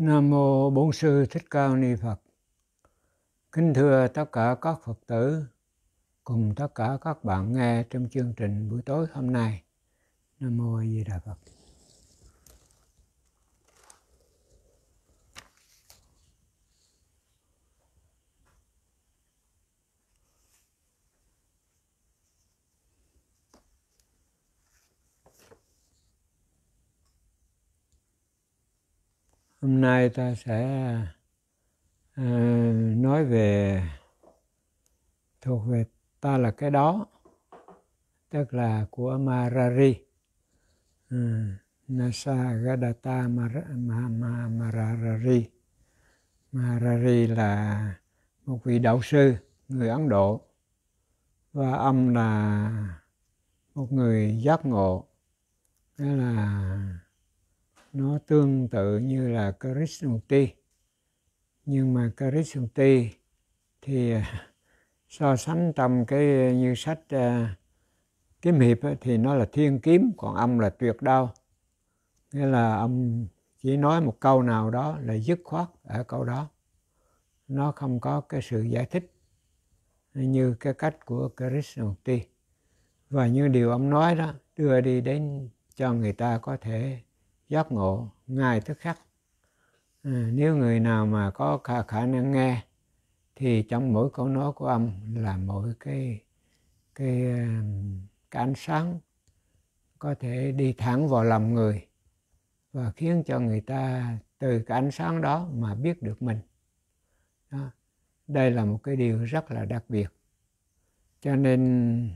Nam mô Bổn sư Thích Ca Ni Phật. Kính thưa tất cả các Phật tử cùng tất cả các bạn nghe trong chương trình buổi tối hôm nay. Nam mô Di Đà Phật. hôm nay ta sẽ à, nói về thuộc về ta là cái đó tức là của Marari à, Nasa Gadata Mar Mar Mar Marari Marari là một vị đạo sư người Ấn Độ và ông là một người giác ngộ nghĩa là nó tương tự như là Krishnamurti nhưng mà Krishnamurti thì so sánh trong cái như sách uh, kiếm hiệp ấy, thì nó là thiên kiếm còn âm là tuyệt đau nghĩa là ông chỉ nói một câu nào đó là dứt khoát ở câu đó nó không có cái sự giải thích như cái cách của Krishnamurti và như điều ông nói đó đưa đi đến cho người ta có thể giác ngộ ngay tức khắc à, nếu người nào mà có khả, khả năng nghe thì trong mỗi câu nói của ông là mỗi cái cái cái à, ánh sáng có thể đi thẳng vào lòng người và khiến cho người ta từ cái ánh sáng đó mà biết được mình đó. đây là một cái điều rất là đặc biệt cho nên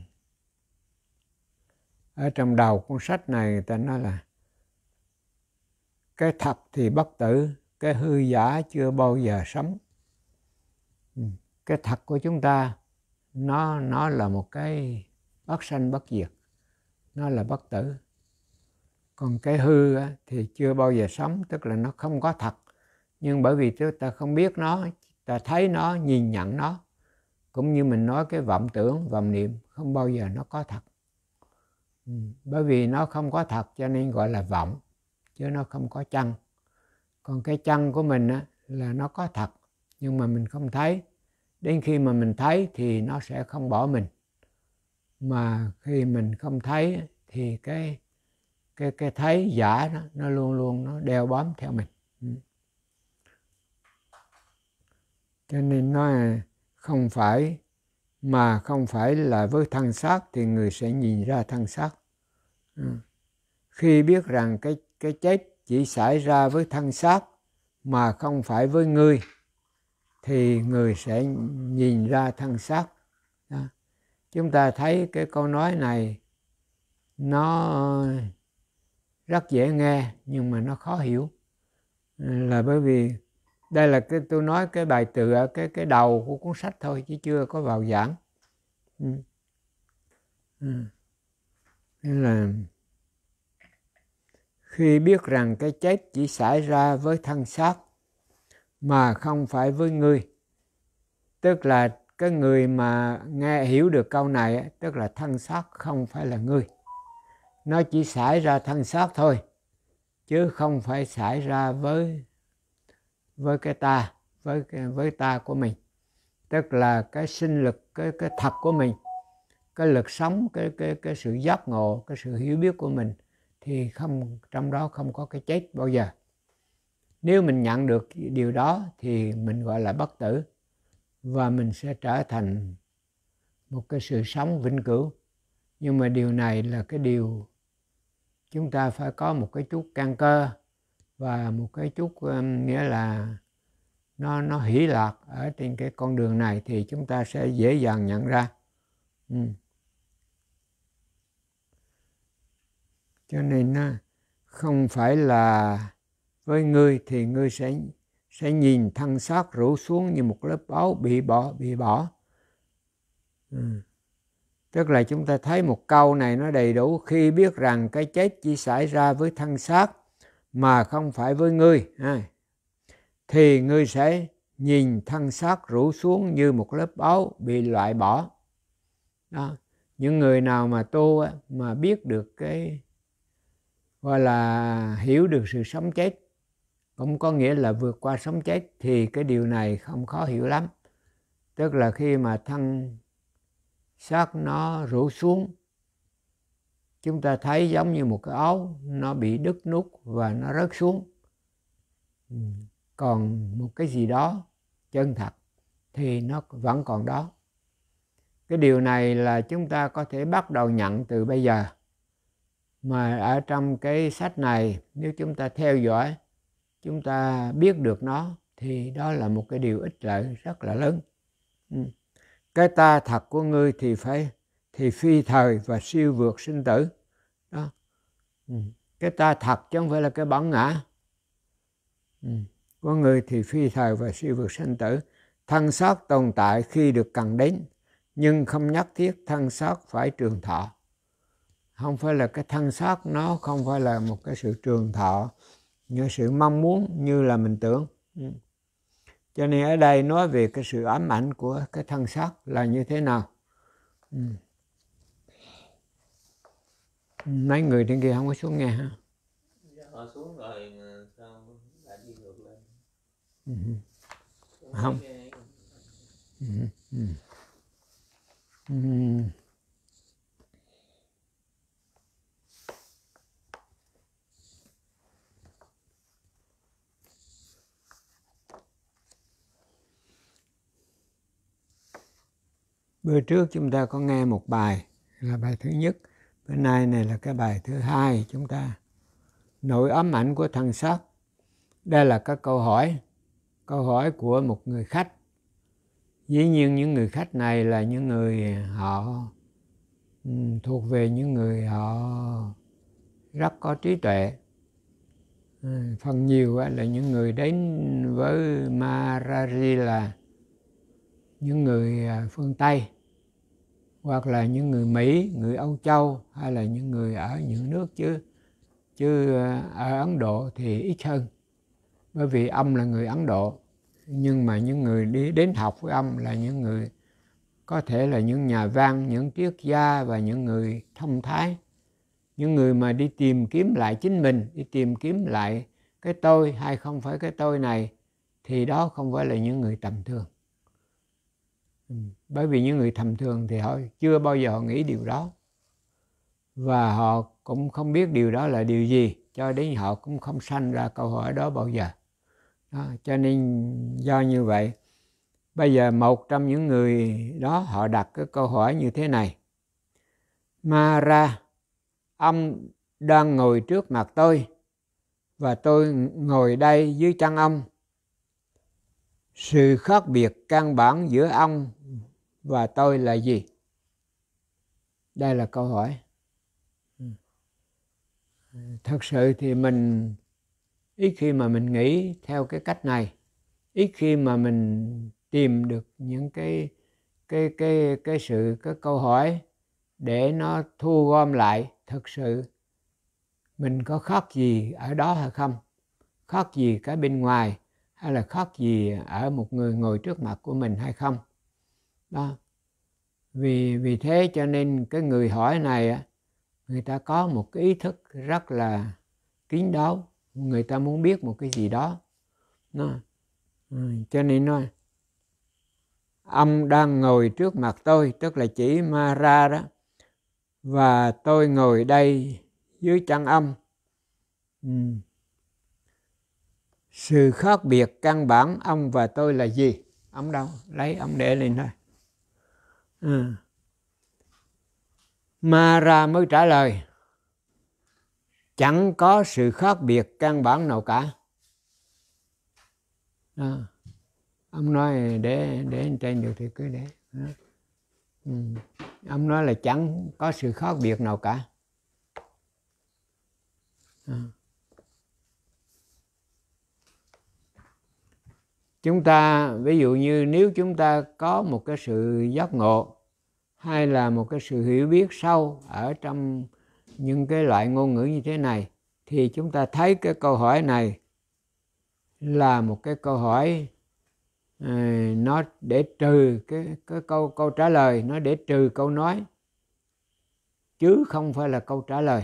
ở trong đầu cuốn sách này người ta nói là cái thật thì bất tử cái hư giả chưa bao giờ sống ừ, cái thật của chúng ta nó nó là một cái bất sanh bất diệt nó là bất tử còn cái hư thì chưa bao giờ sống tức là nó không có thật nhưng bởi vì chúng ta không biết nó ta thấy nó nhìn nhận nó cũng như mình nói cái vọng tưởng vọng niệm không bao giờ nó có thật ừ, bởi vì nó không có thật cho nên gọi là vọng chứ nó không có chân còn cái chân của mình á, là nó có thật nhưng mà mình không thấy đến khi mà mình thấy thì nó sẽ không bỏ mình mà khi mình không thấy thì cái cái cái thấy giả đó, nó luôn luôn nó đeo bám theo mình ừ. cho nên nó không phải mà không phải là với thân xác thì người sẽ nhìn ra thân xác ừ. khi biết rằng cái cái chết chỉ xảy ra với thân xác mà không phải với người thì người sẽ nhìn ra thân xác chúng ta thấy cái câu nói này nó rất dễ nghe nhưng mà nó khó hiểu là bởi vì đây là cái tôi nói cái bài tựa cái cái đầu của cuốn sách thôi chứ chưa có vào giảng ừ. Ừ. nên là khi biết rằng cái chết chỉ xảy ra với thân xác mà không phải với người tức là cái người mà nghe hiểu được câu này tức là thân xác không phải là người nó chỉ xảy ra thân xác thôi chứ không phải xảy ra với với cái ta với với ta của mình tức là cái sinh lực cái cái thật của mình cái lực sống cái cái cái sự giác ngộ cái sự hiểu biết của mình thì không trong đó không có cái chết bao giờ nếu mình nhận được điều đó thì mình gọi là bất tử và mình sẽ trở thành một cái sự sống vĩnh cửu nhưng mà điều này là cái điều chúng ta phải có một cái chút căn cơ và một cái chút nghĩa là nó nó hỷ lạc ở trên cái con đường này thì chúng ta sẽ dễ dàng nhận ra ừ. cho nên không phải là với ngươi thì ngươi sẽ sẽ nhìn thân xác rủ xuống như một lớp áo bị bỏ bị bỏ ừ. tức là chúng ta thấy một câu này nó đầy đủ khi biết rằng cái chết chỉ xảy ra với thân xác mà không phải với ngươi à. thì ngươi sẽ nhìn thân xác rủ xuống như một lớp áo bị loại bỏ đó. những người nào mà tu mà biết được cái gọi là hiểu được sự sống chết cũng có nghĩa là vượt qua sống chết thì cái điều này không khó hiểu lắm tức là khi mà thân xác nó rũ xuống chúng ta thấy giống như một cái áo nó bị đứt nút và nó rớt xuống còn một cái gì đó chân thật thì nó vẫn còn đó cái điều này là chúng ta có thể bắt đầu nhận từ bây giờ mà ở trong cái sách này nếu chúng ta theo dõi chúng ta biết được nó thì đó là một cái điều ích lợi rất là lớn ừ. cái ta thật của ngươi thì phải thì phi thời và siêu vượt sinh tử đó ừ. cái ta thật chứ không phải là cái bản ngã ừ. của người thì phi thời và siêu vượt sinh tử thân xác tồn tại khi được cần đến nhưng không nhất thiết thân xác phải trường thọ không phải là cái thân xác nó không phải là một cái sự trường thọ như sự mong muốn như là mình tưởng ừ. cho nên ở đây nói về cái sự ám ảnh của cái thân xác là như thế nào ừ. mấy người trên kia không có xuống nghe ha họ xuống rồi ờ, lại đi ngược lên ừ. không ừ. Ừ. Ừ. bữa trước chúng ta có nghe một bài là bài thứ nhất bữa nay này là cái bài thứ hai chúng ta nỗi ám ảnh của thần sắc. đây là các câu hỏi câu hỏi của một người khách dĩ nhiên những người khách này là những người họ ừ, thuộc về những người họ rất có trí tuệ ừ, phần nhiều là những người đến với là những người à, phương Tây hoặc là những người Mỹ, người Âu Châu hay là những người ở những nước chứ chứ ờ, ở Ấn Độ thì ít hơn bởi vì âm là người Ấn Độ nhưng mà những người đi đến học với âm là những người có thể là những nhà văn, những triết gia và những người thông thái những người mà đi tìm kiếm lại chính mình, đi tìm kiếm lại cái tôi hay không phải cái tôi này thì đó không phải là những người tầm thường. Ừ. bởi vì những người thầm thường thì họ chưa bao giờ nghĩ điều đó và họ cũng không biết điều đó là điều gì cho đến họ cũng không sanh ra câu hỏi đó bao giờ đó, cho nên do như vậy bây giờ một trong những người đó họ đặt cái câu hỏi như thế này Mara ông đang ngồi trước mặt tôi và tôi ngồi đây dưới chân ông sự khác biệt căn bản giữa ông và tôi là gì đây là câu hỏi ừ. thật sự thì mình ít khi mà mình nghĩ theo cái cách này ít khi mà mình tìm được những cái cái cái cái sự cái câu hỏi để nó thu gom lại thật sự mình có khóc gì ở đó hay không khóc gì cái bên ngoài hay là khóc gì ở một người ngồi trước mặt của mình hay không đó vì vì thế cho nên cái người hỏi này người ta có một cái ý thức rất là kín đáo người ta muốn biết một cái gì đó nó ừ, cho nên nói ông đang ngồi trước mặt tôi tức là chỉ ma ra đó và tôi ngồi đây dưới chân ông ừ. sự khác biệt căn bản ông và tôi là gì ông đâu lấy ông để lên thôi à. Ừ. ma ra mới trả lời chẳng có sự khác biệt căn bản nào cả à. ông nói để để trên được thì cứ để à. ông nói là chẳng có sự khác biệt nào cả à. chúng ta ví dụ như nếu chúng ta có một cái sự giác ngộ hay là một cái sự hiểu biết sâu ở trong những cái loại ngôn ngữ như thế này thì chúng ta thấy cái câu hỏi này là một cái câu hỏi ờ, nó để trừ cái, cái câu câu trả lời nó để trừ câu nói chứ không phải là câu trả lời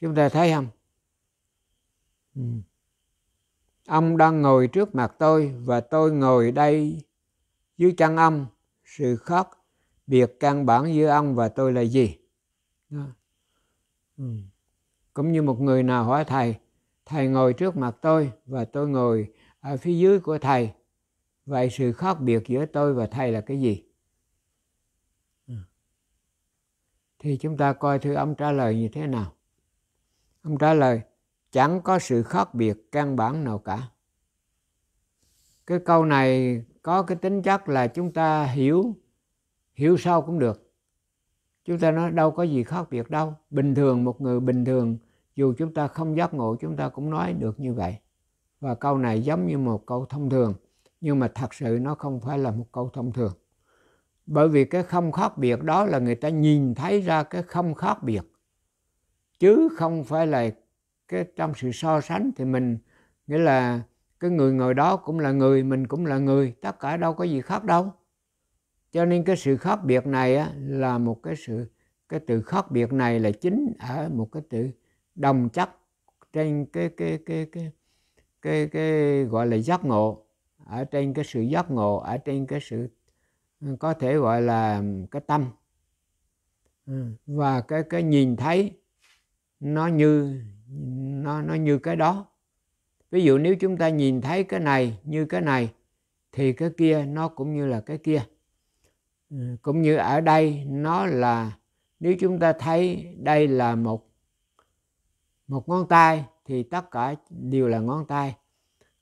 chúng ta thấy không ừ. ông đang ngồi trước mặt tôi và tôi ngồi đây dưới chân ông sự khóc biệt căn bản giữa ông và tôi là gì dạ. Ừ. cũng như một người nào hỏi thầy thầy ngồi trước mặt tôi và tôi ngồi ở phía dưới của thầy vậy sự khác biệt giữa tôi và thầy là cái gì ừ. thì chúng ta coi thử ông trả lời như thế nào ông trả lời chẳng có sự khác biệt căn bản nào cả cái câu này có cái tính chất là chúng ta hiểu hiểu sao cũng được chúng ta nói đâu có gì khác biệt đâu bình thường một người bình thường dù chúng ta không giác ngộ chúng ta cũng nói được như vậy và câu này giống như một câu thông thường nhưng mà thật sự nó không phải là một câu thông thường bởi vì cái không khác biệt đó là người ta nhìn thấy ra cái không khác biệt chứ không phải là cái trong sự so sánh thì mình nghĩa là cái người ngồi đó cũng là người mình cũng là người tất cả đâu có gì khác đâu cho nên cái sự khác biệt này á, là một cái sự cái từ khác biệt này là chính ở một cái từ đồng chất trên cái cái cái cái cái cái gọi là giác ngộ ở trên cái sự giác ngộ ở trên cái sự ừ, có thể gọi là cái tâm ừ, và cái cái nhìn thấy nó như nó nó như cái đó ví dụ nếu chúng ta nhìn thấy cái này như cái này thì cái kia nó cũng như là cái kia cũng như ở đây nó là nếu chúng ta thấy đây là một một ngón tay thì tất cả đều là ngón tay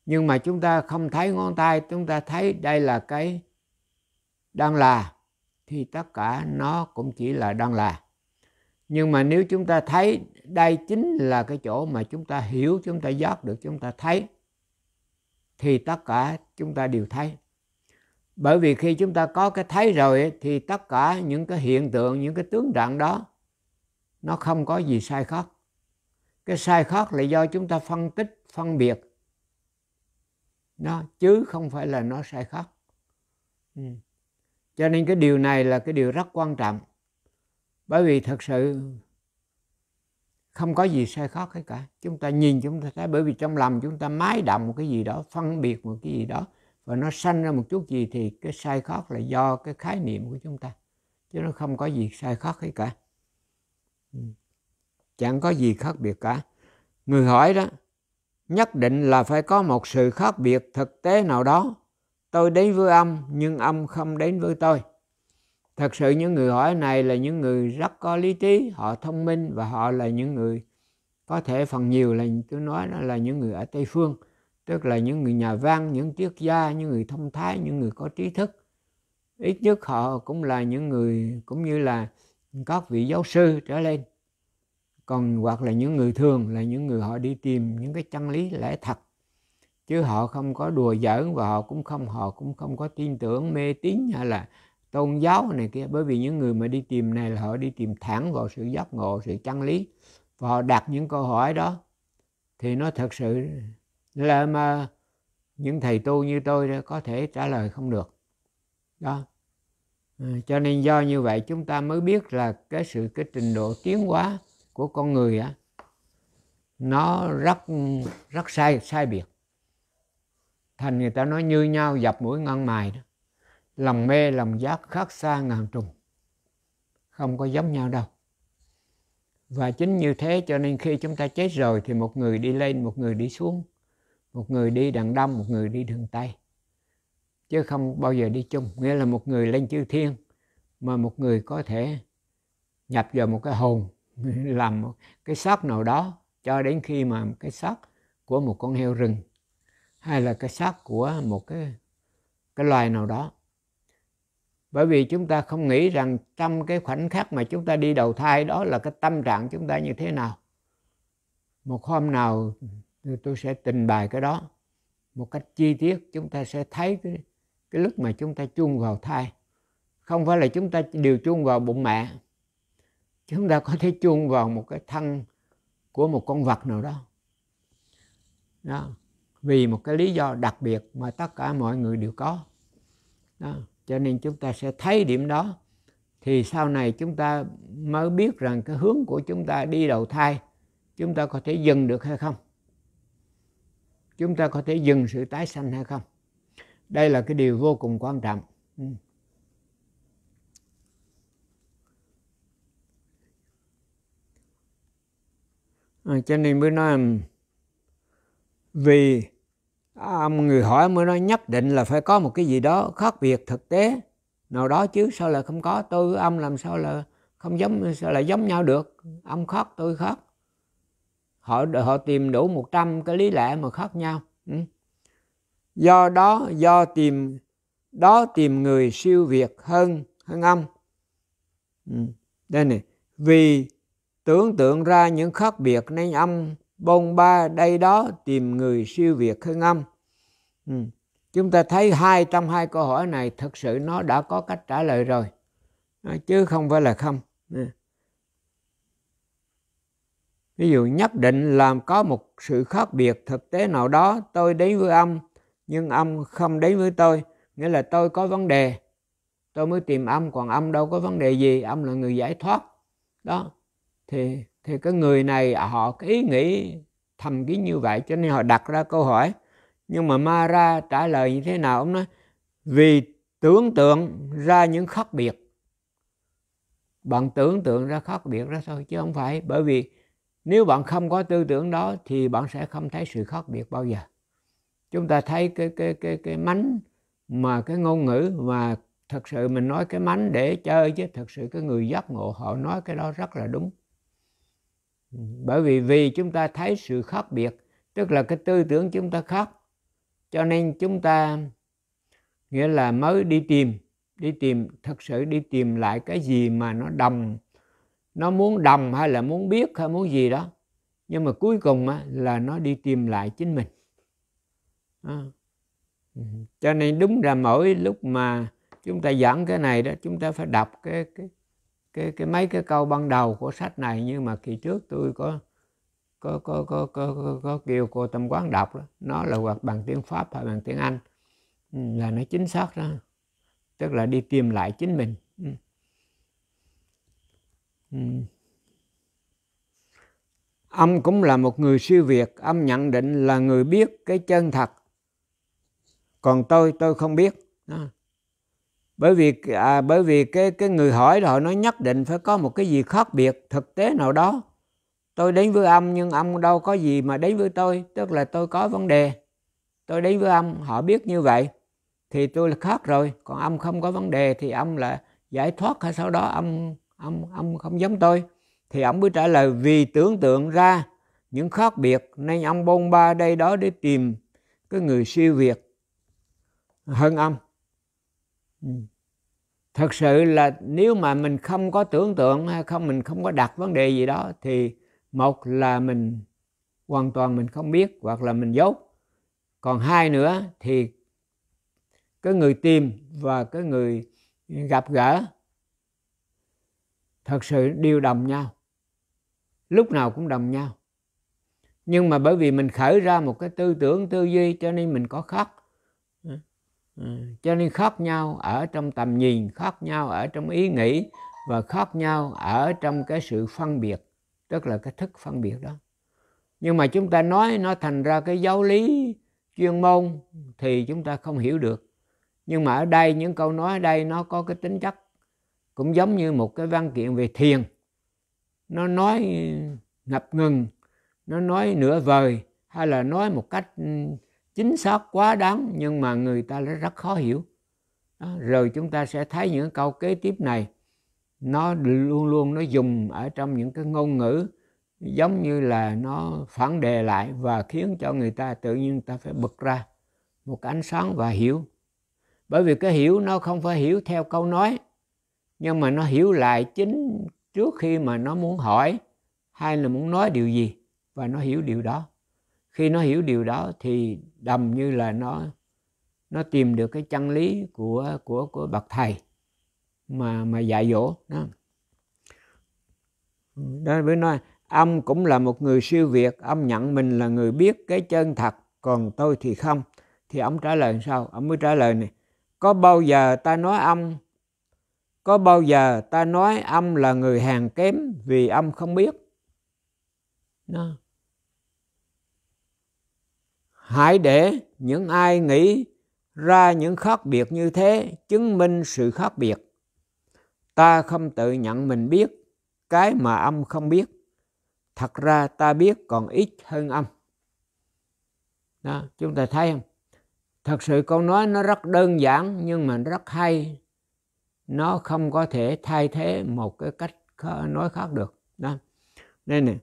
nhưng mà chúng ta không thấy ngón tay chúng ta thấy đây là cái đang là thì tất cả nó cũng chỉ là đang là nhưng mà nếu chúng ta thấy đây chính là cái chỗ mà chúng ta hiểu chúng ta giác được chúng ta thấy thì tất cả chúng ta đều thấy bởi vì khi chúng ta có cái thấy rồi thì tất cả những cái hiện tượng những cái tướng trạng đó nó không có gì sai khác cái sai khác là do chúng ta phân tích phân biệt nó chứ không phải là nó sai khác ừ. cho nên cái điều này là cái điều rất quan trọng bởi vì thật sự không có gì sai khác hết cả chúng ta nhìn chúng ta thấy bởi vì trong lòng chúng ta mái động một cái gì đó phân biệt một cái gì đó và nó sanh ra một chút gì thì cái sai sót là do cái khái niệm của chúng ta chứ nó không có gì sai sót hết cả ừ. chẳng có gì khác biệt cả người hỏi đó nhất định là phải có một sự khác biệt thực tế nào đó tôi đến với âm nhưng âm không đến với tôi thật sự những người hỏi này là những người rất có lý trí họ thông minh và họ là những người có thể phần nhiều là tôi nói đó là những người ở tây phương tức là những người nhà văn những triết gia những người thông thái những người có trí thức ít nhất họ cũng là những người cũng như là các vị giáo sư trở lên còn hoặc là những người thường là những người họ đi tìm những cái chân lý lẽ thật chứ họ không có đùa giỡn và họ cũng không họ cũng không có tin tưởng mê tín hay là tôn giáo này kia bởi vì những người mà đi tìm này là họ đi tìm thẳng vào sự giác ngộ sự chân lý và họ đặt những câu hỏi đó thì nó thật sự là mà những thầy tu như tôi có thể trả lời không được đó ừ, cho nên do như vậy chúng ta mới biết là cái sự cái trình độ tiến hóa của con người á nó rất rất sai sai biệt thành người ta nói như nhau dập mũi ngân mài đó lòng mê lòng giác khác xa ngàn trùng không có giống nhau đâu và chính như thế cho nên khi chúng ta chết rồi thì một người đi lên một người đi xuống một người đi đằng đông một người đi đường tây chứ không bao giờ đi chung nghĩa là một người lên chư thiên mà một người có thể nhập vào một cái hồn làm một cái xác nào đó cho đến khi mà cái xác của một con heo rừng hay là cái xác của một cái cái loài nào đó bởi vì chúng ta không nghĩ rằng trong cái khoảnh khắc mà chúng ta đi đầu thai đó là cái tâm trạng chúng ta như thế nào một hôm nào tôi sẽ trình bày cái đó một cách chi tiết chúng ta sẽ thấy cái, cái lúc mà chúng ta chung vào thai không phải là chúng ta đều chung vào bụng mẹ chúng ta có thể chung vào một cái thân của một con vật nào đó đó vì một cái lý do đặc biệt mà tất cả mọi người đều có đó. cho nên chúng ta sẽ thấy điểm đó thì sau này chúng ta mới biết rằng cái hướng của chúng ta đi đầu thai chúng ta có thể dừng được hay không chúng ta có thể dừng sự tái sanh hay không đây là cái điều vô cùng quan trọng ừ. à, cho nên mới nói vì à, người hỏi mới nói nhất định là phải có một cái gì đó khác biệt thực tế nào đó chứ sao lại không có tôi với ông làm sao là không giống sao lại giống nhau được ông khác tôi khác họ họ tìm đủ 100 cái lý lẽ mà khác nhau ừ. do đó do tìm đó tìm người siêu việt hơn hơn âm ừ. đây này vì tưởng tượng ra những khác biệt nên âm bông ba đây đó tìm người siêu việt hơn âm ừ. chúng ta thấy hai trong hai câu hỏi này thật sự nó đã có cách trả lời rồi chứ không phải là không ừ ví dụ nhất định làm có một sự khác biệt thực tế nào đó tôi đến với âm nhưng âm không đến với tôi nghĩa là tôi có vấn đề tôi mới tìm âm còn âm đâu có vấn đề gì âm là người giải thoát đó thì thì cái người này họ cái ý nghĩ thầm kín như vậy cho nên họ đặt ra câu hỏi nhưng mà Mara trả lời như thế nào ông nói vì tưởng tượng ra những khác biệt bằng tưởng tượng ra khác biệt ra thôi chứ không phải bởi vì nếu bạn không có tư tưởng đó thì bạn sẽ không thấy sự khác biệt bao giờ chúng ta thấy cái cái cái cái mánh mà cái ngôn ngữ mà thật sự mình nói cái mánh để chơi chứ thật sự cái người giác ngộ họ nói cái đó rất là đúng bởi vì vì chúng ta thấy sự khác biệt tức là cái tư tưởng chúng ta khác cho nên chúng ta nghĩa là mới đi tìm đi tìm thật sự đi tìm lại cái gì mà nó đồng nó muốn đầm hay là muốn biết hay muốn gì đó nhưng mà cuối cùng á, là nó đi tìm lại chính mình à. cho nên đúng là mỗi lúc mà chúng ta giảng cái này đó chúng ta phải đọc cái cái cái, cái mấy cái câu ban đầu của sách này nhưng mà kỳ trước tôi có có có có có, có, có kêu cô tâm quán đọc đó nó là hoặc bằng tiếng pháp hay bằng tiếng anh ừ, là nó chính xác đó tức là đi tìm lại chính mình Ừ. Ông cũng là một người siêu việt, ông nhận định là người biết cái chân thật. Còn tôi, tôi không biết. Đó. Bởi vì à, bởi vì cái cái người hỏi rồi nó nhất định phải có một cái gì khác biệt thực tế nào đó. Tôi đến với ông nhưng ông đâu có gì mà đến với tôi, tức là tôi có vấn đề. Tôi đến với ông, họ biết như vậy thì tôi là khác rồi, còn ông không có vấn đề thì ông là giải thoát hay sau đó ông ông ông không giống tôi thì ông mới trả lời vì tưởng tượng ra những khác biệt nên ông bôn ba đây đó để tìm cái người siêu việt hơn ông ừ. thật sự là nếu mà mình không có tưởng tượng hay không mình không có đặt vấn đề gì đó thì một là mình hoàn toàn mình không biết hoặc là mình dốt còn hai nữa thì cái người tìm và cái người gặp gỡ thật sự đều đồng nhau lúc nào cũng đồng nhau nhưng mà bởi vì mình khởi ra một cái tư tưởng tư duy cho nên mình có khác ừ, cho nên khác nhau ở trong tầm nhìn khác nhau ở trong ý nghĩ và khác nhau ở trong cái sự phân biệt tức là cái thức phân biệt đó nhưng mà chúng ta nói nó thành ra cái giáo lý chuyên môn thì chúng ta không hiểu được nhưng mà ở đây những câu nói ở đây nó có cái tính chất cũng giống như một cái văn kiện về thiền nó nói ngập ngừng nó nói nửa vời hay là nói một cách ừ, chính xác quá đáng nhưng mà người ta rất khó hiểu đó, à, rồi chúng ta sẽ thấy những câu kế tiếp này nó luôn luôn nó dùng ở trong những cái ngôn ngữ giống như là nó phản đề lại và khiến cho người ta tự nhiên ta phải bật ra một ánh sáng và hiểu bởi vì cái hiểu nó không phải hiểu theo câu nói nhưng mà nó hiểu lại chính trước khi mà nó muốn hỏi hay là muốn nói điều gì và nó hiểu điều đó khi nó hiểu điều đó thì đầm như là nó nó tìm được cái chân lý của của của bậc thầy mà mà dạy dỗ đó đó với nói ông cũng là một người siêu việt ông nhận mình là người biết cái chân thật còn tôi thì không thì ông trả lời sao ông mới trả lời này có bao giờ ta nói ông có bao giờ ta nói âm là người hàng kém vì âm không biết no. hãy để những ai nghĩ ra những khác biệt như thế chứng minh sự khác biệt ta không tự nhận mình biết cái mà âm không biết thật ra ta biết còn ít hơn âm đó chúng ta thấy không thật sự câu nói nó rất đơn giản nhưng mà rất hay nó không có thể thay thế một cái cách nói khác được đó nên này,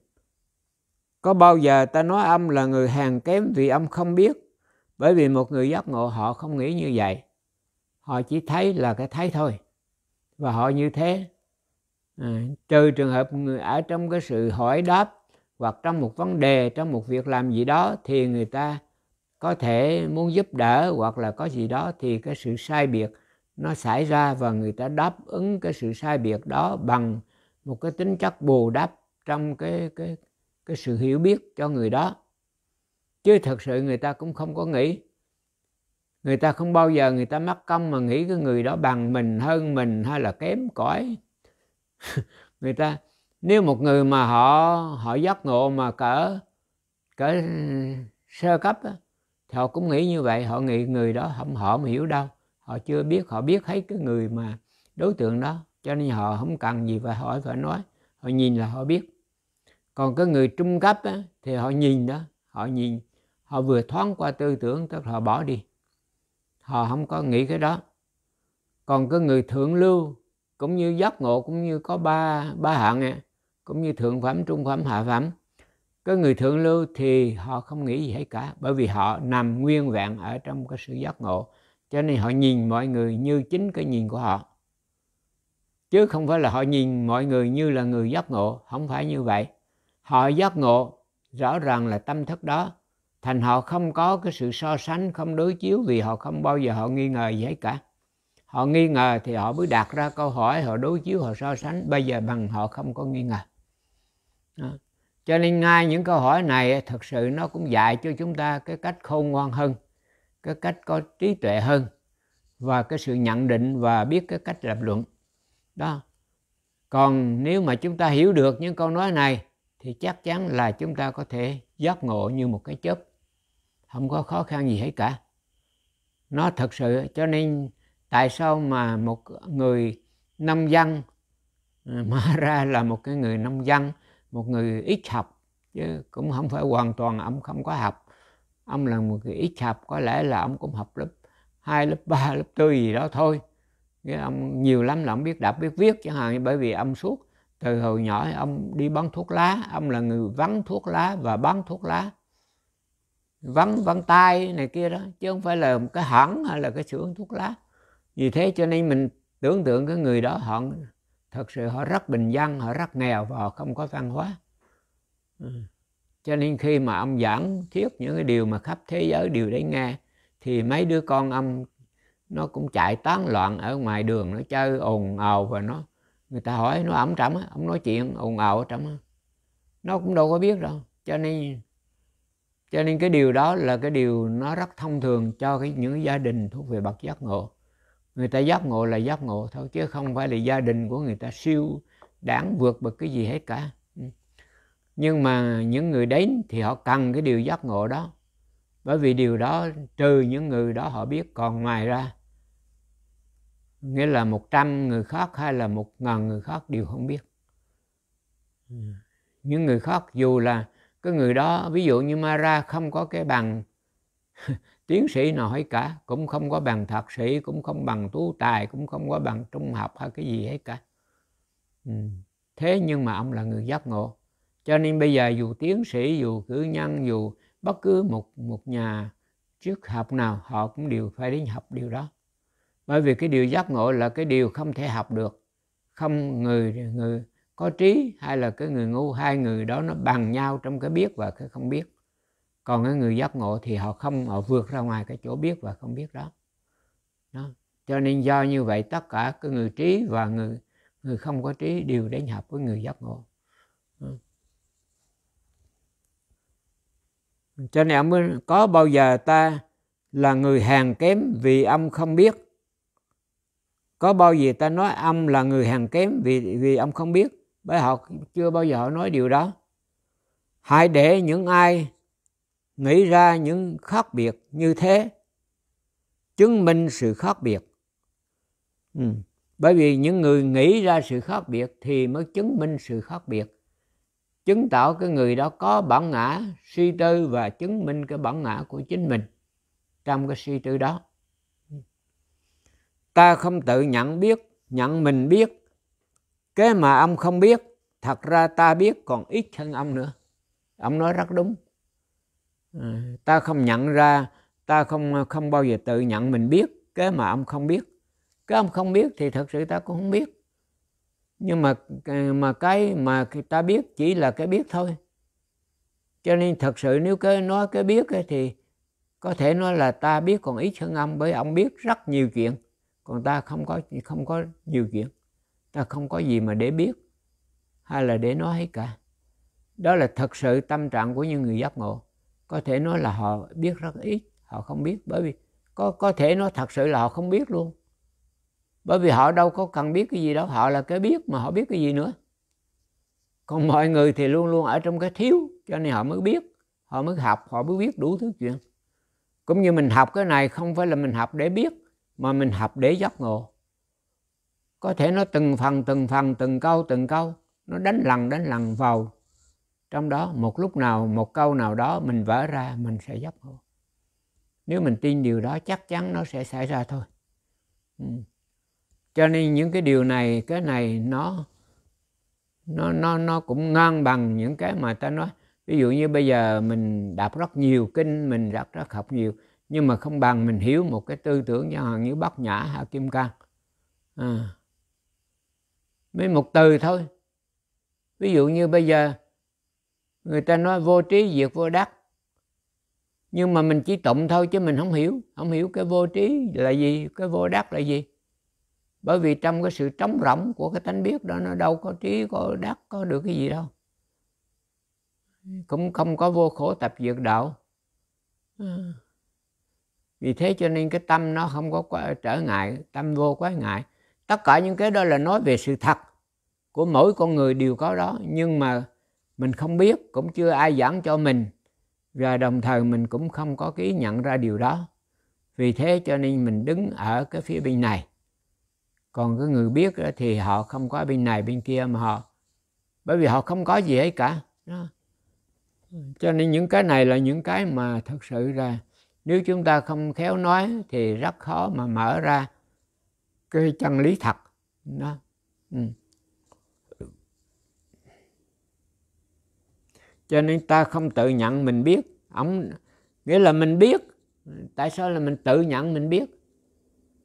có bao giờ ta nói âm là người hàng kém vì âm không biết bởi vì một người giác ngộ họ không nghĩ như vậy họ chỉ thấy là cái thấy thôi và họ như thế à, trừ trường hợp người ở trong cái sự hỏi đáp hoặc trong một vấn đề trong một việc làm gì đó thì người ta có thể muốn giúp đỡ hoặc là có gì đó thì cái sự sai biệt nó xảy ra và người ta đáp ứng cái sự sai biệt đó bằng một cái tính chất bù đắp trong cái cái cái sự hiểu biết cho người đó chứ thật sự người ta cũng không có nghĩ người ta không bao giờ người ta mắc công mà nghĩ cái người đó bằng mình hơn mình hay là kém cỏi người ta nếu một người mà họ họ giác ngộ mà cỡ cỡ sơ cấp thì họ cũng nghĩ như vậy họ nghĩ người đó không họ mà hiểu đâu họ chưa biết họ biết thấy cái người mà đối tượng đó cho nên họ không cần gì phải hỏi phải nói họ nhìn là họ biết còn cái người trung cấp á, thì họ nhìn đó họ nhìn họ vừa thoáng qua tư tưởng tức là họ bỏ đi họ không có nghĩ cái đó còn cái người thượng lưu cũng như giác ngộ cũng như có ba ba hạng cũng như thượng phẩm trung phẩm hạ phẩm cái người thượng lưu thì họ không nghĩ gì hết cả bởi vì họ nằm nguyên vẹn ở trong cái sự giác ngộ cho nên họ nhìn mọi người như chính cái nhìn của họ chứ không phải là họ nhìn mọi người như là người giác ngộ không phải như vậy họ giác ngộ rõ ràng là tâm thức đó thành họ không có cái sự so sánh không đối chiếu vì họ không bao giờ họ nghi ngờ gì hết cả họ nghi ngờ thì họ mới đặt ra câu hỏi họ đối chiếu họ so sánh bây giờ bằng họ không có nghi ngờ đó. cho nên ngay những câu hỏi này thật sự nó cũng dạy cho chúng ta cái cách khôn ngoan hơn cái cách có trí tuệ hơn và cái sự nhận định và biết cái cách lập luận đó còn nếu mà chúng ta hiểu được những câu nói này thì chắc chắn là chúng ta có thể giác ngộ như một cái chớp không có khó khăn gì hết cả nó thật sự cho nên tại sao mà một người nông dân mà ờ, ra là một cái người nông dân một người ít học chứ cũng không phải hoàn toàn ông không có học ông là một người ít học có lẽ là ông cũng học lớp 2, lớp 3, lớp 4 gì đó thôi cái ông nhiều lắm là ông biết đọc biết viết chẳng hạn bởi vì ông suốt từ hồi nhỏ ông đi bán thuốc lá ông là người vắng thuốc lá và bán thuốc lá vắng vắng tay này kia đó chứ không phải là một cái hãng hay là cái xưởng thuốc lá vì thế cho nên mình tưởng tượng cái người đó họ thật sự họ rất bình dân họ rất nghèo và họ không có văn hóa ừ cho nên khi mà ông giảng thuyết những cái điều mà khắp thế giới đều để nghe thì mấy đứa con ông nó cũng chạy tán loạn ở ngoài đường nó chơi ồn ào và nó người ta hỏi nó ẩm trẫm ông nói chuyện ồn ào ở trẫm nó cũng đâu có biết đâu cho nên cho nên cái điều đó là cái điều nó rất thông thường cho cái những gia đình thuộc về bậc giác ngộ người ta giác ngộ là giác ngộ thôi chứ không phải là gia đình của người ta siêu đáng vượt bậc cái gì hết cả nhưng mà những người đến thì họ cần cái điều giác ngộ đó bởi vì điều đó trừ những người đó họ biết còn ngoài ra nghĩa là 100 người khác hay là một ngàn người khác đều không biết ừ. những người khác dù là cái người đó ví dụ như Mara không có cái bằng tiến sĩ nào hết cả cũng không có bằng thạc sĩ cũng không bằng tú tài cũng không có bằng trung học hay cái gì hết cả ừ. thế nhưng mà ông là người giác ngộ cho nên bây giờ dù tiến sĩ dù cử nhân dù bất cứ một một nhà trước học nào họ cũng đều phải đến học điều đó bởi vì cái điều giác ngộ là cái điều không thể học được không người người có trí hay là cái người ngu hai người đó nó bằng nhau trong cái biết và cái không biết còn cái người giác ngộ thì họ không họ vượt ra ngoài cái chỗ biết và không biết đó, đó. cho nên do như vậy tất cả cái người trí và người người không có trí đều đến học với người giác ngộ cho nên ông mới có bao giờ ta là người hàng kém vì ông không biết có bao giờ ta nói ông là người hàng kém vì vì ông không biết bởi họ chưa bao giờ họ nói điều đó hãy để những ai nghĩ ra những khác biệt như thế chứng minh sự khác biệt ừ. bởi vì những người nghĩ ra sự khác biệt thì mới chứng minh sự khác biệt chứng tỏ cái người đó có bản ngã suy tư và chứng minh cái bản ngã của chính mình trong cái suy tư đó ta không tự nhận biết nhận mình biết cái mà ông không biết thật ra ta biết còn ít hơn ông nữa ông nói rất đúng à, ta không nhận ra ta không không bao giờ tự nhận mình biết cái mà ông không biết cái ông không biết thì thật sự ta cũng không biết nhưng mà ờ, mà cái mà ta biết chỉ là cái biết thôi cho nên thật sự nếu cái nói cái biết ấy, thì có thể nói là ta biết còn ít hơn ông bởi ông biết rất nhiều chuyện còn ta không có không có nhiều chuyện ta không có gì mà để biết hay là để nói hết cả đó là thật sự tâm trạng của những người giác ngộ có thể nói là họ biết rất ít họ không biết bởi vì có có thể nói thật sự là họ không biết luôn bởi vì họ đâu có cần biết cái gì đâu họ là cái biết mà họ biết cái gì nữa còn mọi người thì luôn luôn ở trong cái thiếu cho nên họ mới biết họ mới học họ mới biết đủ thứ chuyện cũng như mình học cái này không phải là mình học để biết mà mình học để giác ngộ có thể nó từng phần từng phần từng câu từng câu nó đánh lần đánh lần vào trong đó một lúc nào một câu nào đó mình vỡ ra mình sẽ giác ngộ nếu mình tin điều đó chắc chắn nó sẽ xảy ra thôi ừ cho nên những cái điều này cái này nó nó nó nó cũng ngang bằng những cái mà ta nói ví dụ như bây giờ mình đọc rất nhiều kinh mình đọc rất học nhiều nhưng mà không bằng mình hiểu một cái tư tưởng chẳng hạn như bát nhã hạ kim cang à. mấy một từ thôi ví dụ như bây giờ người ta nói vô trí diệt vô đắc nhưng mà mình chỉ tụng thôi chứ mình không hiểu không hiểu cái vô trí là gì cái vô đắc là gì bởi vì trong cái sự trống rỗng của cái tánh biết đó nó đâu có trí có đắc có được cái gì đâu cũng không có vô khổ tập diệt đạo ừ. vì thế cho nên cái tâm nó không có quá, trở ngại tâm vô quái ngại tất cả những cái đó là nói về sự thật của mỗi con người đều có đó nhưng mà mình không biết cũng chưa ai giảng cho mình và đồng thời mình cũng không có ký nhận ra điều đó vì thế cho nên mình đứng ở cái phía bên này còn cái người biết thì họ không có bên này bên kia mà họ bởi vì họ không có gì ấy cả đó. cho nên những cái này là những cái mà thật sự là nếu chúng ta không khéo nói thì rất khó mà mở ra cái chân lý thật đó ừ. cho nên ta không tự nhận mình biết ông nghĩa là mình biết tại sao là mình tự nhận mình biết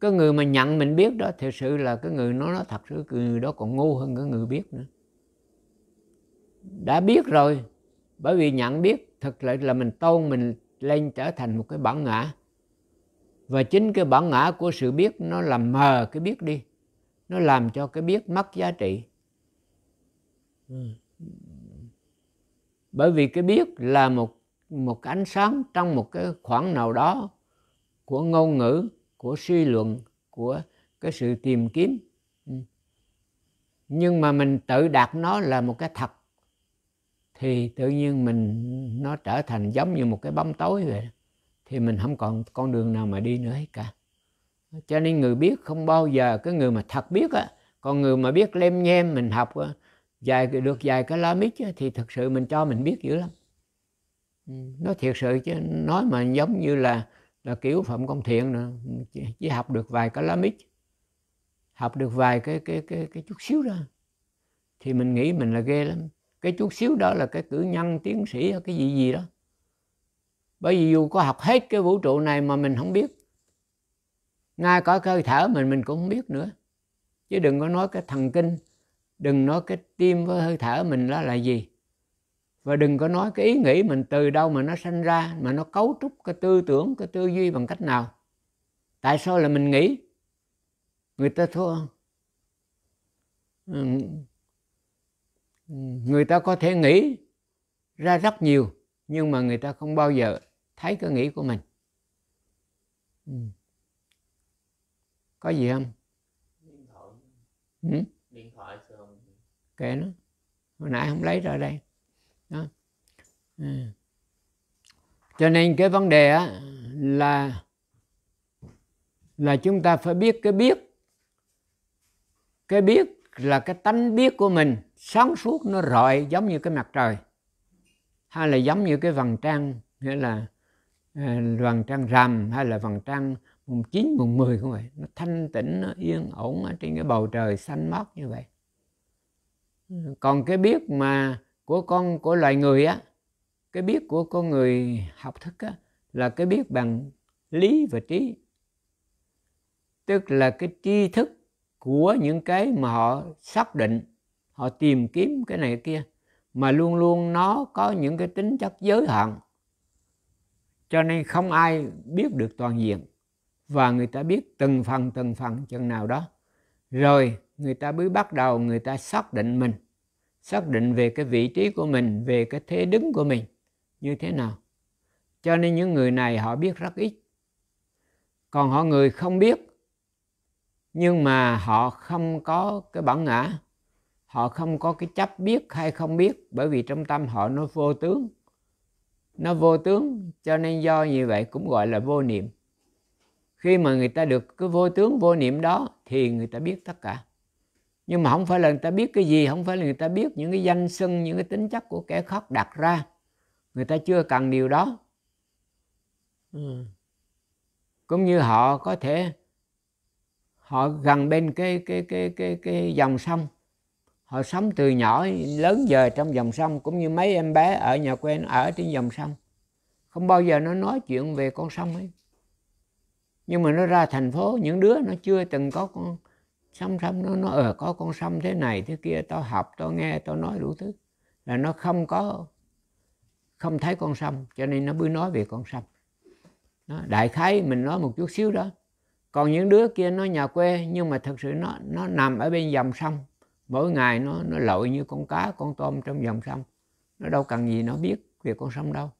cái người mà nhận mình biết đó thật sự là cái người nó nói thật sự cái người đó còn ngu hơn cái người biết nữa đã biết rồi bởi vì nhận biết thật lại là mình tôn mình lên trở thành một cái bản ngã và chính cái bản ngã của sự biết nó làm mờ cái biết đi nó làm cho cái biết mất giá trị bởi vì cái biết là một một ánh sáng trong một cái khoảng nào đó của ngôn ngữ của suy luận của cái sự tìm kiếm ừ. nhưng mà mình tự đặt nó là một cái thật thì tự nhiên mình nó trở thành giống như một cái bóng tối vậy thì mình không còn con đường nào mà đi nữa hết cả cho nên người biết không bao giờ cái người mà thật biết á còn người mà biết lem nhem mình học ờ, dài được dài cái lá mít á, thì thật sự mình cho mình biết dữ lắm ừ, nói thiệt sự chứ nói mà giống như là là kiểu phạm công thiện nữa, chỉ, chỉ học được vài cái lá mít học được vài cái cái cái cái chút xíu đó thì mình nghĩ mình là ghê lắm cái chút xíu đó là cái cử nhân tiến sĩ hay cái gì gì đó bởi vì dù có học hết cái vũ trụ này mà mình không biết ngay cả hơi thở mình mình cũng không biết nữa chứ đừng có nói cái thần kinh đừng nói cái tim với hơi thở mình đó là gì và đừng có nói cái ý nghĩ mình từ đâu mà nó sanh ra mà nó cấu trúc cái tư tưởng cái tư duy bằng cách nào tại sao là mình nghĩ người ta thua người ta có thể nghĩ ra rất nhiều nhưng mà người ta không bao giờ thấy cái nghĩ của mình có gì không điện thoại, điện thoại kệ nó hồi nãy không lấy ra đây đó. Ừ. cho nên cái vấn đề á, là là chúng ta phải biết cái biết cái biết là cái tánh biết của mình sáng suốt nó rọi giống như cái mặt trời hay là giống như cái vầng trăng nghĩa là ờ, vầng trăng rằm hay là vầng trăng mùng 9, mùng 10 không vậy nó thanh tịnh nó yên ổn ở trên cái bầu trời xanh mát như vậy ừ. còn cái biết mà của con của loài người á cái biết của con người học thức á, là cái biết bằng lý và trí tức là cái tri thức của những cái mà họ xác định họ tìm kiếm cái này cái kia mà luôn luôn nó có những cái tính chất giới hạn cho nên không ai biết được toàn diện và người ta biết từng phần từng phần chừng nào đó rồi người ta mới bắt đầu người ta xác định mình xác định về cái vị trí của mình về cái thế đứng của mình như thế nào cho nên những người này họ biết rất ít còn họ người không biết nhưng mà họ không có cái bản ngã họ không có cái chấp biết hay không biết bởi vì trong tâm họ nó vô tướng nó vô tướng cho nên do như vậy cũng gọi là vô niệm khi mà người ta được cái vô tướng vô niệm đó thì người ta biết tất cả nhưng mà không phải là người ta biết cái gì không phải là người ta biết những cái danh xưng những cái tính chất của kẻ khóc đặt ra người ta chưa cần điều đó ừ. cũng như họ có thể họ gần bên cái cái cái cái cái dòng sông họ sống từ nhỏ lớn giờ trong dòng sông cũng như mấy em bé ở nhà quen ở trên dòng sông không bao giờ nó nói chuyện về con sông ấy nhưng mà nó ra thành phố những đứa nó chưa từng có con song song nó nó ờ có con sâm thế này thế kia tao học tao nghe tao nói đủ thứ là nó không có không thấy con sâm cho nên nó mới nói về con sâm đó, đại khái mình nói một chút xíu đó còn những đứa kia nó nhà quê nhưng mà thật sự nó nó nằm ở bên dòng sông mỗi ngày nó nó lội như con cá con tôm trong dòng sông nó đâu cần gì nó biết về con sông đâu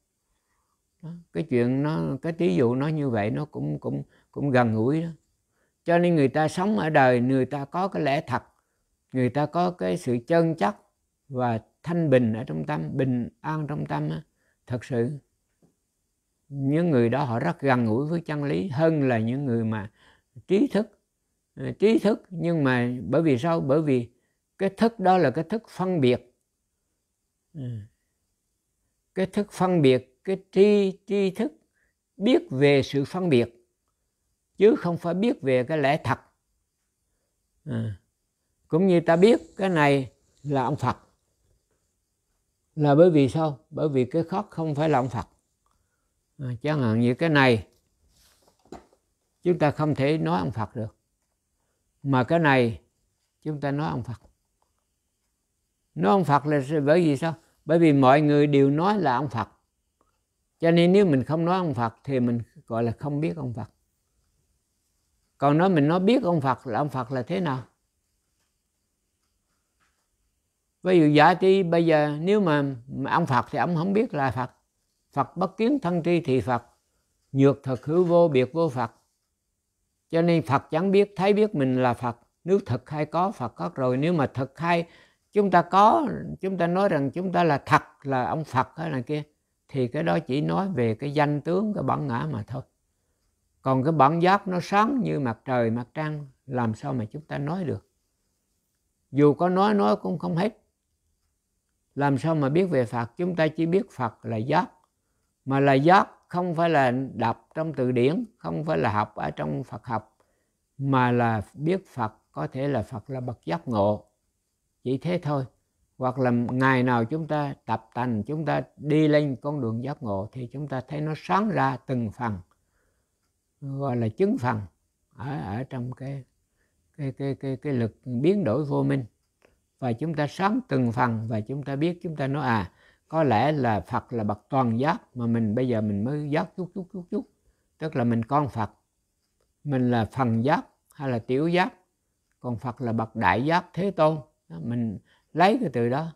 đó. cái chuyện nó cái tí dụ nó như vậy nó cũng cũng cũng gần gũi đó cho nên người ta sống ở đời người ta có cái lẽ thật người ta có cái sự chân chất và thanh bình ở trong tâm bình an trong tâm thật sự những người đó họ rất gần gũi với chân lý hơn là những người mà trí thức à, trí thức nhưng mà bởi vì sao bởi vì cái thức đó là cái thức phân biệt à, cái thức phân biệt cái tri tri thức biết về sự phân biệt chứ không phải biết về cái lẽ thật à. cũng như ta biết cái này là ông phật là bởi vì sao bởi vì cái khóc không phải là ông phật à, chẳng hạn như cái này chúng ta không thể nói ông phật được mà cái này chúng ta nói ông phật nói ông phật là bởi vì sao bởi vì mọi người đều nói là ông phật cho nên nếu mình không nói ông phật thì mình gọi là không biết ông phật còn nói mình nó biết ông phật là ông phật là thế nào ví dụ giả thì bây giờ nếu mà mà ông phật thì ông không biết là phật phật bất kiến thân tri thì phật nhược thật hữu vô biệt vô phật cho nên phật chẳng biết thấy biết mình là phật nếu thật hay có phật có rồi nếu mà thật hay chúng ta có chúng ta nói rằng chúng ta là thật là ông phật hay là kia thì cái đó chỉ nói về cái danh tướng cái bản ngã mà thôi còn cái bản giác nó sáng như mặt trời mặt trăng làm sao mà chúng ta nói được dù có nói nói cũng không hết làm sao mà biết về phật chúng ta chỉ biết phật là giác mà là giác không phải là đọc trong từ điển không phải là học ở trong phật học mà là biết phật có thể là phật là bậc giác ngộ chỉ thế thôi hoặc là ngày nào chúng ta tập tành chúng ta đi lên con đường giác ngộ thì chúng ta thấy nó sáng ra từng phần gọi là chứng phần ở ở trong cái cái cái cái cái lực biến đổi vô minh và chúng ta sáng từng phần và chúng ta biết chúng ta nói à có lẽ là Phật là bậc toàn giác mà mình bây giờ mình mới giác chút chút chút chút tức là mình con Phật mình là phần giác hay là tiểu giác còn Phật là bậc đại giác thế tôn mình lấy cái từ đó.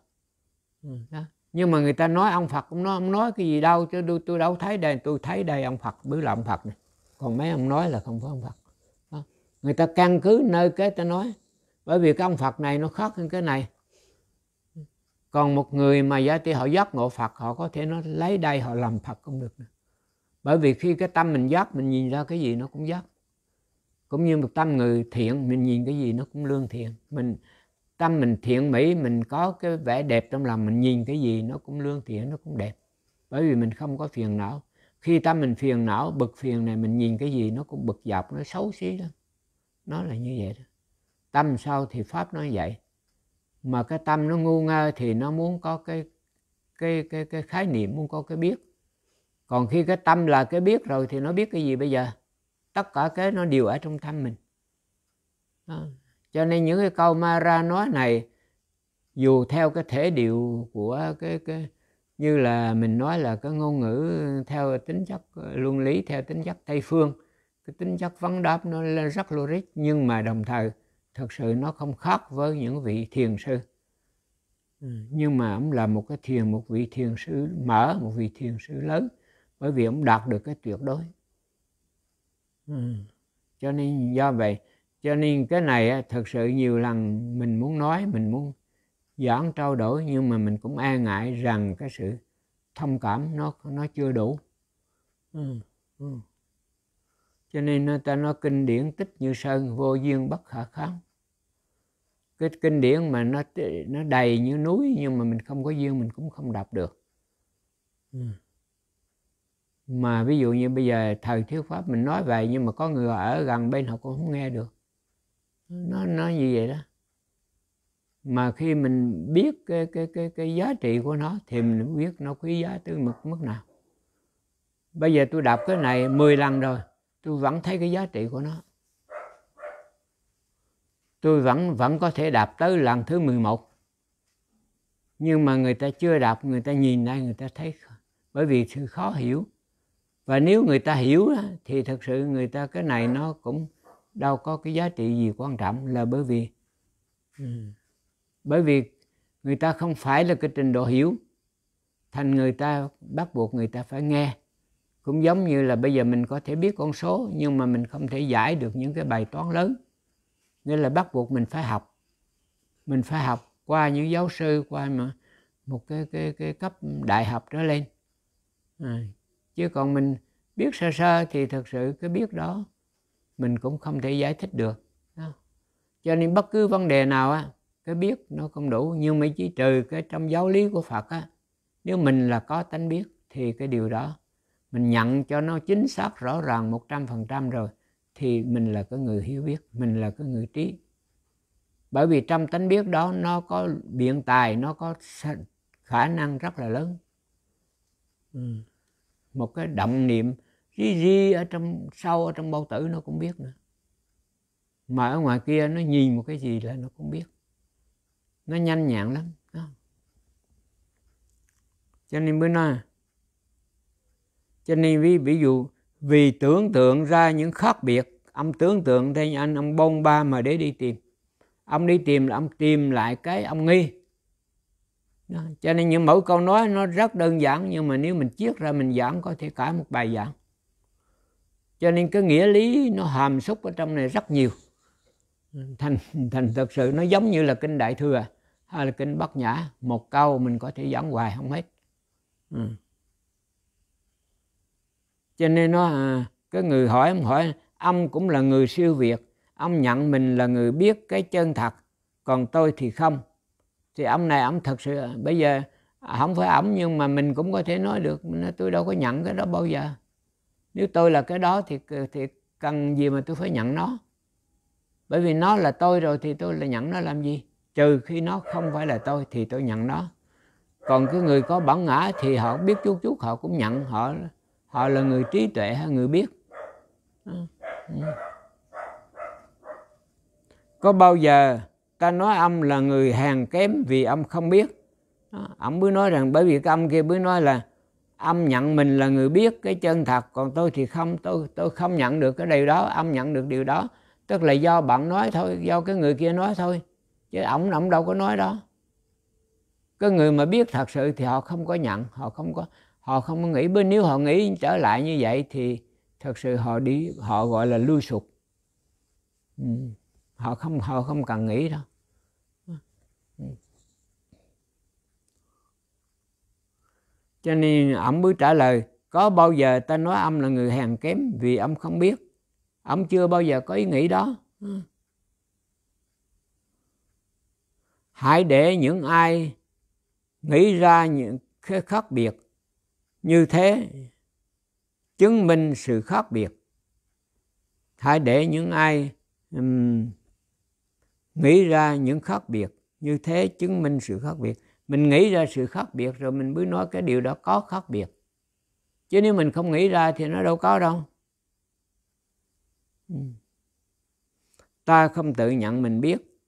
Ừ, đó nhưng mà người ta nói ông Phật cũng nói ông nói cái gì đâu chứ tôi, tôi đâu thấy đây tôi thấy đây ông Phật bứ là ông Phật này còn mấy ông nói là không phải ông Phật đó. người ta căn cứ nơi cái ta nói bởi vì cái ông Phật này nó khác hơn cái này còn một người mà giá trị họ giác ngộ Phật họ có thể nó lấy đây họ làm Phật cũng được nữa. bởi vì khi cái tâm mình giác mình nhìn ra cái gì nó cũng giác cũng như một tâm người thiện mình nhìn cái gì nó cũng lương thiện mình tâm mình thiện mỹ mình có cái vẻ đẹp trong lòng mình nhìn cái gì nó cũng lương thiện nó cũng đẹp bởi vì mình không có phiền não khi tâm mình phiền não bực phiền này mình nhìn cái gì nó cũng bực dọc nó xấu xí lắm nó là như vậy đó tâm sao thì pháp nó vậy mà cái tâm nó ngu ngơ thì nó muốn có cái cái cái cái khái niệm muốn có cái biết còn khi cái tâm là cái biết rồi thì nó biết cái gì bây giờ tất cả cái nó đều ở trong tâm mình đó. cho nên những cái câu ma ra nói này dù theo cái thể điệu của cái cái như là mình nói là cái ngôn ngữ theo tính chất ờ, luân lý theo tính chất tây phương cái tính chất vấn đáp nó rất logic nhưng mà đồng thời thật sự nó không khác với những vị thiền sư ừ, nhưng mà ông là một cái thiền một vị thiền sư mở một vị thiền sư lớn bởi vì ông đạt được cái tuyệt đối ừ. cho nên do vậy cho nên cái này thật sự nhiều lần mình muốn nói mình muốn giảng trao đổi nhưng mà mình cũng e ngại rằng cái sự thông cảm nó nó chưa đủ ừ. Ừ. cho nên nó ta nói kinh điển tích như sơn vô duyên bất khả kháng cái kinh điển mà nó nó đầy như núi nhưng mà mình không có duyên mình cũng không đọc được ừ. mà ví dụ như bây giờ thời thiếu pháp mình nói vậy nhưng mà có người ở gần bên họ cũng không nghe được nó nói như vậy đó mà khi mình biết cái cái cái cái giá trị của nó thì mình biết nó quý giá tới mức mức nào bây giờ tôi đọc cái này 10 lần rồi tôi vẫn thấy cái giá trị của nó tôi vẫn vẫn có thể đạp tới lần thứ 11 nhưng mà người ta chưa đọc người ta nhìn đây, người ta thấy bởi vì sự khó hiểu và nếu người ta hiểu thì thật sự người ta cái này nó cũng đâu có cái giá trị gì quan trọng là bởi vì ừ bởi vì người ta không phải là cái trình độ hiểu thành người ta bắt buộc người ta phải nghe cũng giống như là bây giờ mình có thể biết con số nhưng mà mình không thể giải được những cái bài toán lớn nên là bắt buộc mình phải học mình phải học qua những giáo sư qua mà một cái cái cái cấp đại học trở lên à. chứ còn mình biết sơ sơ thì thật sự cái biết đó mình cũng không thể giải thích được đó. cho nên bất cứ vấn đề nào á cái biết nó không đủ nhưng mà chỉ trừ cái trong giáo lý của Phật á nếu mình là có tánh biết thì cái điều đó mình nhận cho nó chính xác rõ ràng một trăm phần trăm rồi thì mình là cái người hiểu biết mình là cái người trí bởi vì trong tánh biết đó nó có biện tài nó có khả năng rất là lớn ừ. một cái động niệm ri ri ở trong sâu ở trong bao tử nó cũng biết nữa mà ở ngoài kia nó nhìn một cái gì là nó cũng biết nó nhanh nhẹn lắm đó. cho nên mới nói, cho nên ví, ví dụ vì tưởng tượng ra những khác biệt ông tưởng tượng thì anh ông bông ba mà để đi tìm ông đi tìm là ông tìm lại cái ông nghi đó. cho nên những mẫu câu nói nó rất đơn giản nhưng mà nếu mình chiết ra mình giảng có thể cả một bài giảng cho nên cái nghĩa lý nó hàm xúc ở trong này rất nhiều thành thành thực sự nó giống như là kinh đại thừa hay là kinh bát nhã một câu mình có thể giảng hoài không hết ừ. cho nên nó à, cái người hỏi ông hỏi ông cũng là người siêu việt ông nhận mình là người biết cái chân thật còn tôi thì không thì ông này ông thật sự bây giờ à, không phải ông nhưng mà mình cũng có thể nói được nói, tôi đâu có nhận cái đó bao giờ nếu tôi là cái đó thì thì cần gì mà tôi phải nhận nó bởi vì nó là tôi rồi thì tôi là nhận nó làm gì trừ khi nó không phải là tôi thì tôi nhận nó còn cái người có bản ngã thì họ biết chút chút họ cũng nhận họ họ là người trí tuệ hay người biết ừ. Ừ. có bao giờ ta nói ông là người hàng kém vì ông không biết ông mới nói rằng bởi vì cái ông kia mới nói là âm nhận mình là người biết cái chân thật còn tôi thì không tôi tôi không nhận được cái điều đó âm nhận được điều đó tức là do bạn nói thôi do cái người kia nói thôi chứ ổng ổng đâu có nói đó cái người mà biết thật sự thì họ không có nhận họ không có họ không có nghĩ bên nếu họ nghĩ trở lại như vậy thì thật sự họ đi họ gọi là lui sụp ừ. họ không họ không cần nghĩ đâu ừ. cho nên ông mới trả lời có bao giờ ta nói ông là người hèn kém vì ông không biết ông chưa bao giờ có ý nghĩ đó hãy để những ai nghĩ ra những khác biệt như thế chứng minh sự khác biệt hãy để những ai um, nghĩ ra những khác biệt như thế chứng minh sự khác biệt mình nghĩ ra sự khác biệt rồi mình mới nói cái điều đó có khác biệt chứ nếu mình không nghĩ ra thì nó đâu có đâu Ừ. ta không tự nhận mình biết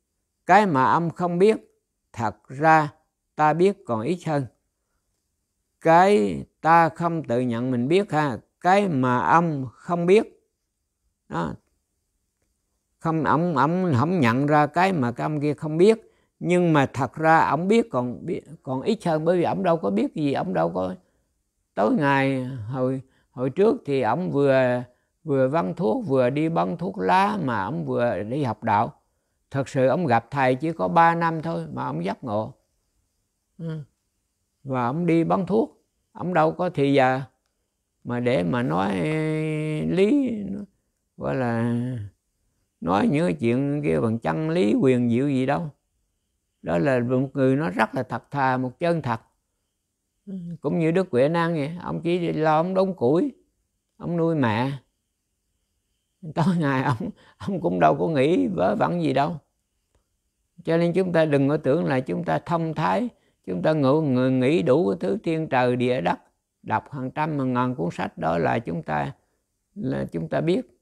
cái mà ông không biết thật ra ta biết còn ít hơn cái ta không tự nhận mình biết ha cái mà ông không biết đó. không ông ông không nhận ra cái mà cái ông kia không biết nhưng mà thật ra ông biết còn biết còn ít hơn bởi vì ông đâu có biết gì ông đâu có tối ngày hồi hồi trước thì ông vừa vừa văn thuốc vừa đi bắn thuốc lá mà ông vừa đi học đạo thật sự ông gặp thầy chỉ có 3 năm thôi mà ông giác ngộ ừ. và ông đi bắn thuốc ông đâu có thì giờ mà để mà nói lý gọi là nói những cái chuyện kia bằng chân lý quyền diệu gì đâu đó là một người nó rất là thật thà một chân thật ừ, cũng như đức huệ năng vậy ông chỉ lo ông đống củi ông nuôi mẹ tối ngày ông ông cũng đâu có nghĩ vớ vẩn gì đâu cho nên chúng ta đừng có tưởng là chúng ta thông thái chúng ta ngủ người nghĩ đủ cái thứ thiên trời địa đất đọc hàng trăm hàng ngàn cuốn sách đó là chúng ta là chúng ta biết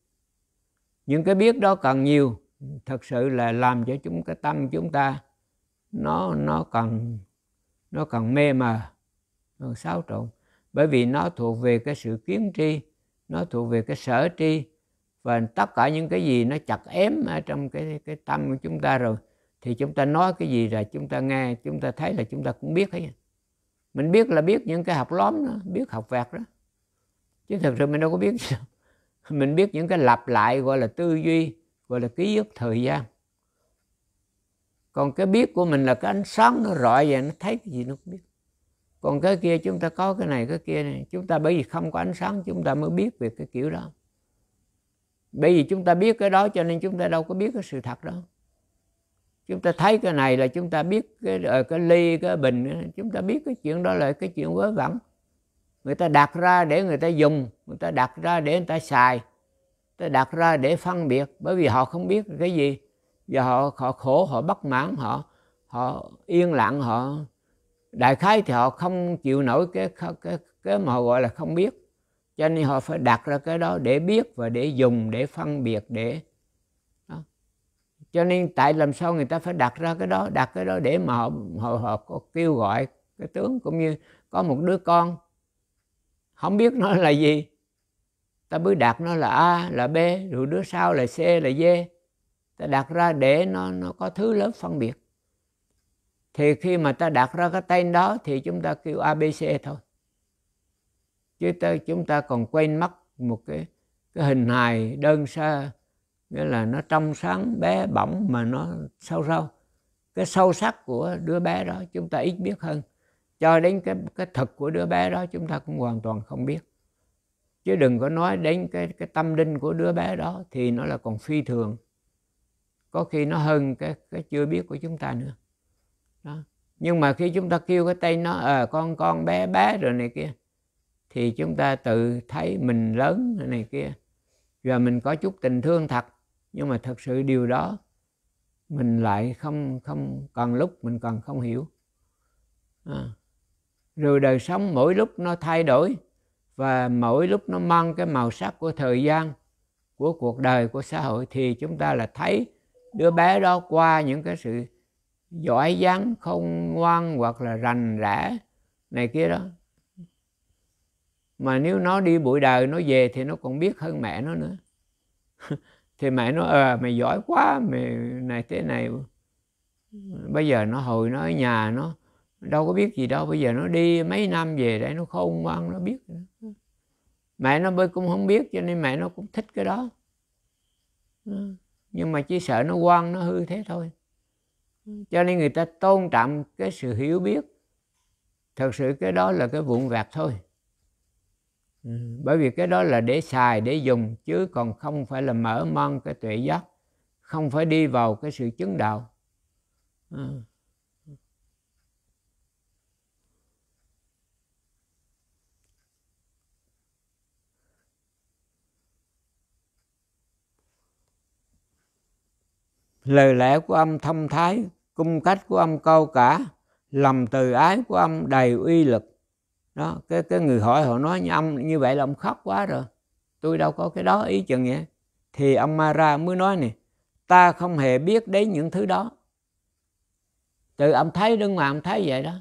những cái biết đó cần nhiều thật sự là làm cho chúng cái tâm chúng ta nó nó cần nó cần mê mờ xáo trộn bởi vì nó thuộc về cái sự kiến tri nó thuộc về cái sở tri và tất cả những cái gì nó chặt ém ở trong cái cái tâm của chúng ta rồi thì chúng ta nói cái gì là chúng ta nghe chúng ta thấy là chúng ta cũng biết hết mình biết là biết những cái học lóm đó biết học vẹt đó chứ thật sự mình đâu có biết gì đâu. mình biết những cái lặp lại gọi là tư duy gọi là ký ức thời gian còn cái biết của mình là cái ánh sáng nó rọi và nó thấy cái gì nó cũng biết còn cái kia chúng ta có cái này cái kia này chúng ta bởi vì không có ánh sáng chúng ta mới biết về cái kiểu đó bởi vì chúng ta biết cái đó cho nên chúng ta đâu có biết cái sự thật đó chúng ta thấy cái này là chúng ta biết cái ờ, cái ly cái bình ờ, chúng ta biết cái chuyện đó là cái chuyện vớ vẩn người ta đặt ra để người ta dùng người ta đặt ra để người ta xài người ta đặt ra để phân biệt bởi vì họ không biết cái gì và họ họ khổ họ bất mãn họ họ yên lặng họ đại khái thì họ không chịu nổi cái cái cái mà họ gọi là không biết cho nên họ phải đặt ra cái đó để biết và để dùng để phân biệt để đó. cho nên tại làm sao người ta phải đặt ra cái đó đặt cái đó để mà họ họ, họ có kêu gọi cái tướng cũng như có một đứa con không biết nó là gì ta mới đặt nó là a là b rồi đứa sau là c là d ta đặt ra để nó nó có thứ lớp phân biệt thì khi mà ta đặt ra cái tên đó thì chúng ta kêu abc thôi chứ ta, chúng ta còn quên mất một cái cái hình hài đơn sơ nghĩa là nó trong sáng bé bỏng mà nó sâu sâu cái sâu sắc của đứa bé đó chúng ta ít biết hơn cho đến cái cái thật của đứa bé đó chúng ta cũng hoàn toàn không biết chứ đừng có nói đến cái cái tâm linh của đứa bé đó thì nó là còn phi thường có khi nó hơn cái cái chưa biết của chúng ta nữa đó. nhưng mà khi chúng ta kêu cái tay nó ờ à, con con bé bé rồi này kia thì chúng ta tự thấy mình lớn này kia và mình có chút tình thương thật nhưng mà thật sự điều đó mình lại không không còn lúc mình còn không hiểu à. rồi đời sống mỗi lúc nó thay đổi và mỗi lúc nó mang cái màu sắc của thời gian của cuộc đời của xã hội thì chúng ta là thấy đứa bé đó qua những cái sự giỏi giang không ngoan hoặc là rành rẽ này kia đó mà nếu nó đi bụi đời nó về thì nó còn biết hơn mẹ nó nữa thì mẹ nó ờ à, mày giỏi quá mày này thế này bây giờ nó hồi nó ở nhà nó đâu có biết gì đâu bây giờ nó đi mấy năm về đây nó khôn ngoan nó biết mẹ nó bơi cũng không biết cho nên mẹ nó cũng thích cái đó nhưng mà chỉ sợ nó quan nó hư thế thôi cho nên người ta tôn trọng cái sự hiểu biết thật sự cái đó là cái vụn vặt thôi Ừ, bởi vì cái đó là để xài để dùng chứ còn không phải là mở mang cái tuệ giác không phải đi vào cái sự chứng đạo ừ. lời lẽ của âm thông thái cung cách của âm cao cả lòng từ ái của âm đầy uy lực đó cái cái người hỏi họ nói âm như vậy là ông khóc quá rồi tôi đâu có cái đó ý chừng vậy thì ông Mara mới nói nè ta không hề biết đến những thứ đó từ ông thấy đứng ngoài ông thấy vậy đó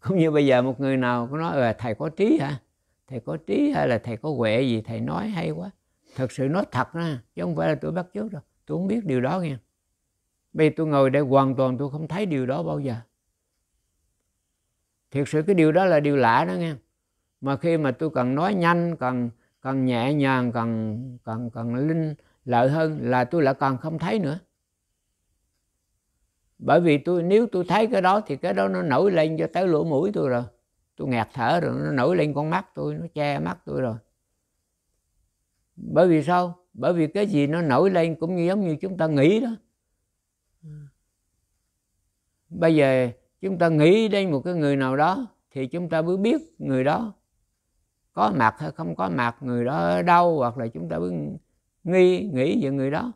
cũng như bây giờ một người nào có nói là ờ, thầy có trí hả thầy có trí hay là thầy có huệ gì thầy nói hay quá thật sự nói thật nha, chứ không phải là tôi bắt chước đâu tôi không biết điều đó nghe bây tôi ngồi đây hoàn toàn tôi không thấy điều đó bao giờ thiệt sự cái điều đó là điều lạ đó nghe mà khi mà tôi cần nói nhanh cần cần nhẹ nhàng cần cần cần linh lợi hơn là tôi lại còn không thấy nữa bởi vì tôi nếu tôi thấy cái đó thì cái đó nó nổi lên cho tới lỗ mũi tôi rồi tôi ngạt thở rồi nó nổi lên con mắt tôi nó che mắt tôi rồi bởi vì sao bởi vì cái gì nó nổi lên cũng như giống như chúng ta nghĩ đó bây giờ chúng ta nghĩ đến một cái người nào đó thì chúng ta mới biết người đó có mặt hay không có mặt người đó ở đâu hoặc là chúng ta mới nghi nghĩ về người đó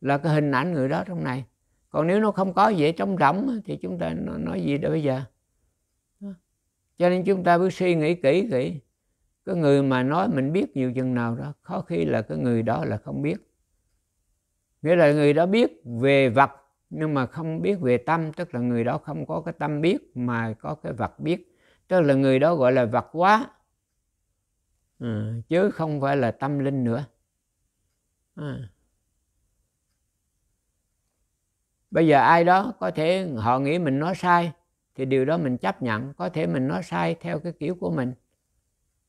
là cái hình ảnh người đó trong này còn nếu nó không có gì trong rỗng thì chúng ta nói gì đâu bây giờ cho nên chúng ta cứ suy nghĩ kỹ kỹ cái người mà nói mình biết nhiều chừng nào đó có khi là cái người đó là không biết nghĩa là người đó biết về vật nhưng mà không biết về tâm tức là người đó không có cái tâm biết mà có cái vật biết tức là người đó gọi là vật quá à, chứ không phải là tâm linh nữa à. bây giờ ai đó có thể họ nghĩ mình nói sai thì điều đó mình chấp nhận có thể mình nói sai theo cái kiểu của mình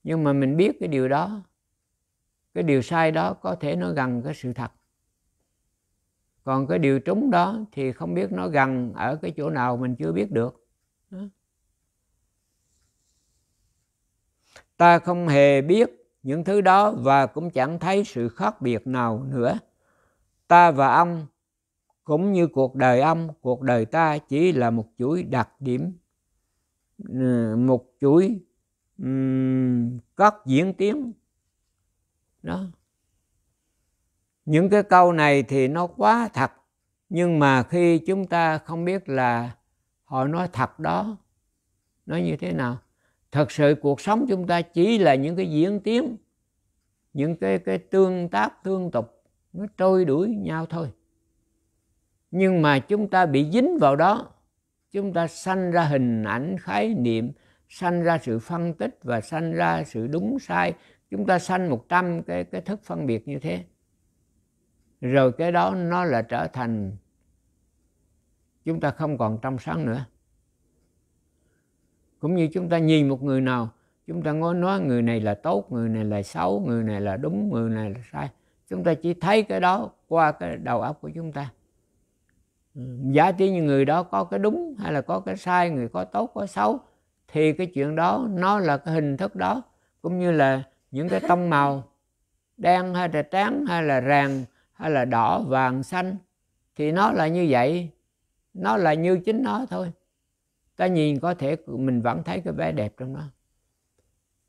nhưng mà mình biết cái điều đó cái điều sai đó có thể nó gần cái sự thật còn cái điều trúng đó thì không biết nó gần ở cái chỗ nào mình chưa biết được ta không hề biết những thứ đó và cũng chẳng thấy sự khác biệt nào nữa ta và ông cũng như cuộc đời ông cuộc đời ta chỉ là một chuỗi đặc điểm ừ, một chuỗi um, các diễn tiến đó những cái câu này thì nó quá thật nhưng mà khi chúng ta không biết là họ nói thật đó nó như thế nào thật sự cuộc sống chúng ta chỉ là những cái diễn tiến những cái cái tương tác tương tục nó trôi đuổi nhau thôi nhưng mà chúng ta bị dính vào đó chúng ta sanh ra hình ảnh khái niệm sanh ra sự phân tích và sanh ra sự đúng sai chúng ta sanh một trăm cái cái thức phân biệt như thế rồi cái đó nó là trở thành chúng ta không còn trong sáng nữa cũng như chúng ta nhìn một người nào chúng ta nói nói người này là tốt người này là xấu người này là đúng người này là sai chúng ta chỉ thấy cái đó qua cái đầu óc của chúng ta giả tỷ như người đó có cái đúng hay là có cái sai người có tốt có xấu thì cái chuyện đó nó là cái hình thức đó cũng như là những cái tông màu đen hay là trắng hay là ràng hay là đỏ vàng xanh thì nó là như vậy nó là như chính nó thôi ta nhìn có thể mình vẫn thấy cái vẻ đẹp trong nó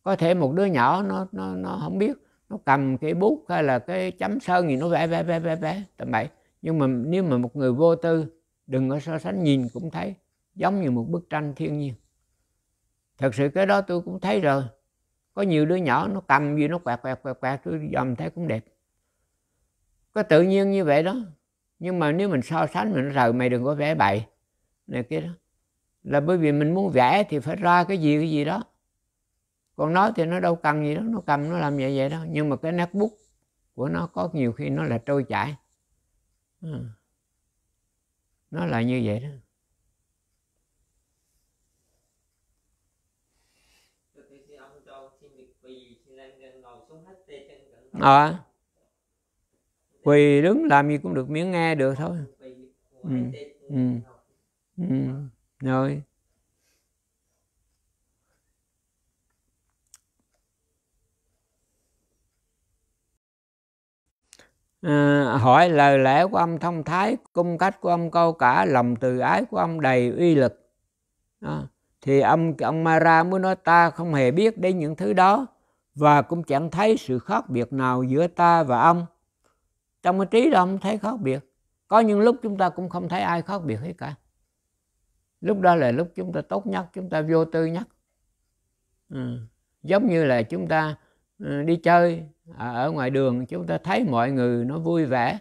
có thể một đứa nhỏ nó nó nó không biết nó cầm cái bút hay là cái chấm sơn gì nó vẽ vẽ vẽ vẽ vẽ tầm bậy nhưng mà nếu mà một người vô tư đừng có so sánh nhìn cũng thấy giống như một bức tranh thiên nhiên thật sự cái đó tôi cũng thấy rồi có nhiều đứa nhỏ nó cầm gì nó quẹt quẹt quẹt quẹt tôi dòm thấy cũng đẹp có tự nhiên như vậy đó nhưng mà nếu mình so sánh mình nói, rồi mày đừng có vẽ bậy này kia đó là bởi vì mình muốn vẽ thì phải ra cái gì cái gì đó còn nói thì nó đâu cần gì đó nó cầm nó làm vậy vậy đó nhưng mà cái nét bút của nó có nhiều khi nó là trôi chảy ừ. nó là như vậy đó ờ à quỳ đứng làm gì cũng được miếng nghe được thôi ừ. Ừ. Ừ. rồi À, hỏi lời lẽ của ông thông thái cung cách của ông câu cả lòng từ ái của ông đầy uy lực đó. À, thì ông ông Mara mới nói ta không hề biết đến những thứ đó và cũng chẳng thấy sự khác biệt nào giữa ta và ông trong cái trí đó không thấy khác biệt có những lúc chúng ta cũng không thấy ai khác biệt hết cả lúc đó là lúc chúng ta tốt nhất chúng ta vô tư nhất ừ. giống như là chúng ta ừ, đi chơi à, ở ngoài đường chúng ta thấy mọi người nó vui vẻ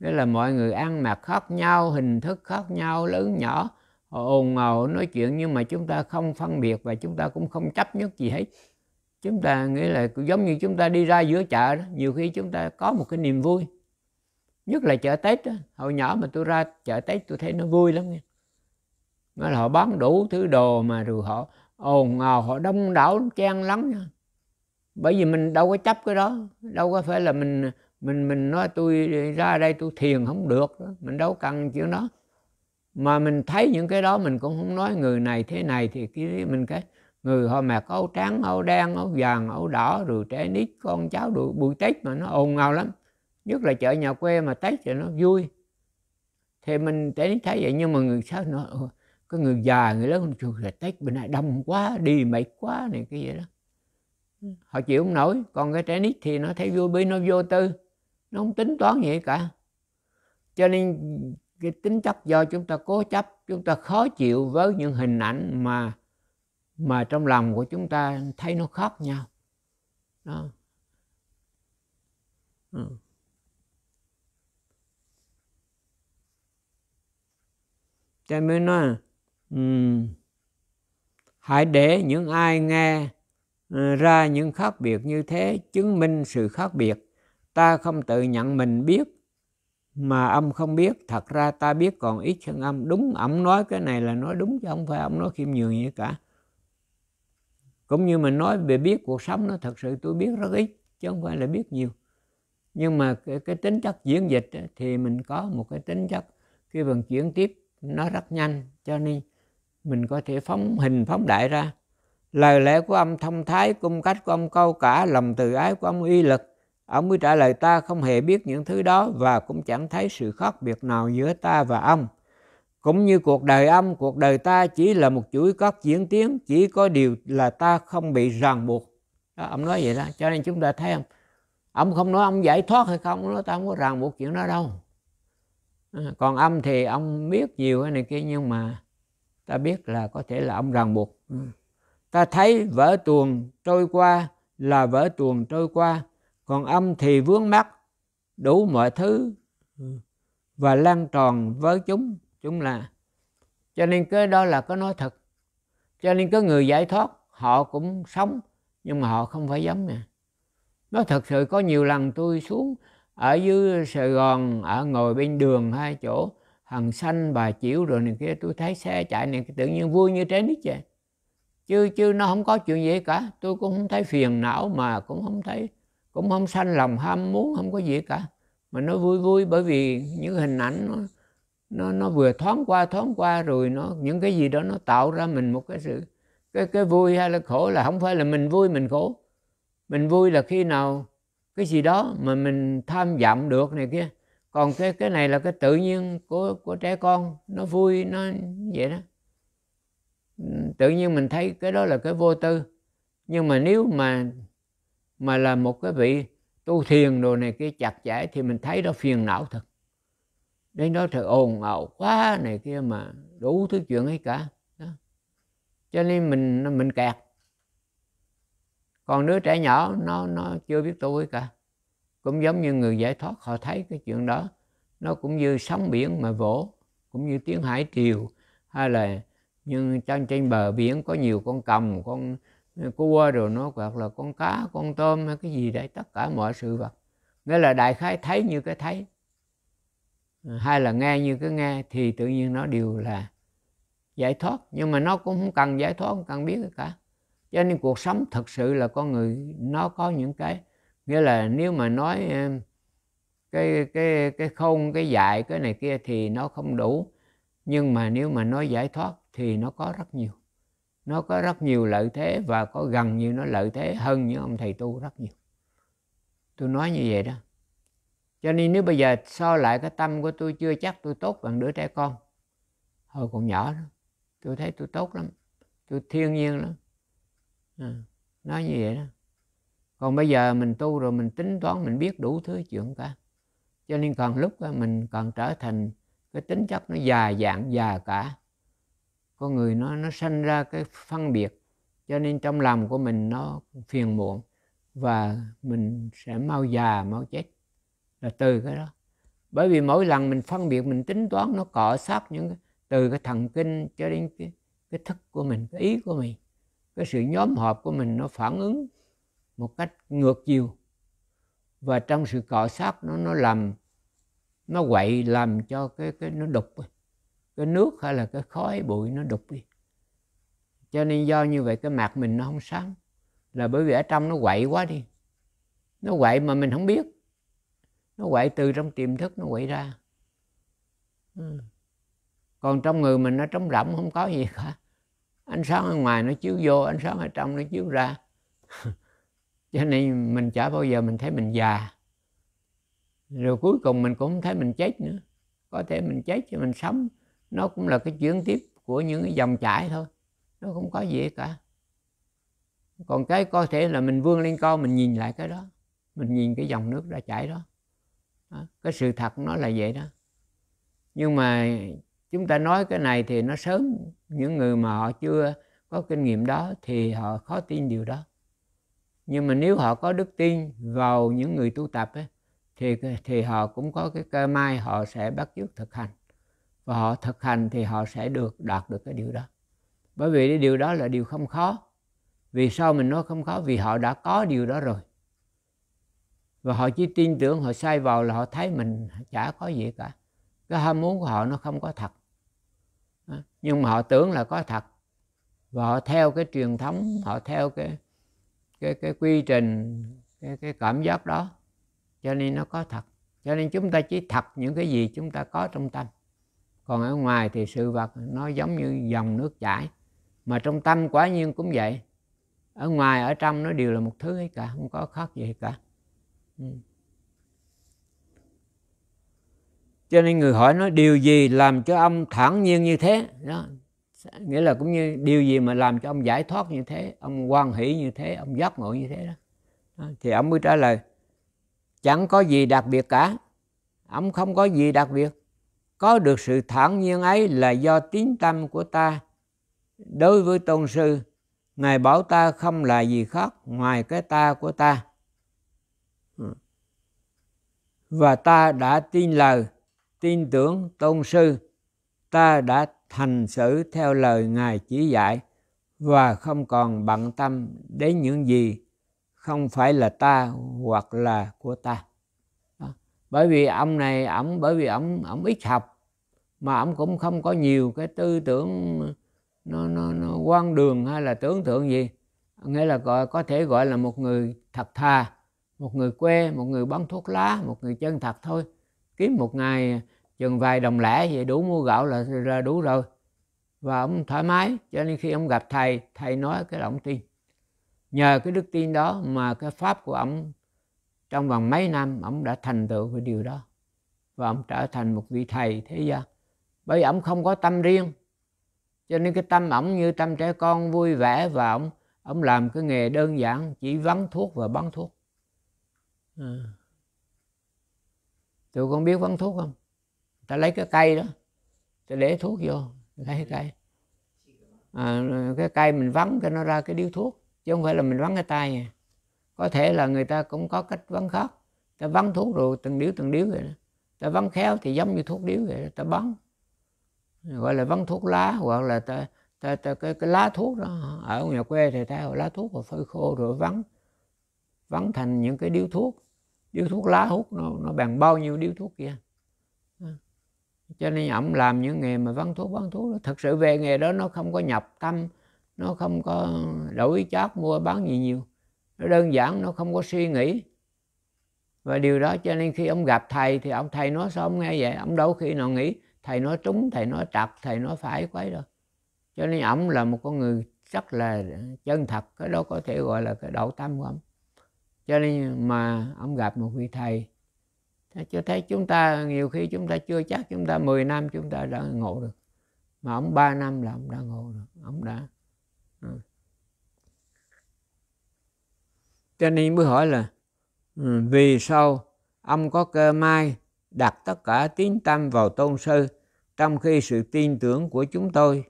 nghĩa là mọi người ăn mặc khác nhau hình thức khác nhau lớn nhỏ ồn ào nói chuyện nhưng mà chúng ta không phân biệt và chúng ta cũng không chấp nhất gì hết chúng ta nghĩa là giống như chúng ta đi ra giữa chợ đó nhiều khi chúng ta có một cái niềm vui nhất là chợ tết đó. hồi nhỏ mà tôi ra chợ tết tôi thấy nó vui lắm nha nó là họ bán đủ thứ đồ mà rồi họ ồn ào họ đông đảo chen lắm nha bởi vì mình đâu có chấp cái đó đâu có phải là mình mình mình nói tôi ra đây tôi thiền không được đó. mình đâu cần chuyện đó mà mình thấy những cái đó mình cũng không nói người này thế này thì cái mình cái người họ mặc áo trắng áo đen áo vàng áo đỏ rồi trẻ nít con cháu rồi buổi tết mà nó ồn ào lắm nhất là chợ nhà quê mà tết thì nó vui thì mình thấy thấy vậy nhưng mà người sao nó có người già người lớn không chịu là tết bên này đông quá đi mệt quá này cái gì đó ừ. họ chịu không nổi còn cái trẻ nít thì nó thấy vui bi nó vô tư nó không tính toán gì cả cho nên cái tính chất do chúng ta cố chấp chúng ta khó chịu với những hình ảnh mà mà trong lòng của chúng ta thấy nó khác nhau đó ừ. cho mới nói um, hãy để những ai nghe ờ, ra những khác biệt như thế chứng minh sự khác biệt ta không tự nhận mình biết mà âm không biết thật ra ta biết còn ít hơn âm đúng ổng nói cái này là nói đúng chứ không phải ông nói khiêm nhường gì cả cũng như mình nói về biết cuộc sống nó thật sự tôi biết rất ít chứ không phải là biết nhiều nhưng mà cái, cái tính chất diễn dịch ấy, thì mình có một cái tính chất khi vận chuyển tiếp nó rất nhanh cho nên mình có thể phóng hình phóng đại ra lời lẽ của ông thông thái cung cách của ông câu cả lòng từ ái của ông uy lực ông mới trả lời ta không hề biết những thứ đó và cũng chẳng thấy sự khác biệt nào giữa ta và ông cũng như cuộc đời ông cuộc đời ta chỉ là một chuỗi các diễn tiến chỉ có điều là ta không bị ràng buộc đó, ông nói vậy đó cho nên chúng ta thấy không ông không nói ông giải thoát hay không nó ta không có ràng buộc chuyện đó đâu À, còn âm thì ông biết nhiều cái này kia nhưng mà ta biết là có thể là ông ràng buộc ừ. ta thấy vỡ tuồng trôi qua là vỡ tuồng trôi qua còn âm thì vướng mắc đủ mọi thứ ừ, và lan tròn với chúng chúng là cho nên cái đó là có nói thật cho nên cái người giải thoát họ cũng sống nhưng mà họ không phải giống nè nó thật sự có nhiều lần tôi xuống ở dưới Sài Gòn ở ngồi bên đường hai chỗ Hằng Xanh bà Chiểu rồi này kia tôi thấy xe chạy này tự nhiên vui như trái nít vậy chứ chứ nó không có chuyện gì cả tôi cũng không thấy phiền não mà cũng không thấy cũng không sanh lòng ham muốn không có gì cả mà nó vui vui bởi vì những hình ảnh nó nó nó vừa thoáng qua thoáng qua rồi nó những cái gì đó nó tạo ra mình một cái sự cái cái vui hay là khổ là không phải là mình vui mình khổ mình vui là khi nào cái gì đó mà mình tham vọng được này kia còn cái cái này là cái tự nhiên của của trẻ con nó vui nó vậy đó tự nhiên mình thấy cái đó là cái vô tư nhưng mà nếu mà mà là một cái vị tu thiền đồ này kia chặt chẽ thì mình thấy đó phiền não thật đến đó thật ồn ào quá này kia mà đủ thứ chuyện ấy cả đó. cho nên mình mình kẹt còn đứa trẻ nhỏ nó nó chưa biết tôi cả cũng giống như người giải thoát họ thấy cái chuyện đó nó cũng như sóng biển mà vỗ cũng như tiếng hải triều hay là nhưng trên trên bờ biển có nhiều con cầm con ờ, cua rồi nó hoặc là con cá con tôm hay cái gì đấy tất cả mọi sự vật nghĩa là đại khái thấy như cái thấy hay là nghe như cái nghe thì tự nhiên nó đều là giải thoát nhưng mà nó cũng không cần giải thoát không cần biết cả cho nên cuộc sống thật sự là con người nó có những cái nghĩa là nếu mà nói ờ, cái cái cái không cái dạy cái này kia thì nó không đủ nhưng mà nếu mà nói giải thoát thì nó có rất nhiều nó có rất nhiều lợi thế và có gần như nó lợi thế hơn những ông thầy tu rất nhiều tôi nói như vậy đó cho nên nếu bây giờ so lại cái tâm của tôi chưa chắc tôi tốt bằng đứa trẻ con hồi còn nhỏ đó tôi thấy tôi tốt lắm tôi thiên nhiên lắm Ừ, nói như vậy đó còn bây giờ mình tu rồi mình tính toán mình biết đủ thứ chuyện cả cho nên còn lúc đó, mình còn trở thành cái tính chất nó già dạng già cả con người nó nó sanh ra cái phân biệt cho nên trong lòng của mình nó phiền muộn và mình sẽ mau già mau chết là từ cái đó bởi vì mỗi lần mình phân biệt mình tính toán nó cọ sát những cái, từ cái thần kinh cho đến cái, cái thức của mình cái ý của mình cái sự nhóm họp của mình nó phản ứng một cách ngược chiều và trong sự cọ sát nó nó làm nó quậy làm cho cái cái nó đục cái nước hay là cái khói bụi nó đục đi cho nên do như vậy cái mặt mình nó không sáng là bởi vì ở trong nó quậy quá đi nó quậy mà mình không biết nó quậy từ trong tiềm thức nó quậy ra ừ. còn trong người mình nó trống rỗng không có gì cả ánh sáng ở ngoài nó chiếu vô ánh sáng ở trong nó chiếu ra cho nên mình chả bao giờ mình thấy mình già rồi cuối cùng mình cũng thấy mình chết nữa có thể mình chết cho mình sống nó cũng là cái chuyển tiếp của những cái dòng chảy thôi nó không có gì cả còn cái có thể là mình vươn lên cao mình nhìn lại cái đó mình nhìn cái dòng nước đã chảy đó. cái sự thật nó là vậy đó nhưng mà chúng ta nói cái này thì nó sớm những người mà họ chưa có kinh nghiệm đó thì họ khó tin điều đó nhưng mà nếu họ có đức tin vào những người tu tập ấy, thì thì họ cũng có cái cơ may họ sẽ bắt chước thực hành và họ thực hành thì họ sẽ được đạt được cái điều đó bởi vì cái điều đó là điều không khó vì sao mình nói không khó vì họ đã có điều đó rồi và họ chỉ tin tưởng họ sai vào là họ thấy mình chả có gì cả cái ham muốn của họ nó không có thật nhưng mà họ tưởng là có thật và họ theo cái truyền thống họ theo cái cái cái quy trình cái cái cảm giác đó cho nên nó có thật cho nên chúng ta chỉ thật những cái gì chúng ta có trong tâm còn ở ngoài thì sự vật nó giống như dòng nước chảy mà trong tâm quả nhiên cũng vậy ở ngoài ở trong nó đều là một thứ hết cả không có khác gì cả ừ. cho nên người hỏi nói điều gì làm cho ông thản nhiên như thế đó nghĩa là cũng như điều gì mà làm cho ông giải thoát như thế ông quan hỷ như thế ông giác ngộ như thế đó, đó. thì ông mới trả lời chẳng có gì đặc biệt cả ông không có gì đặc biệt có được sự thản nhiên ấy là do tín tâm của ta đối với tôn sư ngài bảo ta không là gì khác ngoài cái ta của ta và ta đã tin lời tin tưởng tôn sư ta đã thành xử theo lời ngài chỉ dạy và không còn bận tâm đến những gì không phải là ta hoặc là của ta đó. bởi vì ông này ông bởi vì ông ông ít học mà ông cũng không có nhiều cái tư tưởng nó, nó, nó quan đường hay là tưởng tượng gì nghĩa là gọi có thể gọi là một người thật thà một người quê một người bán thuốc lá một người chân thật thôi kiếm một ngày chừng vài đồng lẻ vậy đủ mua gạo là, là đủ rồi và ông thoải mái cho nên khi ông gặp thầy thầy nói cái lòng tin nhờ cái đức tin đó mà cái pháp của ông trong vòng mấy năm ông đã thành tựu cái điều đó và ông trở thành một vị thầy thế gian bởi vì ông không có tâm riêng cho nên cái tâm ổng như tâm trẻ con vui vẻ và ổng ổng làm cái nghề đơn giản chỉ vắn thuốc và bán thuốc à tụi con biết bắn thuốc không ta lấy cái cây đó ta để thuốc vô lấy cái cây à, cái cây mình vắn cho nó ra cái điếu thuốc chứ không phải là mình vắn cái tay nha. À. có thể là người ta cũng có cách vắn khác ta vắn thuốc rồi từng điếu từng điếu vậy đó ta vắn khéo thì giống như thuốc điếu vậy đó ta bắn gọi là vắn thuốc lá hoặc là ta, ta, ta cái, cái lá thuốc đó ở nhà quê thì ta lá thuốc rồi phơi khô rồi vắn vắn thành những cái điếu thuốc điếu thuốc lá hút nó, nó bằng bao nhiêu điếu thuốc kia cho nên ông làm những nghề mà vắng thuốc vắng thuốc thật sự về nghề đó nó không có nhập tâm nó không có đổi chót mua bán gì nhiều nó đơn giản nó không có suy nghĩ và điều đó cho nên khi ông gặp thầy thì ông thầy nói sao ông nghe vậy ông đâu khi nào nghĩ thầy nói trúng thầy nói trật thầy nói phải quấy đâu cho nên ông là một con người rất là chân thật cái đó có thể gọi là cái đạo tâm của ông cho nên mà ông gặp một vị thầy cho thấy chúng ta nhiều khi chúng ta chưa chắc chúng ta 10 năm chúng ta đã ngộ được mà ông 3 năm là ông đã ngộ được ông đã ừ. cho nên mới hỏi là ừ, vì sao ông có cơ may đặt tất cả tín tâm vào tôn sư trong khi sự tin tưởng của chúng tôi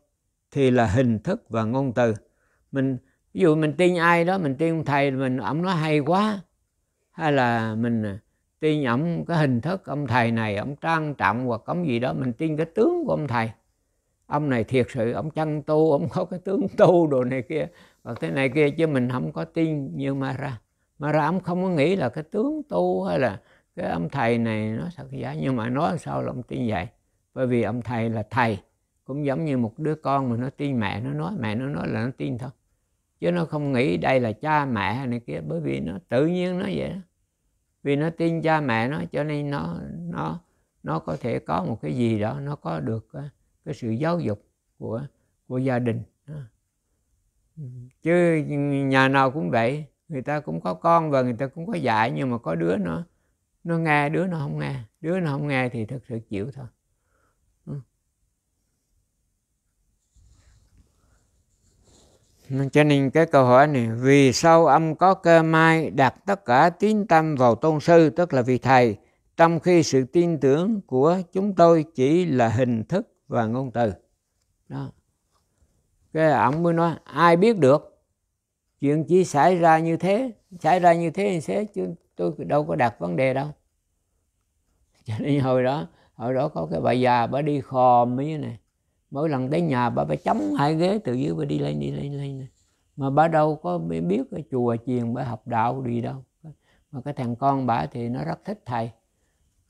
thì là hình thức và ngôn từ mình ví dụ mình tin ai đó mình tin ông thầy mình ổng nói hay quá hay là mình à, tin ổng cái hình thức ông thầy này ông trang trọng hoặc ông gì đó mình tin cái tướng của ông thầy ông này thiệt sự ông chăn tu ông có cái tướng tu đồ này kia hoặc thế này kia chứ mình không có tin như ma ra mà ra ông không có nghĩ là cái tướng tu hay là cái ông thầy này nó thật giả nhưng mà nói sao là ông tin vậy bởi vì ông thầy là thầy cũng giống như một đứa con mà nó tin mẹ nó nói mẹ nó nói là nó tin thôi chứ nó không nghĩ đây là cha mẹ hay này kia bởi vì nó tự nhiên nó vậy đó vì nó tin cha mẹ nó cho nên nó nó nó có thể có một cái gì đó nó có được ờ, cái sự giáo dục của của gia đình chứ nhà nào cũng vậy người ta cũng có con và người ta cũng có dạy nhưng mà có đứa nó nó nghe đứa nó không nghe đứa nó không nghe thì thật sự chịu thôi cho nên cái câu hỏi này vì sao ông có cơ may đặt tất cả tín tâm vào tôn sư tức là vị thầy trong khi sự tin tưởng của chúng tôi chỉ là hình thức và ngôn từ đó cái ông mới nói ai biết được chuyện chỉ xảy ra như thế xảy ra như thế như thế chứ tôi đâu có đặt vấn đề đâu cho nên hồi đó hồi đó có cái bà già bà đi khò mấy này mỗi lần tới nhà bà phải chống hai ghế từ dưới bà đi lên đi lên lên mà bà đâu có biết cái chùa chiền bà học đạo gì đâu mà cái thằng con bà thì nó rất thích thầy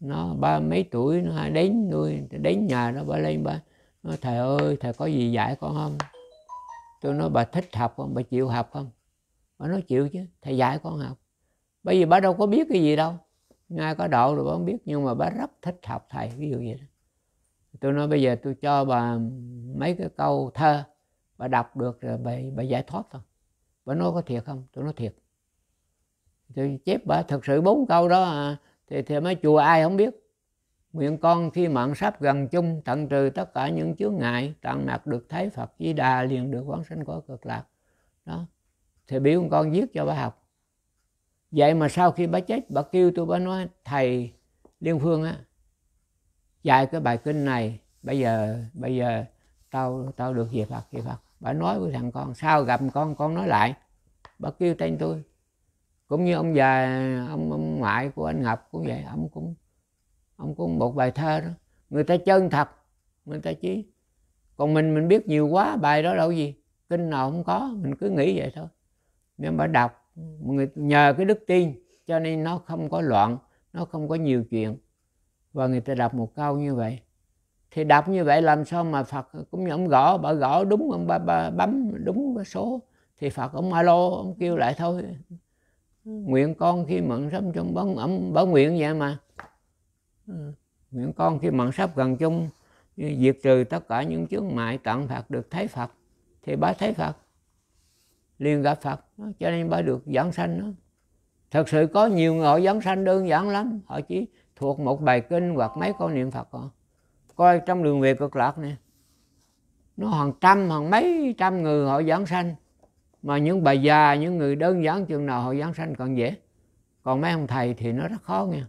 nó ba mấy tuổi nó đến nuôi đến nhà nó bà lên bà nó thầy ơi thầy có gì dạy con không tôi nói bà thích học không bà chịu học không bà nói chịu chứ thầy dạy con học bởi vì bà đâu có biết cái gì đâu ngay có độ rồi bà không biết nhưng mà bà rất thích học thầy ví dụ vậy đó tôi nói bây giờ tôi cho bà mấy cái câu thơ bà đọc được rồi bà, bà giải thoát thôi bà nói có thiệt không tôi nói thiệt tôi chép bà thật sự bốn câu đó à, thì, thì mấy chùa ai không biết nguyện con khi mạng sắp gần chung tận trừ tất cả những chướng ngại tận nặc được thấy phật di đà liền được quán sanh cõi cực lạc đó thì biểu con viết cho bà học vậy mà sau khi bà chết bà kêu tôi bà nói thầy liên phương á dạy cái bài kinh này bây giờ bây giờ tao tao được về Phật về Phật bà nói với thằng con sao gặp con con nói lại bà kêu tên tôi cũng như ông già ông, ông ngoại của anh Ngọc cũng vậy ông cũng ông cũng một bài thơ đó người ta chân thật người ta chí còn mình mình biết nhiều quá bài đó đâu gì kinh nào không có mình cứ nghĩ vậy thôi nếu mà đọc người nhờ cái đức tin cho nên nó không có loạn nó không có nhiều chuyện và người ta đọc một câu như vậy thì đọc như vậy làm sao mà Phật cũng ông gõ bà gõ đúng ông bà, bà bấm đúng cái số thì Phật ông alo ông kêu lại thôi nguyện con khi mận sắp chung bóng ẩm bảo nguyện vậy mà ừ. nguyện con khi mận sắp gần chung diệt trừ tất cả những chướng mại cận Phật được thấy Phật thì bà thấy Phật liền gặp Phật cho nên bà được giảng sanh đó. thật sự có nhiều người họ giảng sanh đơn giản lắm họ chỉ thuộc một bài kinh hoặc mấy câu niệm Phật họ. Coi trong đường về cực lạc này Nó hàng trăm, hàng mấy trăm người họ giảng sanh. Mà những bà già, những người đơn giản chừng nào họ giảng sanh còn dễ. Còn mấy ông thầy thì nó rất khó nghe.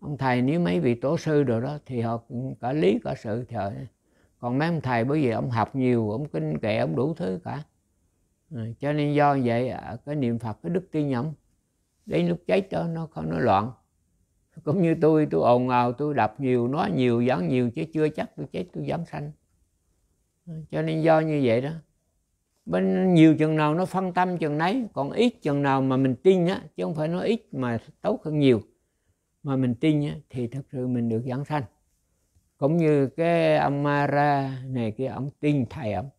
Ông thầy nếu mấy vị tổ sư rồi đó thì họ cả lý cả sự thì Còn mấy ông thầy bởi vì ông học nhiều, ông kinh kệ, ông đủ thứ cả. Ừ, cho nên do vậy à, cái niệm Phật, cái đức tin nhậm đến lúc chết đó nó không nó loạn cũng như tôi tôi ồn ào tôi đập nhiều nói nhiều giảng nhiều chứ chưa chắc tôi chết tôi giảm sanh ừ. cho nên do như vậy đó bên nhiều chừng nào nó phân tâm chừng nấy còn ít chừng nào mà mình tin á chứ không phải nói ít mà tốt hơn nhiều mà mình tin á, thì thật sự mình được giảng sanh cũng như cái ông Mara này kia ông tin thầy ông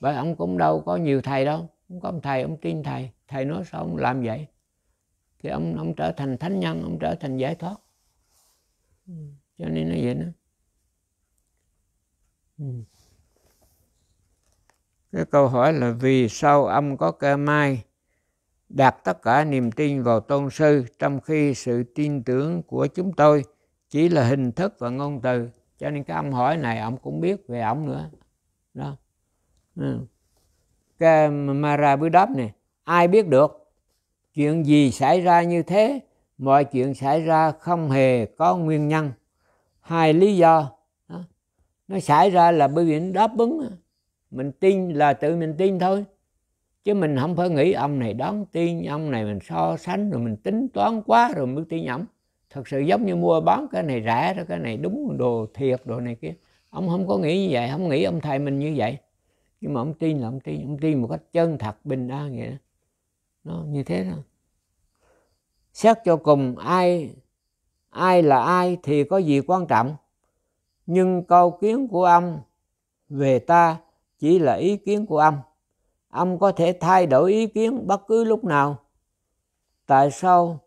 bởi ông cũng đâu có nhiều thầy đâu không có ông thầy ông tin thầy thầy nói sao ông làm vậy thì ông ông trở thành thánh nhân ông trở thành giải thoát ừ. cho nên nó vậy đó ừ. cái câu hỏi là vì sao ông có cơ may đặt tất cả niềm tin vào tôn sư trong khi sự tin tưởng của chúng tôi chỉ là hình thức và ngôn từ cho nên cái ông hỏi này ông cũng biết về ông nữa đó ừ. cái Mara Bứ Đáp này ai biết được chuyện gì xảy ra như thế mọi chuyện xảy ra không hề có nguyên nhân hai lý do nó xảy ra là bởi vì nó đáp ứng mình tin là tự mình tin thôi chứ mình không phải nghĩ ông này đón tin ông này mình so sánh rồi mình tính toán quá rồi mới tin nhầm, thật sự giống như mua bán cái này rẻ đó cái này đúng đồ thiệt đồ này kia ông không có nghĩ như vậy không nghĩ ông thầy mình như vậy nhưng mà ông tin là ông tin ông tin một cách chân thật bình an vậy đó nó như thế đó xét cho cùng ai ai là ai thì có gì quan trọng nhưng câu kiến của ông về ta chỉ là ý kiến của ông ông có thể thay đổi ý kiến bất cứ lúc nào tại sao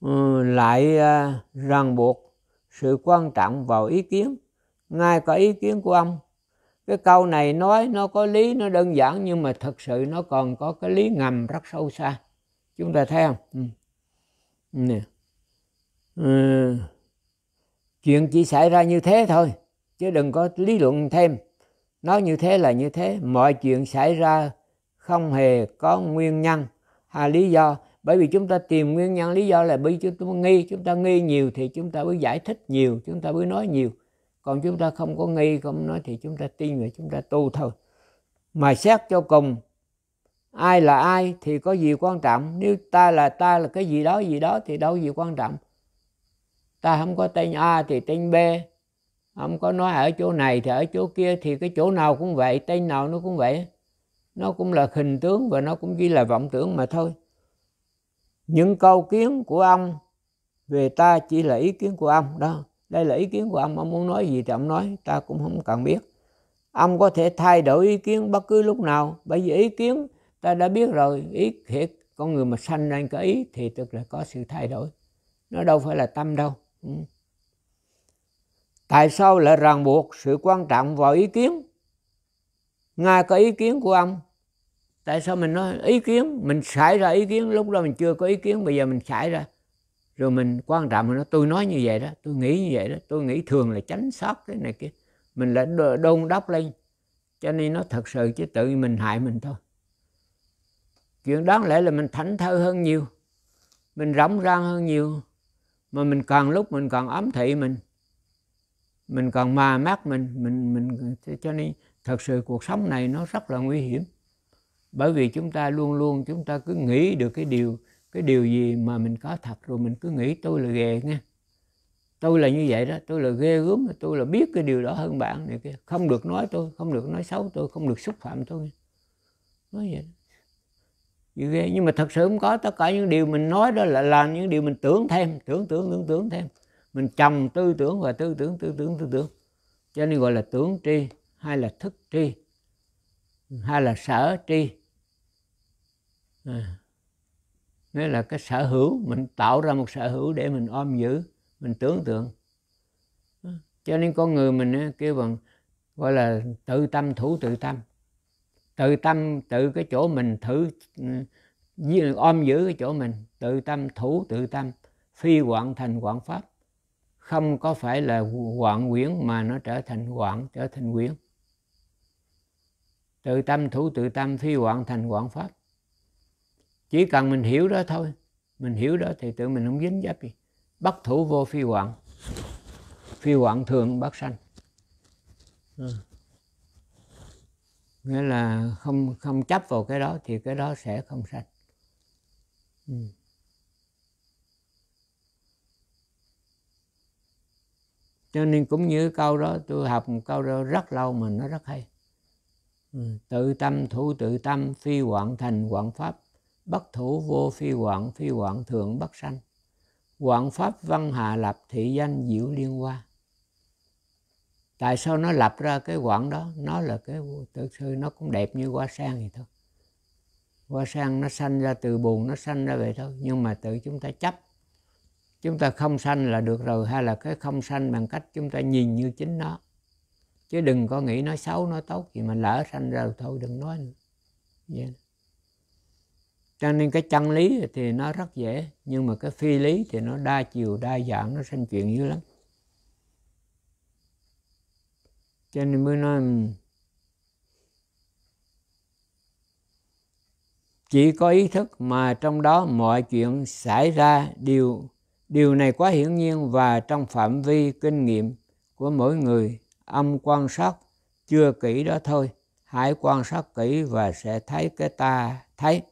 ừ, lại à, ràng buộc sự quan trọng vào ý kiến ngay cả ý kiến của ông cái câu này nói nó có lý nó đơn giản nhưng mà thật sự nó còn có cái lý ngầm rất sâu xa chúng ta thấy không ừ. Nè. Ừ. chuyện chỉ xảy ra như thế thôi chứ đừng có lý luận thêm nói như thế là như thế mọi chuyện xảy ra không hề có nguyên nhân hay lý do bởi vì chúng ta tìm nguyên nhân lý do là bởi chúng ta nghi chúng ta nghi nhiều thì chúng ta mới giải thích nhiều chúng ta mới nói nhiều còn chúng ta không có nghi không nói thì chúng ta tin và chúng ta tu thôi mà xét cho cùng ai là ai thì có gì quan trọng nếu ta là ta là cái gì đó gì đó thì đâu gì quan trọng ta không có tên a thì tên b không có nói ở chỗ này thì ở chỗ kia thì cái chỗ nào cũng vậy tên nào nó cũng vậy nó cũng là hình tướng và nó cũng chỉ là vọng tưởng mà thôi những câu kiến của ông về ta chỉ là ý kiến của ông đó đây là ý kiến của ông ông muốn nói gì thì ông nói ta cũng không cần biết ông có thể thay đổi ý kiến bất cứ lúc nào bởi vì ý kiến ta đã biết rồi ý thiệt con người mà sanh ra cái ý thì tức là có sự thay đổi nó đâu phải là tâm đâu ừ. tại sao lại ràng buộc sự quan trọng vào ý kiến ngay có ý kiến của ông tại sao mình nói ý kiến mình xảy ra ý kiến lúc đó mình chưa có ý kiến bây giờ mình xảy ra rồi mình quan trọng nó tôi nói như vậy đó tôi nghĩ như vậy đó tôi nghĩ thường là tránh sót cái này kia mình lại đôn đốc lên cho nên nó thật sự chứ tự mình hại mình thôi chuyện đó lẽ là mình thảnh thơi hơn nhiều mình rỗng rang hơn nhiều mà mình còn lúc mình còn ấm thị mình mình còn mà mát mình mình mình cho nên thật sự cuộc sống này nó rất là nguy hiểm bởi vì chúng ta luôn luôn chúng ta cứ nghĩ được cái điều cái điều gì mà mình có thật rồi mình cứ nghĩ tôi là ghê nghe tôi là như vậy đó tôi là ghê gớm tôi là biết cái điều đó hơn bạn này kia không được nói tôi không được nói xấu tôi không được xúc phạm tôi nghe. nói vậy gì ghê nhưng mà thật sự không có tất cả những điều mình nói đó là làm những điều mình tưởng thêm tưởng tưởng tưởng tưởng thêm mình trầm tư tưởng và tư tưởng tư tưởng tư tưởng cho nên gọi là tưởng tri hay là thức tri hay là sở tri à nghĩa là cái sở hữu mình tạo ra một sở hữu để mình ôm giữ mình tưởng tượng cho nên con người mình kêu bằng gọi là tự tâm thủ tự tâm tự tâm tự cái chỗ mình thử ừ, ôm giữ cái chỗ mình tự tâm thủ tự tâm phi quạng thành quạng pháp không có phải là quạng quyển mà nó trở thành quạng trở thành quyển tự tâm thủ tự tâm phi quạng thành quạng pháp chỉ cần mình hiểu đó thôi mình hiểu đó thì tự mình không dính dấp gì bất thủ vô phi hoạn phi hoạn thường bất sanh ừ. nghĩa là không không chấp vào cái đó thì cái đó sẽ không sanh ừ. cho nên cũng như câu đó tôi học một câu đó rất lâu mà nó rất hay ừ. tự tâm thủ tự tâm phi hoạn thành hoạn pháp Bất thủ vô phi quảng, phi quảng thượng bất sanh. Quảng pháp văn hạ lập thị danh diệu liên hoa. Tại sao nó lập ra cái quảng đó? Nó là cái tự sư nó cũng đẹp như hoa sen vậy thôi. Hoa sen nó sanh ra từ buồn, nó sanh ra vậy thôi. Nhưng mà tự chúng ta chấp. Chúng ta không sanh là được rồi hay là cái không sanh bằng cách chúng ta nhìn như chính nó. Chứ đừng có nghĩ nó xấu, nó tốt gì mà lỡ sanh ra rồi thôi đừng nói nữa. Vậy cho nên cái chân lý thì nó rất dễ nhưng mà cái phi lý thì nó đa chiều đa dạng nó sanh chuyện dữ lắm cho nên mới nói ừ, chỉ có ý thức mà trong đó mọi chuyện xảy ra đều điều này quá hiển nhiên và trong phạm vi kinh nghiệm của mỗi người âm quan sát chưa kỹ đó thôi hãy quan sát kỹ và sẽ thấy cái ta thấy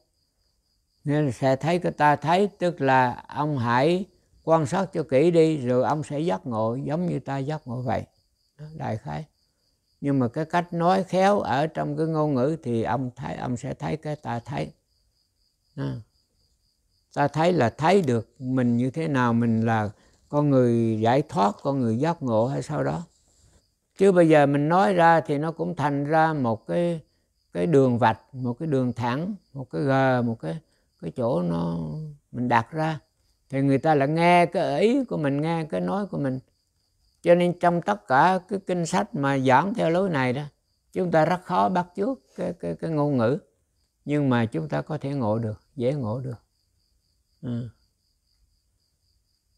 nên sẽ thấy cái ta thấy tức là ông hãy quan sát cho kỹ đi rồi ông sẽ giác ngộ giống như ta giác ngộ vậy đại khái nhưng mà cái cách nói khéo ở trong cái ngôn ngữ thì ông thấy ông sẽ thấy cái ta thấy à. ta thấy là thấy được mình như thế nào mình là con người giải thoát con người giác ngộ hay sau đó chứ bây giờ mình nói ra thì nó cũng thành ra một cái cái đường vạch một cái đường thẳng một cái g một cái cái chỗ nó mình đặt ra thì người ta lại nghe cái ý của mình nghe cái nói của mình cho nên trong tất cả cái kinh sách mà giảng theo lối này đó chúng ta rất khó bắt chước cái, cái, cái ngôn ngữ nhưng mà chúng ta có thể ngộ được dễ ngộ được ừ.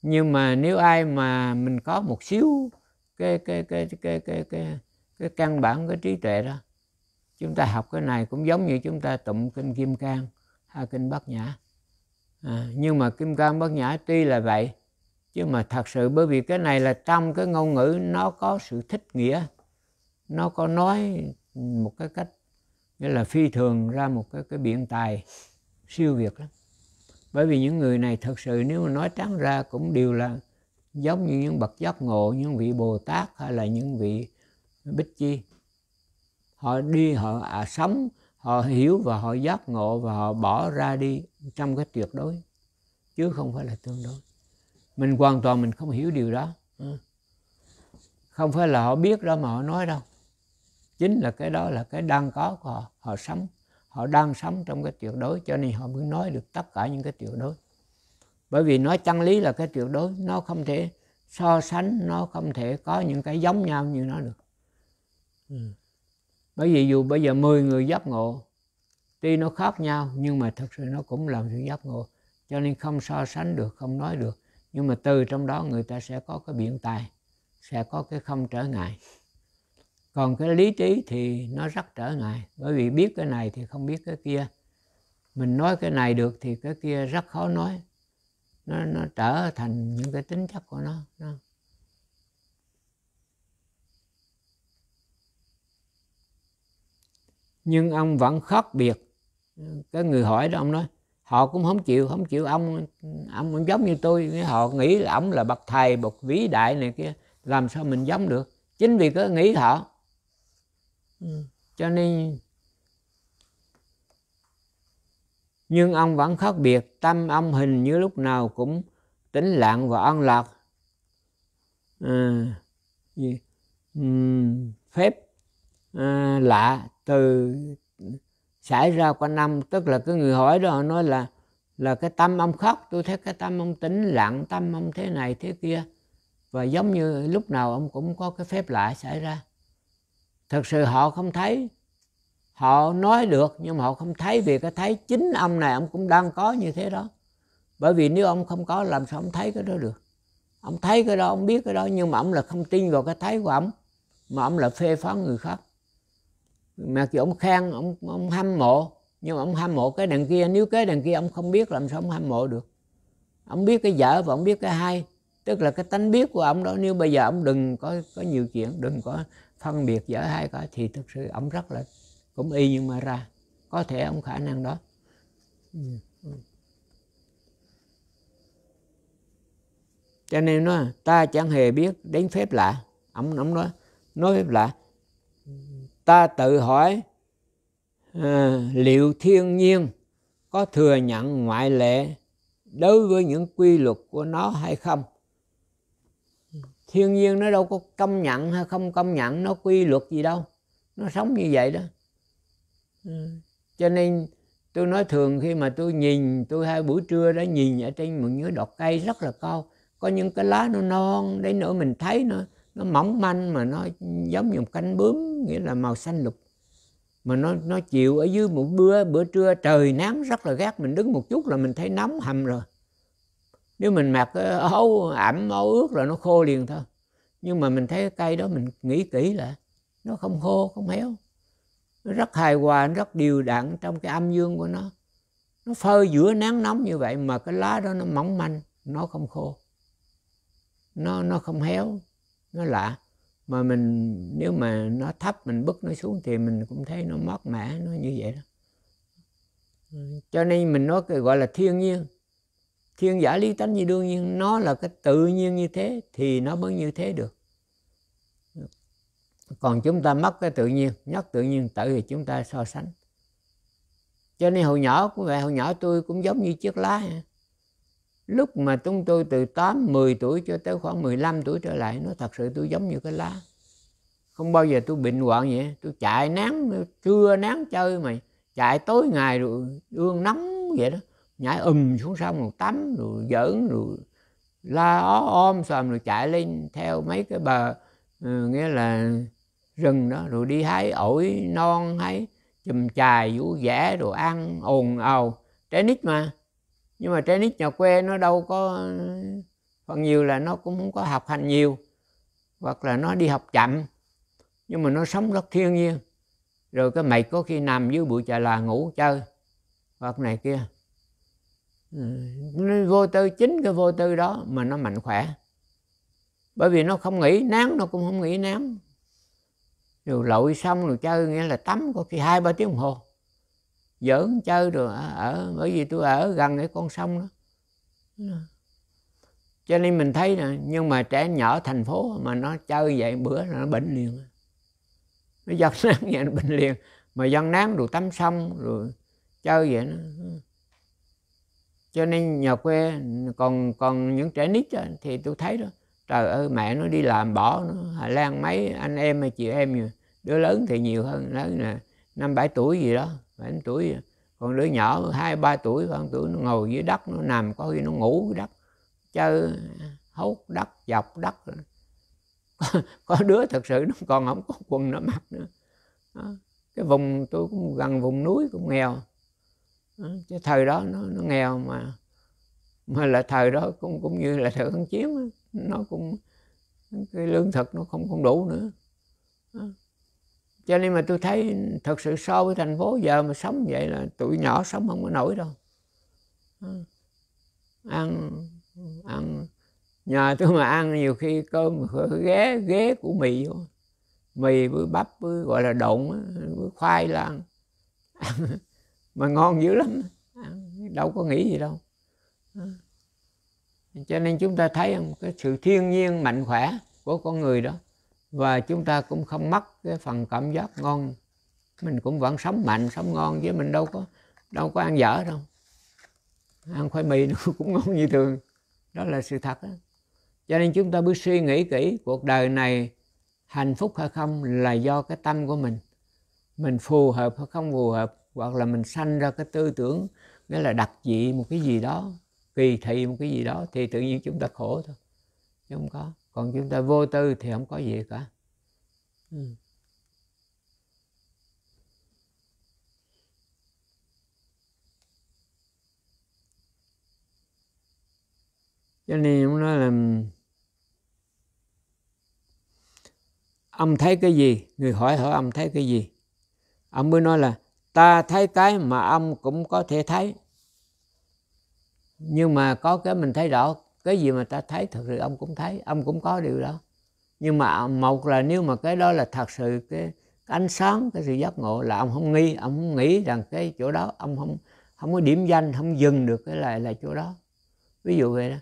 nhưng mà nếu ai mà mình có một xíu cái cái cái cái cái cái, cái căn bản cái trí tuệ đó chúng ta học cái này cũng giống như chúng ta tụng kinh kim cang à, kinh bát nhã à, nhưng mà kim cang bát nhã tuy là vậy chứ mà thật sự bởi vì cái này là trong cái ngôn ngữ nó có sự thích nghĩa nó có nói một cái cách nghĩa là phi thường ra một cái cái biện tài siêu việt lắm bởi vì những người này thật sự nếu mà nói trắng ra cũng đều là giống như những bậc giác ngộ những vị bồ tát hay là những vị bích chi họ đi họ à, sống họ hiểu và họ giác ngộ và họ bỏ ra đi trong cái tuyệt đối chứ không phải là tương đối mình hoàn toàn mình không hiểu điều đó ừ. không phải là họ biết đó mà họ nói đâu chính là cái đó là cái đang có của họ họ sống họ đang sống trong cái tuyệt đối cho nên họ mới nói được tất cả những cái tuyệt đối bởi vì nói chân lý là cái tuyệt đối nó không thể so sánh nó không thể có những cái giống nhau như nó được ừ bởi vì dù bây giờ 10 người giác ngộ tuy nó khác nhau nhưng mà thật sự nó cũng là sự giác ngộ cho nên không so sánh được không nói được nhưng mà từ trong đó người ta sẽ có cái biện tài sẽ có cái không trở ngại còn cái lý trí thì nó rất trở ngại bởi vì biết cái này thì không biết cái kia mình nói cái này được thì cái kia rất khó nói nó nó trở thành những cái tính chất của nó, nó nhưng ông vẫn khác biệt cái người hỏi đó ông nói họ cũng không chịu không chịu ông ông cũng giống như tôi họ nghĩ là ông là bậc thầy bậc vĩ đại này kia làm sao mình giống được chính vì cái nghĩ họ cho nên nhưng ông vẫn khác biệt tâm ông hình như lúc nào cũng tĩnh lặng và an lạc à, gì? Ừ, phép à, lạ từ xảy ra qua năm tức là cái người hỏi đó họ nói là là cái tâm ông khóc tôi thấy cái tâm ông tính lặng tâm ông thế này thế kia và giống như lúc nào ông cũng có cái phép lạ xảy ra thật sự họ không thấy họ nói được nhưng mà họ không thấy vì cái thấy chính ông này ông cũng đang có như thế đó bởi vì nếu ông không có làm sao ông thấy cái đó được ông thấy cái đó ông biết cái đó nhưng mà ông là không tin vào cái thấy của ông mà ông là phê phán người khác mà kiểu ông khen ông ông ham mộ nhưng mà ông ham mộ cái đằng kia nếu cái đằng kia ông không biết làm sao ông ham mộ được ông biết cái dở và ông biết cái hay tức là cái tánh biết của ông đó nếu bây giờ ông đừng có có nhiều chuyện đừng có phân biệt dở hay cả thì thực sự ông rất là cũng y nhưng mà ra có thể ông khả năng đó cho nên nó ta chẳng hề biết đến phép lạ ông ông nói nói phép lạ ta tự hỏi à, liệu thiên nhiên có thừa nhận ngoại lệ đối với những quy luật của nó hay không thiên nhiên nó đâu có công nhận hay không công nhận nó quy luật gì đâu nó sống như vậy đó ừ. cho nên tôi nói thường khi mà tôi nhìn tôi hai buổi trưa đó nhìn ở trên một nhớ đọt cây rất là cao có những cái lá nó non đấy nữa mình thấy nữa nó mỏng manh mà nó giống như một cánh bướm nghĩa là màu xanh lục mà nó nó chịu ở dưới một bữa bữa trưa trời nắng rất là gắt mình đứng một chút là mình thấy nóng hầm rồi nếu mình mặc ờ, áo ẩm áo ướt là nó khô liền thôi nhưng mà mình thấy cái cây đó mình nghĩ kỹ lại nó không khô không héo nó rất hài hòa nó rất điều đặn trong cái âm dương của nó nó phơi giữa nắng nóng như vậy mà cái lá đó nó mỏng manh nó không khô nó nó không héo nó lạ mà mình nếu mà nó thấp mình bứt nó xuống thì mình cũng thấy nó mất mẻ nó như vậy đó cho nên mình nói cái gọi là thiên nhiên thiên giả lý tánh như đương nhiên nó là cái tự nhiên như thế thì nó mới như thế được còn chúng ta mất cái tự nhiên nhất tự nhiên tự thì chúng ta so sánh cho nên hồi nhỏ cũng vậy hồi nhỏ tôi cũng giống như chiếc lá lúc mà chúng tôi từ 8, 10 tuổi cho tới khoảng 15 tuổi trở lại nó thật sự tôi giống như cái lá không bao giờ tôi bệnh hoạn vậy tôi chạy nắng trưa nắng chơi mày chạy tối ngày rồi ương nóng vậy đó nhảy ùm xuống sông rồi tắm rồi giỡn rồi la ó ôm xòm rồi chạy lên theo mấy cái bờ ừ, nghĩa là rừng đó rồi đi hái ổi non hái chùm chài vũ vẻ đồ ăn ồn ào trái nít mà nhưng mà trái nít nhà quê nó đâu có phần nhiều là nó cũng không có học hành nhiều hoặc là nó đi học chậm nhưng mà nó sống rất thiên nhiên rồi cái mày có khi nằm dưới bụi trà là ngủ chơi hoặc này kia ừ, nó vô tư chính cái vô tư đó mà nó mạnh khỏe bởi vì nó không nghĩ nán nó cũng không nghĩ nán rồi lội xong rồi chơi nghĩa là tắm có khi hai ba tiếng đồng hồ giỡn chơi rồi ở bởi vì tôi ở gần cái con sông đó ừ. cho nên mình thấy nè nhưng mà trẻ nhỏ thành phố mà nó chơi vậy bữa là nó bệnh liền nó dân nắng vậy nó bệnh liền mà dân nắng rồi tắm sông rồi chơi vậy nó cho nên nhà quê còn còn những trẻ nít đó, thì tôi thấy đó trời ơi mẹ nó đi làm bỏ nó Hà Lan mấy anh em hay chị em đứa lớn thì nhiều hơn lớn nè năm bảy tuổi gì đó khoảng tuổi còn đứa nhỏ hai ba tuổi con tuổi nó ngồi dưới đất nó nằm có khi nó ngủ dưới đất chơi hốt đất dọc đất có, có đứa thật sự nó còn không có quần nó mặc nữa đó. cái vùng tôi cũng gần vùng núi cũng nghèo đó. chứ thời đó nó, nó nghèo mà mà là thời đó cũng cũng như là thời kháng chiến nó cũng cái lương thực nó không không đủ nữa đó cho nên mà tôi thấy thật sự so với thành phố giờ mà sống vậy là tụi nhỏ sống không có nổi đâu ờ. ăn ăn nhà tôi mà ăn nhiều khi cơm ghé ghé của mì vô mì với bắp với gọi là độn với khoai là ăn. mà ngon dữ lắm đâu có nghĩ gì đâu ờ. cho nên chúng ta thấy không cái sự thiên nhiên mạnh khỏe của con người đó và chúng ta cũng không mất cái phần cảm giác ngon mình cũng vẫn sống mạnh sống ngon chứ mình đâu có đâu có ăn dở đâu ăn khoai mì nó cũng ngon như thường đó là sự thật đó. cho nên chúng ta bước suy nghĩ kỹ cuộc đời này hạnh phúc hay không là do cái tâm của mình mình phù hợp hay không phù hợp hoặc là mình sanh ra cái tư tưởng nghĩa là đặc dị một cái gì đó kỳ thị một cái gì đó thì tự nhiên chúng ta khổ thôi chứ không có còn chúng ta vô tư thì không có gì cả ừ. cho nên ông nói là ông thấy cái gì người hỏi hỏi ông thấy cái gì ông mới nói là ta thấy cái mà ông cũng có thể thấy nhưng mà có cái mình thấy rõ cái gì mà ta thấy thật thì ông cũng thấy ông cũng có điều đó nhưng mà một là nếu mà cái đó là thật sự cái, ánh sáng cái sự giác ngộ là ông không nghi ông không nghĩ rằng cái chỗ đó ông không không có điểm danh không dừng được cái lại là chỗ đó ví dụ vậy đó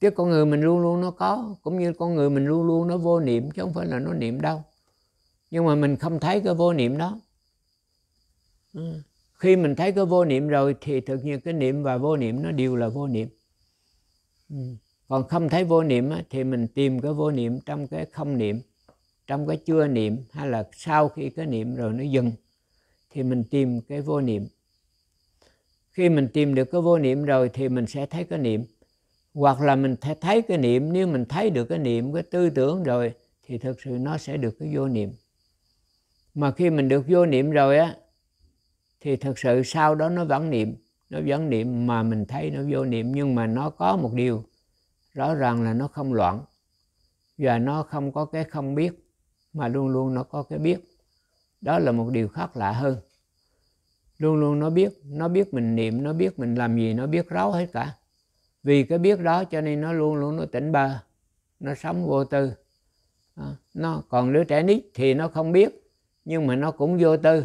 chứ con người mình luôn luôn nó có cũng như con người mình luôn luôn nó vô niệm chứ không phải là nó niệm đâu nhưng mà mình không thấy cái vô niệm đó ừ. khi mình thấy cái vô niệm rồi thì thực hiện cái niệm và vô niệm nó đều là vô niệm còn không thấy vô niệm thì mình tìm cái vô niệm trong cái không niệm trong cái chưa niệm hay là sau khi cái niệm rồi nó dừng thì mình tìm cái vô niệm khi mình tìm được cái vô niệm rồi thì mình sẽ thấy cái niệm hoặc là mình thấy cái niệm nếu mình thấy được cái niệm cái tư tưởng rồi thì thực sự nó sẽ được cái vô niệm mà khi mình được vô niệm rồi á thì thực sự sau đó nó vẫn niệm nó vẫn niệm mà mình thấy nó vô niệm nhưng mà nó có một điều rõ ràng là nó không loạn và nó không có cái không biết mà luôn luôn nó có cái biết đó là một điều khác lạ hơn luôn luôn nó biết nó biết mình niệm nó biết mình làm gì nó biết ráo hết cả vì cái biết đó cho nên nó luôn luôn nó tỉnh bơ nó sống vô tư à, nó còn đứa trẻ nít thì nó không biết nhưng mà nó cũng vô tư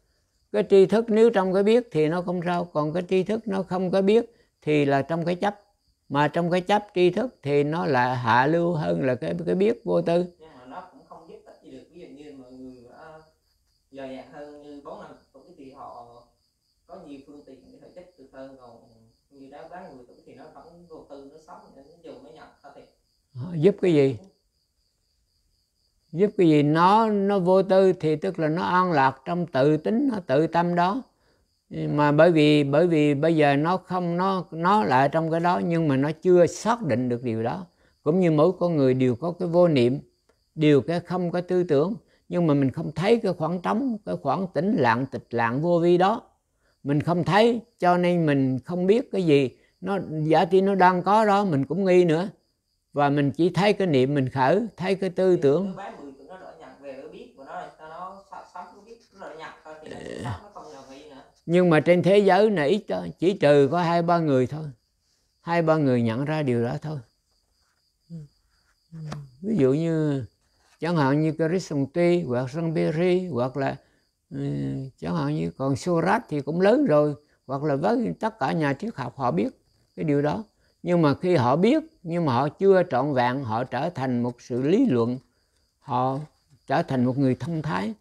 cái tri thức nếu trong cái biết thì nó không sao còn cái tri thức nó không có biết thì là trong cái chấp mà trong cái chấp tri thức thì nó là hạ lưu hơn là cái cái biết vô tư nhưng mà nó cũng không giúp ích gì được ví dụ như mọi người uh, giờ nhạc hơn như bốn năm tuổi thì họ có nhiều phương tiện để họ chất được hơn còn như đá bán người tuổi thì nó không vô tư nó sống nên dù nó nhập thôi thì ờ, giúp cái gì giúp cái gì nó nó vô tư thì tức là nó an lạc trong tự tính nó tự tâm đó mà bởi vì bởi vì bây giờ nó không nó nó lại trong cái đó nhưng mà nó chưa xác định được điều đó cũng như mỗi con người đều có cái vô niệm đều cái không có tư tưởng nhưng mà mình không thấy cái khoảng trống cái khoảng tĩnh lặng tịch lặng vô vi đó mình không thấy cho nên mình không biết cái gì nó giả trí nó đang có đó mình cũng nghi nữa và mình chỉ thấy cái niệm mình khởi thấy cái tư tưởng nhưng mà trên thế giới này ít thôi chỉ trừ có hai ba người thôi hai ba người nhận ra điều đó thôi ví dụ như chẳng hạn như Chris hoặc Sanbiri hoặc là ừ, chẳng hạn như còn Surat thì cũng lớn rồi hoặc là với tất cả nhà triết học họ biết cái điều đó nhưng mà khi họ biết nhưng mà họ chưa trọn vẹn họ trở thành một sự lý luận họ trở thành một người thông thái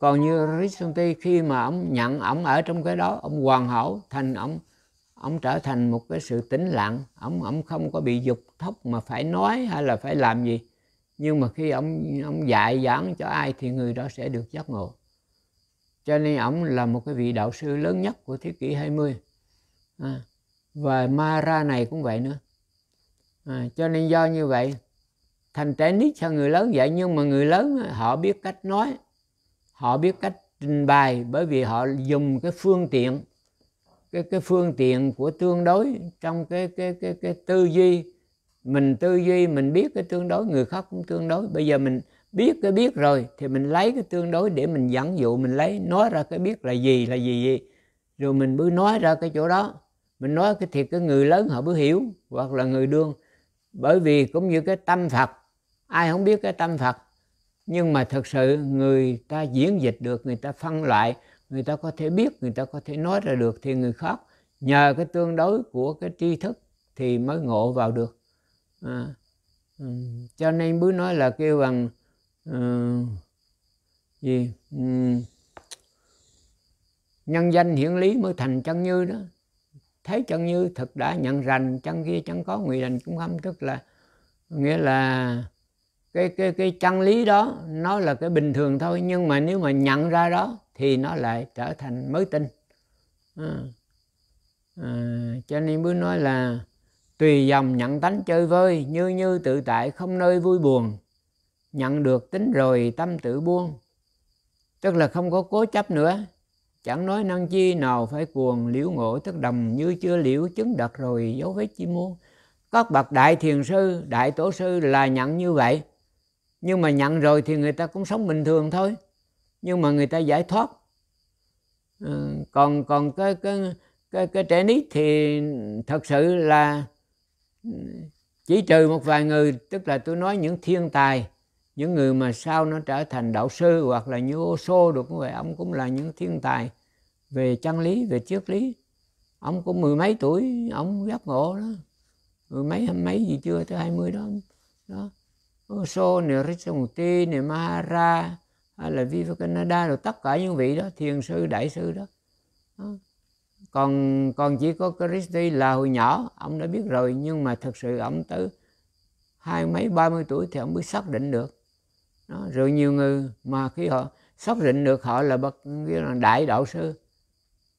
còn như Risanti khi mà ông nhận ông ở trong cái đó ông hoàn hảo thành ông ông trở thành một cái sự tĩnh lặng ông ông không có bị dục thốc mà phải nói hay là phải làm gì nhưng mà khi ông ông dạy giảng cho ai thì người đó sẽ được giác ngộ cho nên ông là một cái vị đạo sư lớn nhất của thế kỷ 20 à, và Mara này cũng vậy nữa à, cho nên do như vậy thành trẻ nít sao người lớn vậy nhưng mà người lớn họ biết cách nói họ biết cách trình bày bởi vì họ dùng cái phương tiện cái cái phương tiện của tương đối trong cái cái cái cái tư duy mình tư duy mình biết cái tương đối người khác cũng tương đối bây giờ mình biết cái biết rồi thì mình lấy cái tương đối để mình dẫn dụ mình lấy nói ra cái biết là gì là gì gì rồi mình cứ nói ra cái chỗ đó mình nói cái thiệt cái người lớn họ bữa hiểu hoặc là người đương bởi vì cũng như cái tâm phật ai không biết cái tâm phật nhưng mà thật sự người ta diễn dịch được người ta phân loại người ta có thể biết người ta có thể nói ra được thì người khác nhờ cái tương đối của cái tri thức thì mới ngộ vào được à, cho nên bữa nói là kêu bằng uh, gì um, nhân danh hiển lý mới thành chân như đó thấy chân như thực đã nhận rành chân kia chẳng có ngụy đành cũng không tức là nghĩa là cái cái cái chân lý đó nó là cái bình thường thôi nhưng mà nếu mà nhận ra đó thì nó lại trở thành mới tinh à. À, cho nên mới nói là tùy dòng nhận tánh chơi vơi như như tự tại không nơi vui buồn nhận được tính rồi tâm tự buông tức là không có cố chấp nữa chẳng nói năng chi nào phải cuồng liễu ngộ tức đồng như chưa liễu chứng đật rồi dấu vết chi muôn các bậc đại thiền sư đại tổ sư là nhận như vậy nhưng mà nhận rồi thì người ta cũng sống bình thường thôi nhưng mà người ta giải thoát ừ, còn còn cái cái cái, cái trẻ nít thì thật sự là ừ, chỉ trừ một vài người tức là tôi nói những thiên tài những người mà sau nó trở thành đạo sư hoặc là như ô xô được cũng vậy ông cũng là những thiên tài về chân lý về triết lý ông cũng mười mấy tuổi ông giác ngộ đó mười mấy hai mấy gì chưa tới hai mươi đó đó Osho này Krishnamurti này Mahara hay là Vi Vivekananda rồi tất cả những vị đó thiền sư đại sư đó, đó. còn còn chỉ có Christy là hồi nhỏ ông đã biết rồi nhưng mà thật sự ông tới hai mấy ba mươi tuổi thì ông mới xác định được đó. rồi nhiều người mà khi họ xác định được họ là bậc là đại đạo sư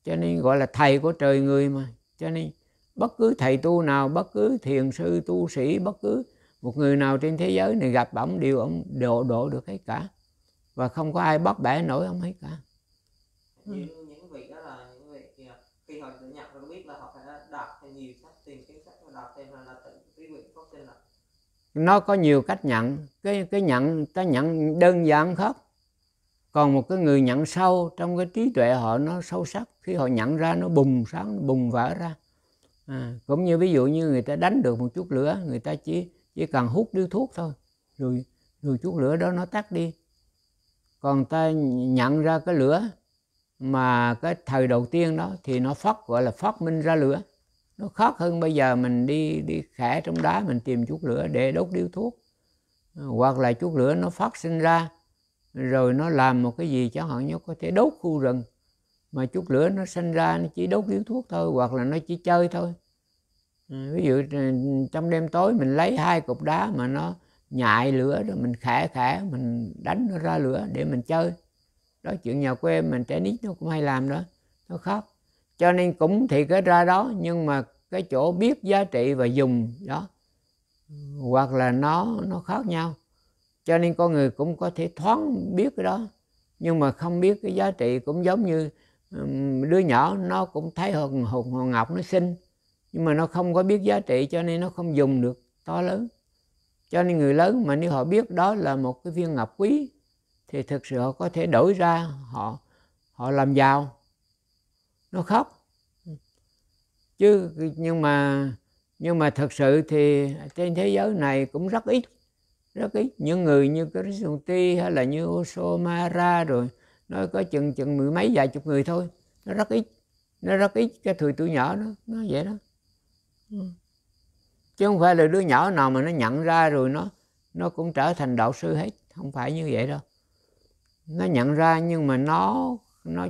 cho nên gọi là thầy của trời người mà cho nên bất cứ thầy tu nào bất cứ thiền sư tu sĩ bất cứ một người nào trên thế giới này gặp ổng đều ổng độ độ được hết cả và không có ai bóp bẻ nổi ổng hết cả nó có nhiều cách nhận cái cái nhận ta nhận đơn giản khóc còn một cái người nhận sâu trong cái trí tuệ họ nó sâu sắc khi họ nhận ra nó bùng sáng bùng vỡ ra à, cũng như ví dụ như người ta đánh được một chút lửa người ta chỉ chỉ cần hút điếu thuốc thôi rồi rồi chút lửa đó nó tắt đi còn ta nhận ra cái lửa mà cái thời đầu tiên đó thì nó phát gọi là phát minh ra lửa nó khác hơn bây giờ mình đi đi khẽ trong đá mình tìm chút lửa để đốt điếu thuốc hoặc là chút lửa nó phát sinh ra rồi nó làm một cái gì chẳng hạn như có thể đốt khu rừng mà chút lửa nó sinh ra nó chỉ đốt điếu thuốc thôi hoặc là nó chỉ chơi thôi Ừ, ví dụ ừ, trong đêm tối mình lấy hai cục đá mà nó nhại lửa rồi mình khẽ khẽ mình đánh nó ra lửa để mình chơi đó chuyện nhà quê mình trẻ nít nó cũng hay làm đó nó khóc cho nên cũng thì cái ra đó nhưng mà cái chỗ biết giá trị và dùng đó hoặc là nó nó khác nhau cho nên con người cũng có thể thoáng biết cái đó nhưng mà không biết cái giá trị cũng giống như đứa nhỏ nó cũng thấy hồn hồn, hồn ngọc nó xinh nhưng mà nó không có biết giá trị cho nên nó không dùng được to lớn cho nên người lớn mà nếu họ biết đó là một cái viên ngọc quý thì thực sự họ có thể đổi ra họ họ làm giàu nó khóc chứ nhưng mà nhưng mà thật sự thì trên thế giới này cũng rất ít rất ít những người như Krishnamurti hay là như Osomara rồi nó có chừng chừng mười mấy vài chục người thôi nó rất ít nó rất ít cái thời tuổi nhỏ đó nó vậy đó Ừ. chứ không phải là đứa nhỏ nào mà nó nhận ra rồi nó nó cũng trở thành đạo sư hết không phải như vậy đâu nó nhận ra nhưng mà nó nó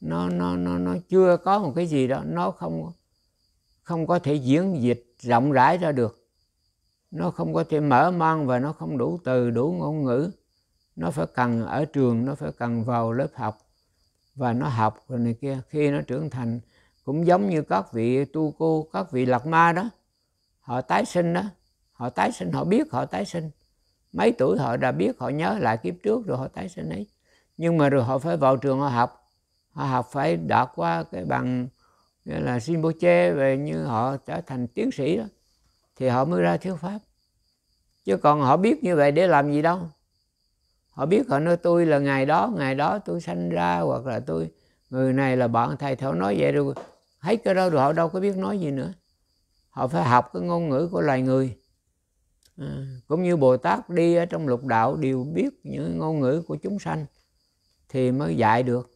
nó nó nó, nó chưa có một cái gì đó nó không không có thể diễn dịch rộng rãi ra được nó không có thể mở mang và nó không đủ từ đủ ngôn ngữ nó phải cần ở trường nó phải cần vào lớp học và nó học rồi này kia khi nó trưởng thành cũng giống như các vị tu cô các vị lạc ma đó họ tái sinh đó họ tái sinh họ biết họ tái sinh mấy tuổi họ đã biết họ nhớ lại kiếp trước rồi họ tái sinh ấy nhưng mà rồi họ phải vào trường họ học họ học phải đạt qua cái bằng nghĩa là Rinpoche về như họ trở thành tiến sĩ đó thì họ mới ra thiếu pháp chứ còn họ biết như vậy để làm gì đâu họ biết họ nói tôi là ngày đó ngày đó tôi sanh ra hoặc là tôi người này là bạn thầy thảo nói vậy rồi thấy cái đó rồi họ đâu có biết nói gì nữa họ phải học cái ngôn ngữ của loài người à, cũng như bồ tát đi ở trong lục đạo đều biết những ngôn ngữ của chúng sanh thì mới dạy được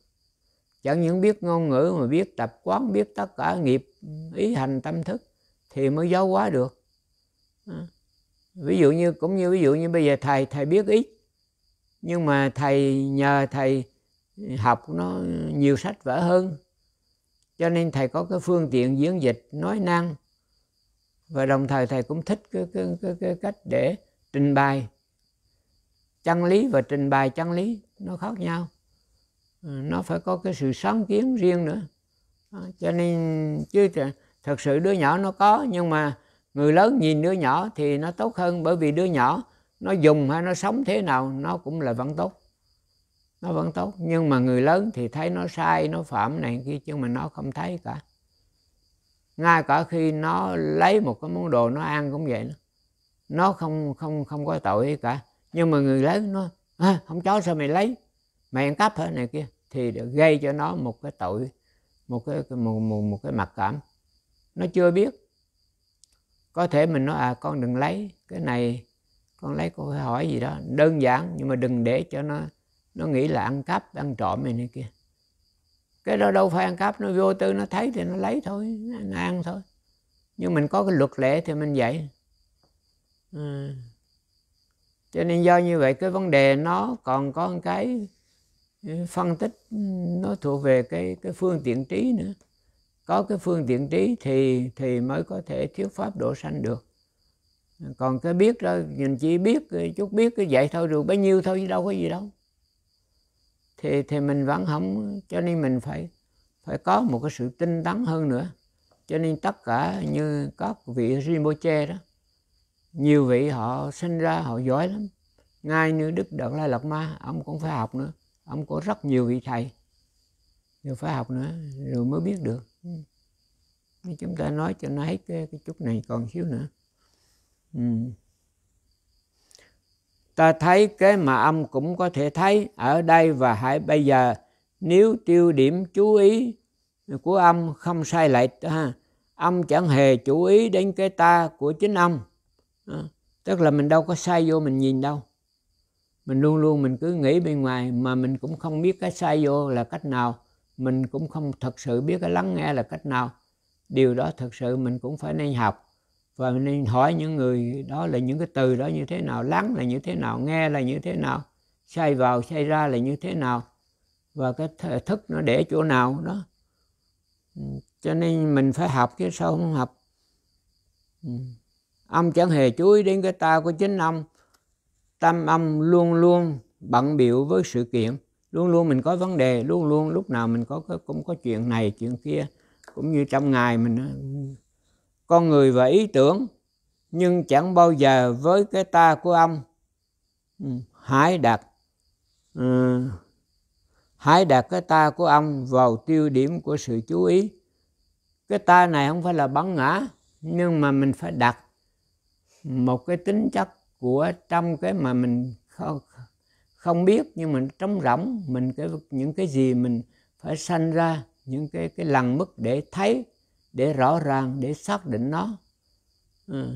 chẳng những biết ngôn ngữ mà biết tập quán biết tất cả nghiệp ý hành tâm thức thì mới giáo hóa được à, ví dụ như cũng như ví dụ như bây giờ thầy thầy biết ít nhưng mà thầy nhờ thầy học nó nhiều sách vở hơn cho nên thầy có cái phương tiện diễn dịch nói năng và đồng thời thầy cũng thích cái, cái, cái, cái cách để trình bày chân lý và trình bày chân lý nó khác nhau ừ, nó phải có cái sự sáng kiến riêng nữa à, cho nên chứ thật sự đứa nhỏ nó có nhưng mà người lớn nhìn đứa nhỏ thì nó tốt hơn bởi vì đứa nhỏ nó dùng hay nó sống thế nào nó cũng là vẫn tốt nó vẫn tốt nhưng mà người lớn thì thấy nó sai nó phạm này kia nhưng mà nó không thấy cả ngay cả khi nó lấy một cái món đồ nó ăn cũng vậy nó không không không có tội cả nhưng mà người lớn nó à, không chó sao mày lấy mày ăn cắp hả này kia thì gây cho nó một cái tội một cái một, một, một cái mặc cảm nó chưa biết có thể mình nói à con đừng lấy cái này con lấy câu hỏi gì đó đơn giản nhưng mà đừng để cho nó nó nghĩ là ăn cắp ăn trộm này này kia cái đó đâu phải ăn cắp nó vô tư nó thấy thì nó lấy thôi nó ăn thôi nhưng mình có cái luật lệ thì mình vậy à. Ừ. cho nên do như vậy cái vấn đề nó còn có một cái phân tích nó thuộc về cái cái phương tiện trí nữa có cái phương tiện trí thì thì mới có thể thuyết pháp độ sanh được còn cái biết đó mình chỉ biết chút biết cái vậy thôi rồi bấy nhiêu thôi chứ đâu có gì đâu thì thì mình vẫn không cho nên mình phải phải có một cái sự tinh tấn hơn nữa cho nên tất cả như các vị Rinpoche đó nhiều vị họ sinh ra họ giỏi lắm ngay như Đức Đạt Lai Lạt Ma ông cũng phải học nữa ông có rất nhiều vị thầy rồi phải học nữa rồi mới biết được ừ. chúng ta nói cho nó hết cái, cái chút này còn xíu nữa ừ ta thấy cái mà âm cũng có thể thấy ở đây và hãy bây giờ nếu tiêu điểm chú ý của âm không sai lệch ha âm chẳng hề chú ý đến cái ta của chính âm tức là mình đâu có sai vô mình nhìn đâu mình luôn luôn mình cứ nghĩ bên ngoài mà mình cũng không biết cái sai vô là cách nào mình cũng không thật sự biết cái lắng nghe là cách nào điều đó thật sự mình cũng phải nên học và mình nên hỏi những người đó là những cái từ đó như thế nào lắng là như thế nào nghe là như thế nào sai vào sai ra là như thế nào và cái thức nó để chỗ nào đó ừ, cho nên mình phải học chứ sao không học ừ. ông chẳng hề chú ý đến cái ta của chính ông tâm ông luôn luôn bận biểu với sự kiện luôn luôn mình có vấn đề luôn luôn lúc nào mình có cũng có chuyện này chuyện kia cũng như trong ngày mình ừ, con người và ý tưởng nhưng chẳng bao giờ với cái ta của ông ừ, hãy đặt ừ, hãy đặt cái ta của ông vào tiêu điểm của sự chú ý cái ta này không phải là bắn ngã nhưng mà mình phải đặt một cái tính chất của trong cái mà mình không, không biết nhưng mình trống rỗng mình cái những cái gì mình phải sanh ra những cái cái lần mức để thấy để rõ ràng để xác định nó ừ,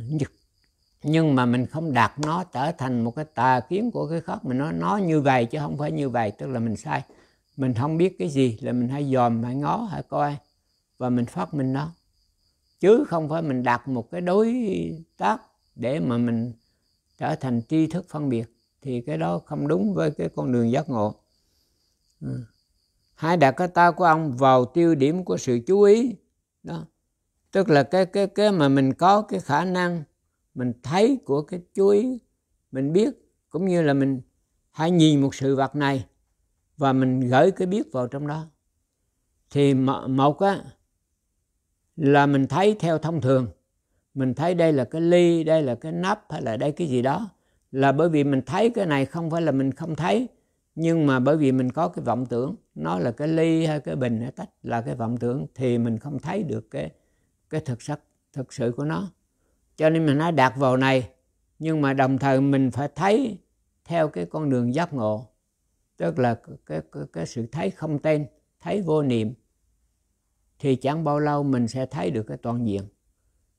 nhưng mà mình không đặt nó trở thành một cái tà kiến của cái khác mình nói nó như vậy chứ không phải như vậy tức là mình sai mình không biết cái gì là mình hay dòm hay ngó hay coi và mình phát minh nó chứ không phải mình đặt một cái đối tác để mà mình trở thành tri thức phân biệt thì cái đó không đúng với cái con đường giác ngộ ừ. hãy đặt cái ta của ông vào tiêu điểm của sự chú ý đó tức là cái cái cái mà mình có cái khả năng mình thấy của cái chú ý mình biết cũng như là mình hãy nhìn một sự vật này và mình gửi cái biết vào trong đó thì một á là mình thấy theo thông thường mình thấy đây là cái ly đây là cái nắp hay là đây cái gì đó là bởi vì mình thấy cái này không phải là mình không thấy nhưng mà bởi vì mình có cái vọng tưởng nó là cái ly hay cái bình hay tách là cái vọng tưởng thì mình không thấy được cái cái thực sắc thực sự của nó cho nên mình nói đạt vào này nhưng mà đồng thời mình phải thấy theo cái con đường giác ngộ tức là cái, cái, cái sự thấy không tên thấy vô niệm thì chẳng bao lâu mình sẽ thấy được cái toàn diện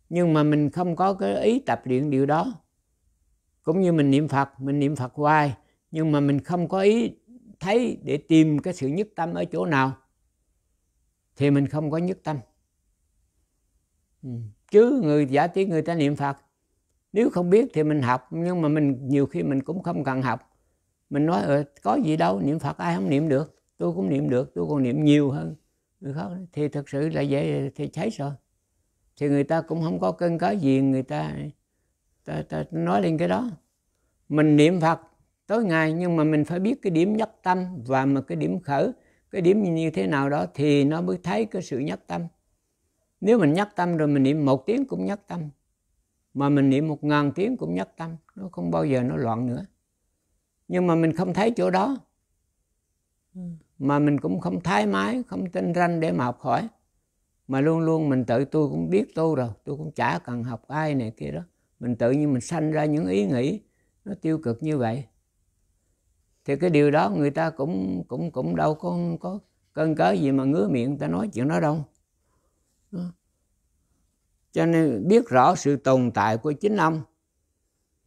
nhưng mà mình không có cái ý tập luyện điều đó cũng như mình niệm phật mình niệm phật hoài nhưng mà mình không có ý thấy để tìm cái sự nhất tâm ở chỗ nào thì mình không có nhất tâm Ừ. chứ người giả trí người ta niệm phật nếu không biết thì mình học nhưng mà mình nhiều khi mình cũng không cần học mình nói ừ, có gì đâu niệm phật ai không niệm được tôi cũng niệm được tôi còn niệm nhiều hơn người khác thì thật sự là vậy thì cháy rồi thì người ta cũng không có cân có gì người ta, ta, ta nói lên cái đó mình niệm phật tối ngày nhưng mà mình phải biết cái điểm nhất tâm và mà cái điểm khởi cái điểm như thế nào đó thì nó mới thấy cái sự nhất tâm nếu mình nhắc tâm rồi mình niệm một tiếng cũng nhắc tâm mà mình niệm một ngàn tiếng cũng nhắc tâm nó không bao giờ nó loạn nữa nhưng mà mình không thấy chỗ đó mà mình cũng không thoải mái không tinh ranh để mà học hỏi mà luôn luôn mình tự tôi cũng biết tu rồi tôi cũng chả cần học ai này kia đó mình tự nhiên mình sanh ra những ý nghĩ nó tiêu cực như vậy thì cái điều đó người ta cũng cũng cũng đâu có có cơn cớ gì mà ngứa miệng ta nói chuyện đó đâu Ừ. cho nên biết rõ sự tồn tại của chính ông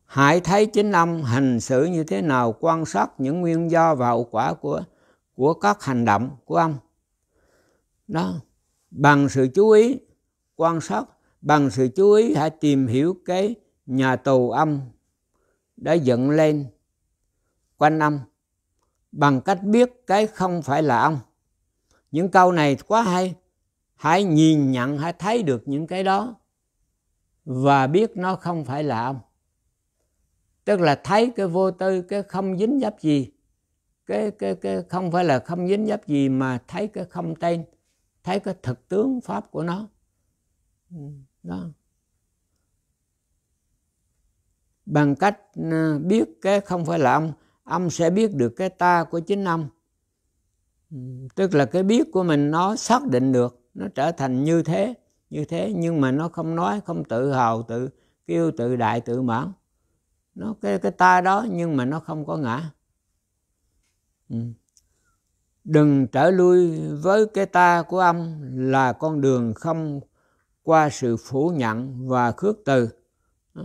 hãy thấy chính ông hành xử như thế nào quan sát những nguyên do và hậu quả của của các hành động của ông đó bằng sự chú ý quan sát bằng sự chú ý hãy tìm hiểu cái nhà tù âm đã dựng lên quanh âm bằng cách biết cái không phải là ông những câu này quá hay hãy nhìn nhận hãy thấy được những cái đó và biết nó không phải là ông tức là thấy cái vô tư cái không dính dấp gì cái cái cái không phải là không dính dấp gì mà thấy cái không tên thấy cái thực tướng pháp của nó đó bằng cách à, biết cái không phải là ông ông sẽ biết được cái ta của chính ông tức là cái biết của mình nó xác định được nó trở thành như thế như thế nhưng mà nó không nói không tự hào tự kêu tự đại tự mãn nó cái cái ta đó nhưng mà nó không có ngã ừ. đừng trở lui với cái ta của âm là con đường không qua sự phủ nhận và khước từ ừ.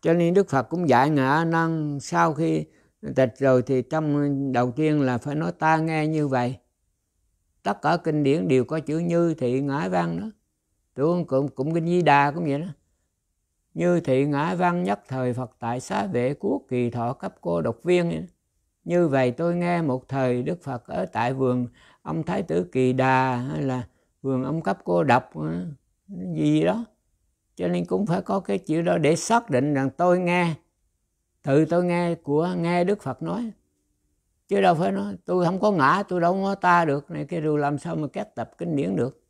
cho nên đức phật cũng dạy ngã năng sau khi tịch rồi thì trong đầu tiên là phải nói ta nghe như vậy tất cả kinh điển đều có chữ như thị ngãi văn đó tôi cũng cũng kinh di đà cũng vậy đó như thị ngãi văn nhất thời phật tại xá vệ quốc kỳ thọ cấp cô độc viên như vậy tôi nghe một thời đức phật ở tại vườn ông thái tử kỳ đà hay là vườn ông cấp cô độc ờ, gì đó cho nên cũng phải có cái chữ đó để xác định rằng tôi nghe tự tôi nghe của nghe đức phật nói chứ đâu phải nói tôi không có ngã tôi đâu có ta được này kia rồi làm sao mà kết tập kinh điển được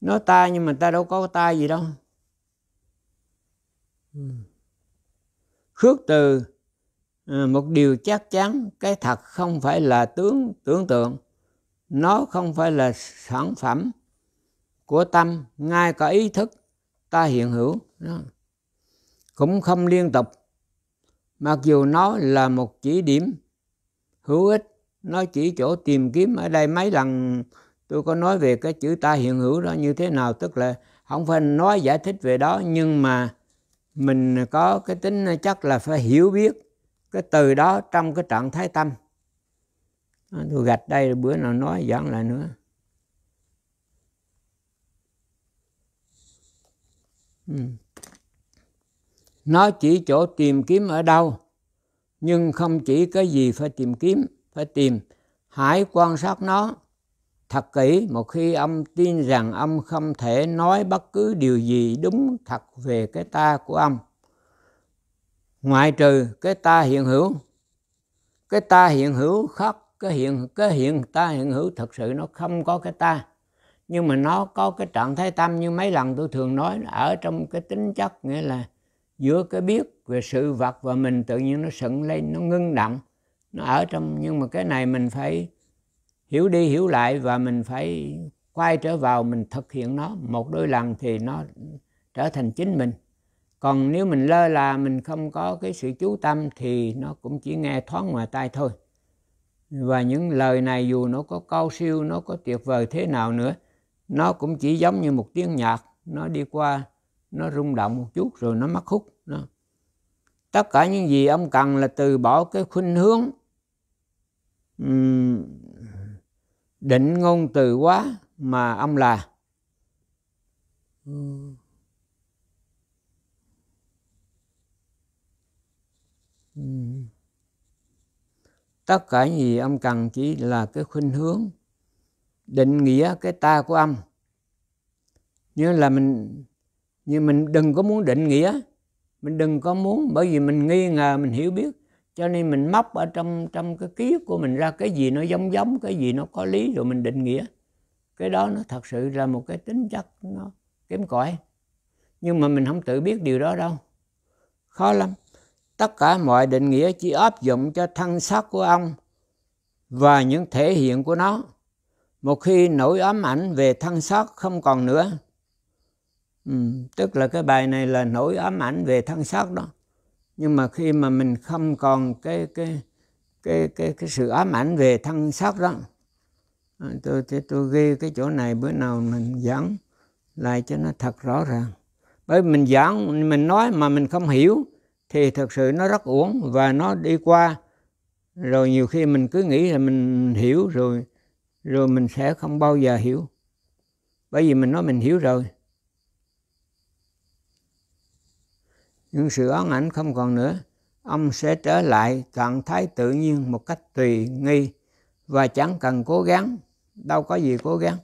nó ta nhưng mà ta đâu có ta gì đâu khước từ ờ, một điều chắc chắn cái thật không phải là tướng tưởng tượng nó không phải là sản phẩm của tâm ngay cả ý thức ta hiện hữu đó. cũng không liên tục mặc dù nó là một chỉ điểm hữu ích nó chỉ chỗ tìm kiếm ở đây mấy lần tôi có nói về cái chữ ta hiện hữu đó như thế nào tức là không phải nói giải thích về đó nhưng mà mình có cái tính chắc là phải hiểu biết cái từ đó trong cái trạng thái tâm tôi gạch đây bữa nào nói giảng lại nữa ừ. nó chỉ chỗ tìm kiếm ở đâu nhưng không chỉ cái gì phải tìm kiếm phải tìm hãy quan sát nó thật kỹ một khi ông tin rằng ông không thể nói bất cứ điều gì đúng thật về cái ta của ông ngoại trừ cái ta hiện hữu cái ta hiện hữu khác cái hiện cái hiện ta hiện hữu thật sự nó không có cái ta nhưng mà nó có cái trạng thái tâm như mấy lần tôi thường nói ở trong cái tính chất nghĩa là giữa cái biết về sự vật và mình tự nhiên nó sững lên nó ngưng động nó ở trong nhưng mà cái này mình phải hiểu đi hiểu lại và mình phải quay trở vào mình thực hiện nó một đôi lần thì nó trở thành chính mình còn nếu mình lơ là mình không có cái sự chú tâm thì nó cũng chỉ nghe thoáng ngoài tai thôi và những lời này dù nó có cao siêu nó có tuyệt vời thế nào nữa nó cũng chỉ giống như một tiếng nhạc nó đi qua nó rung động một chút rồi nó mất hút nó tất cả những gì ông cần là từ bỏ cái khuynh hướng định ngôn từ quá mà ông là tất cả những gì ông cần chỉ là cái khuynh hướng định nghĩa cái ta của ông như là mình nhưng mình đừng có muốn định nghĩa mình đừng có muốn bởi vì mình nghi ngờ mình hiểu biết cho nên mình móc ở trong trong cái ký của mình ra cái gì nó giống giống cái gì nó có lý rồi mình định nghĩa cái đó nó thật sự là một cái tính chất nó kém cỏi nhưng mà mình không tự biết điều đó đâu khó lắm tất cả mọi định nghĩa chỉ áp dụng cho thân xác của ông và những thể hiện của nó một khi nỗi ám ảnh về thân xác không còn nữa Ừ, tức là cái bài này là nỗi ám ảnh về thân xác đó nhưng mà khi mà mình không còn cái cái cái cái, cái sự ám ảnh về thân xác đó à, tôi, thì tôi ghi cái chỗ này bữa nào mình giảng lại cho nó thật rõ ràng bởi mình giảng mình nói mà mình không hiểu thì thật sự nó rất uổng và nó đi qua rồi nhiều khi mình cứ nghĩ là mình hiểu rồi rồi mình sẽ không bao giờ hiểu bởi vì mình nói mình hiểu rồi những sự oán ảnh không còn nữa ông sẽ trở lại trạng thái tự nhiên một cách tùy nghi và chẳng cần cố gắng đâu có gì cố gắng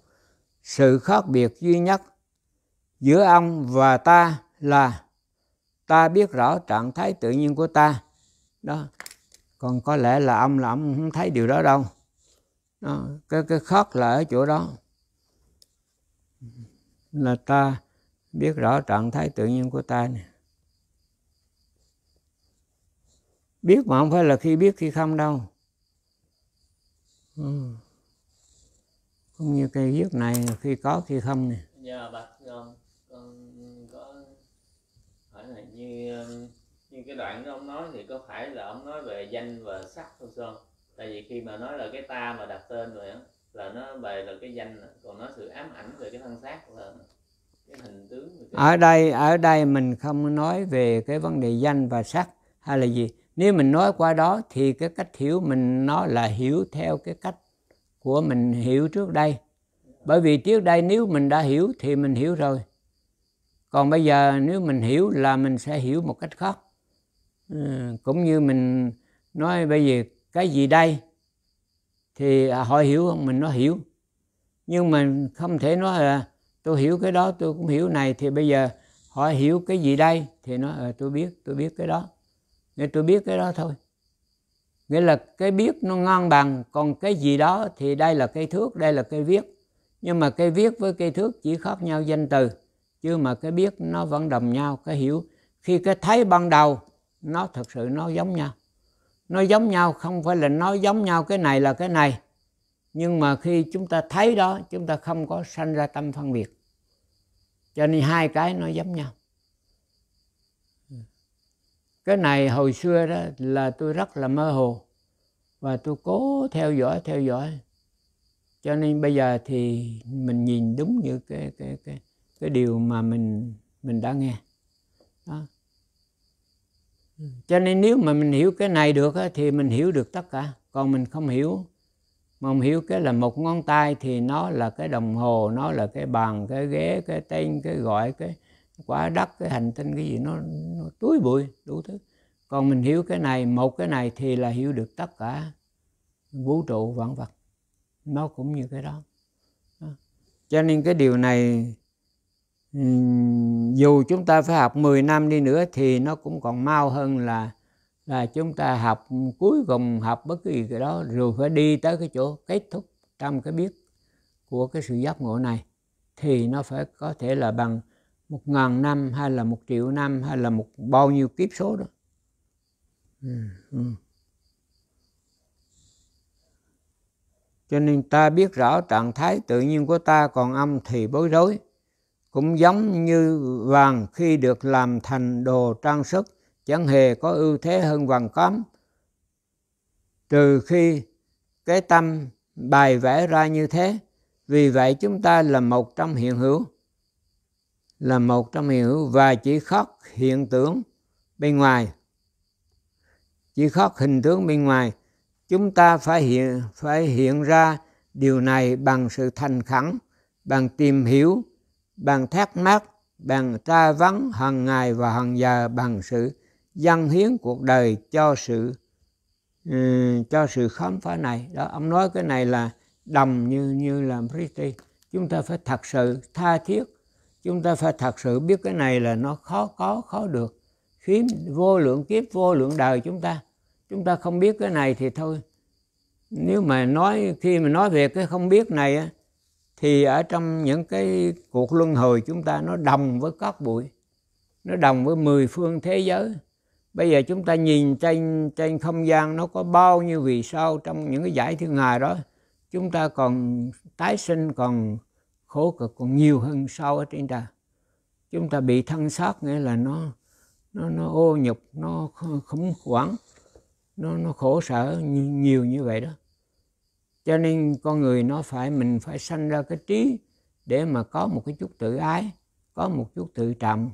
sự khác biệt duy nhất giữa ông và ta là ta biết rõ trạng thái tự nhiên của ta đó còn có lẽ là ông là ông không thấy điều đó đâu đó. cái cái khác là ở chỗ đó là ta biết rõ trạng thái tự nhiên của ta này biết mà không phải là khi biết khi không đâu ừ. không như cây viết này khi có khi không nè dạ bạch con, con có hỏi là như như cái đoạn đó ông nói thì có phải là ông nói về danh và sắc không sao tại vì khi mà nói là cái ta mà đặt tên rồi á là nó về là cái danh còn nói sự ám ảnh về cái thân xác là cái hình tướng cái... ở đây ở đây mình không nói về cái vấn đề danh và sắc hay là gì nếu mình nói qua đó thì cái cách hiểu mình nó là hiểu theo cái cách của mình hiểu trước đây bởi vì trước đây nếu mình đã hiểu thì mình hiểu rồi còn bây giờ nếu mình hiểu là mình sẽ hiểu một cách khác ừ, cũng như mình nói bây giờ cái gì đây thì à, họ hiểu không mình nó hiểu nhưng mình không thể nói là tôi hiểu cái đó tôi cũng hiểu này thì bây giờ họ hiểu cái gì đây thì nó à, ờ, tôi biết tôi biết cái đó nên tôi biết cái đó thôi nghĩa là cái biết nó ngon bằng còn cái gì đó thì đây là cây thước đây là cây viết nhưng mà cây viết với cây thước chỉ khác nhau danh từ chứ mà cái biết nó vẫn đồng nhau cái hiểu khi cái thấy ban đầu nó thực sự nó giống nhau nó giống nhau không phải là nó giống nhau cái này là cái này nhưng mà khi chúng ta thấy đó chúng ta không có sanh ra tâm phân biệt cho nên hai cái nó giống nhau cái này hồi xưa đó là tôi rất là mơ hồ và tôi cố theo dõi theo dõi cho nên bây giờ thì mình nhìn đúng như cái cái cái cái điều mà mình mình đã nghe đó. cho nên nếu mà mình hiểu cái này được thì mình hiểu được tất cả còn mình không hiểu mà không hiểu cái là một ngón tay thì nó là cái đồng hồ nó là cái bàn cái ghế cái tên cái gọi cái quả đất cái hành tinh cái gì nó, nó túi bụi đủ thứ còn mình hiểu cái này một cái này thì là hiểu được tất cả vũ trụ vạn vật nó cũng như cái đó cho nên cái điều này dù chúng ta phải học 10 năm đi nữa thì nó cũng còn mau hơn là là chúng ta học cuối cùng học bất kỳ cái đó rồi phải đi tới cái chỗ kết thúc trong cái biết của cái sự giác ngộ này thì nó phải có thể là bằng một ngàn năm hay là một triệu năm hay là một bao nhiêu kiếp số đó ừ, ừ. cho nên ta biết rõ trạng thái tự nhiên của ta còn âm thì bối rối cũng giống như vàng khi được làm thành đồ trang sức chẳng hề có ưu thế hơn vàng cám trừ khi cái tâm bài vẽ ra như thế vì vậy chúng ta là một trong hiện hữu là một trong hiện hữu và chỉ khóc hiện tượng bên ngoài chỉ khóc hình tướng bên ngoài chúng ta phải hiện phải hiện ra điều này bằng sự thành khẩn bằng tìm hiểu bằng thắc mắc bằng tra vấn hàng ngày và hàng giờ bằng sự dâng hiến cuộc đời cho sự um, cho sự khám phá này đó ông nói cái này là đầm như như là Priti chúng ta phải thật sự tha thiết chúng ta phải thật sự biết cái này là nó khó có khó được khiếm vô lượng kiếp vô lượng đời chúng ta chúng ta không biết cái này thì thôi nếu mà nói khi mà nói về cái không biết này á, thì ở trong những cái cuộc luân hồi chúng ta nó đồng với cát bụi nó đồng với mười phương thế giới bây giờ chúng ta nhìn trên trên không gian nó có bao nhiêu vì sao trong những cái giải thiên hà đó chúng ta còn tái sinh còn khổ cực còn nhiều hơn sau ở trên trời chúng ta bị thân xác nghĩa là nó nó nó ô nhục nó khủng hoảng nó nó khổ sở nhiều như vậy đó cho nên con người nó phải mình phải sanh ra cái trí để mà có một cái chút tự ái có một chút tự trọng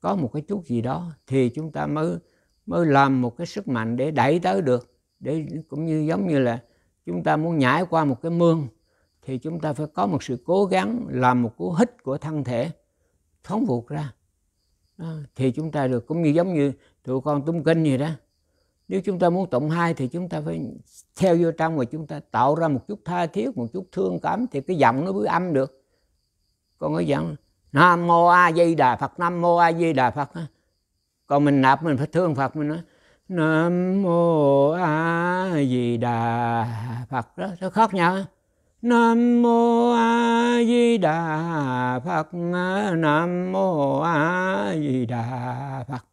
có một cái chút gì đó thì chúng ta mới mới làm một cái sức mạnh để đẩy tới được để cũng như giống như là chúng ta muốn nhảy qua một cái mương thì chúng ta phải có một sự cố gắng làm một cú hít của thân thể phóng vụt ra đó. thì chúng ta được cũng như giống như tụi con tung kinh vậy đó nếu chúng ta muốn tụng hai thì chúng ta phải theo vô trong và chúng ta tạo ra một chút tha thiết một chút thương cảm thì cái giọng nó mới âm được con nói giọng nam mô a di đà phật nam mô a di đà phật còn mình nạp mình phải thương phật mình nói nam mô a di đà phật đó nó khác nhau Nam mô A Di Đà Phật. Nam mô A Di Đà Phật.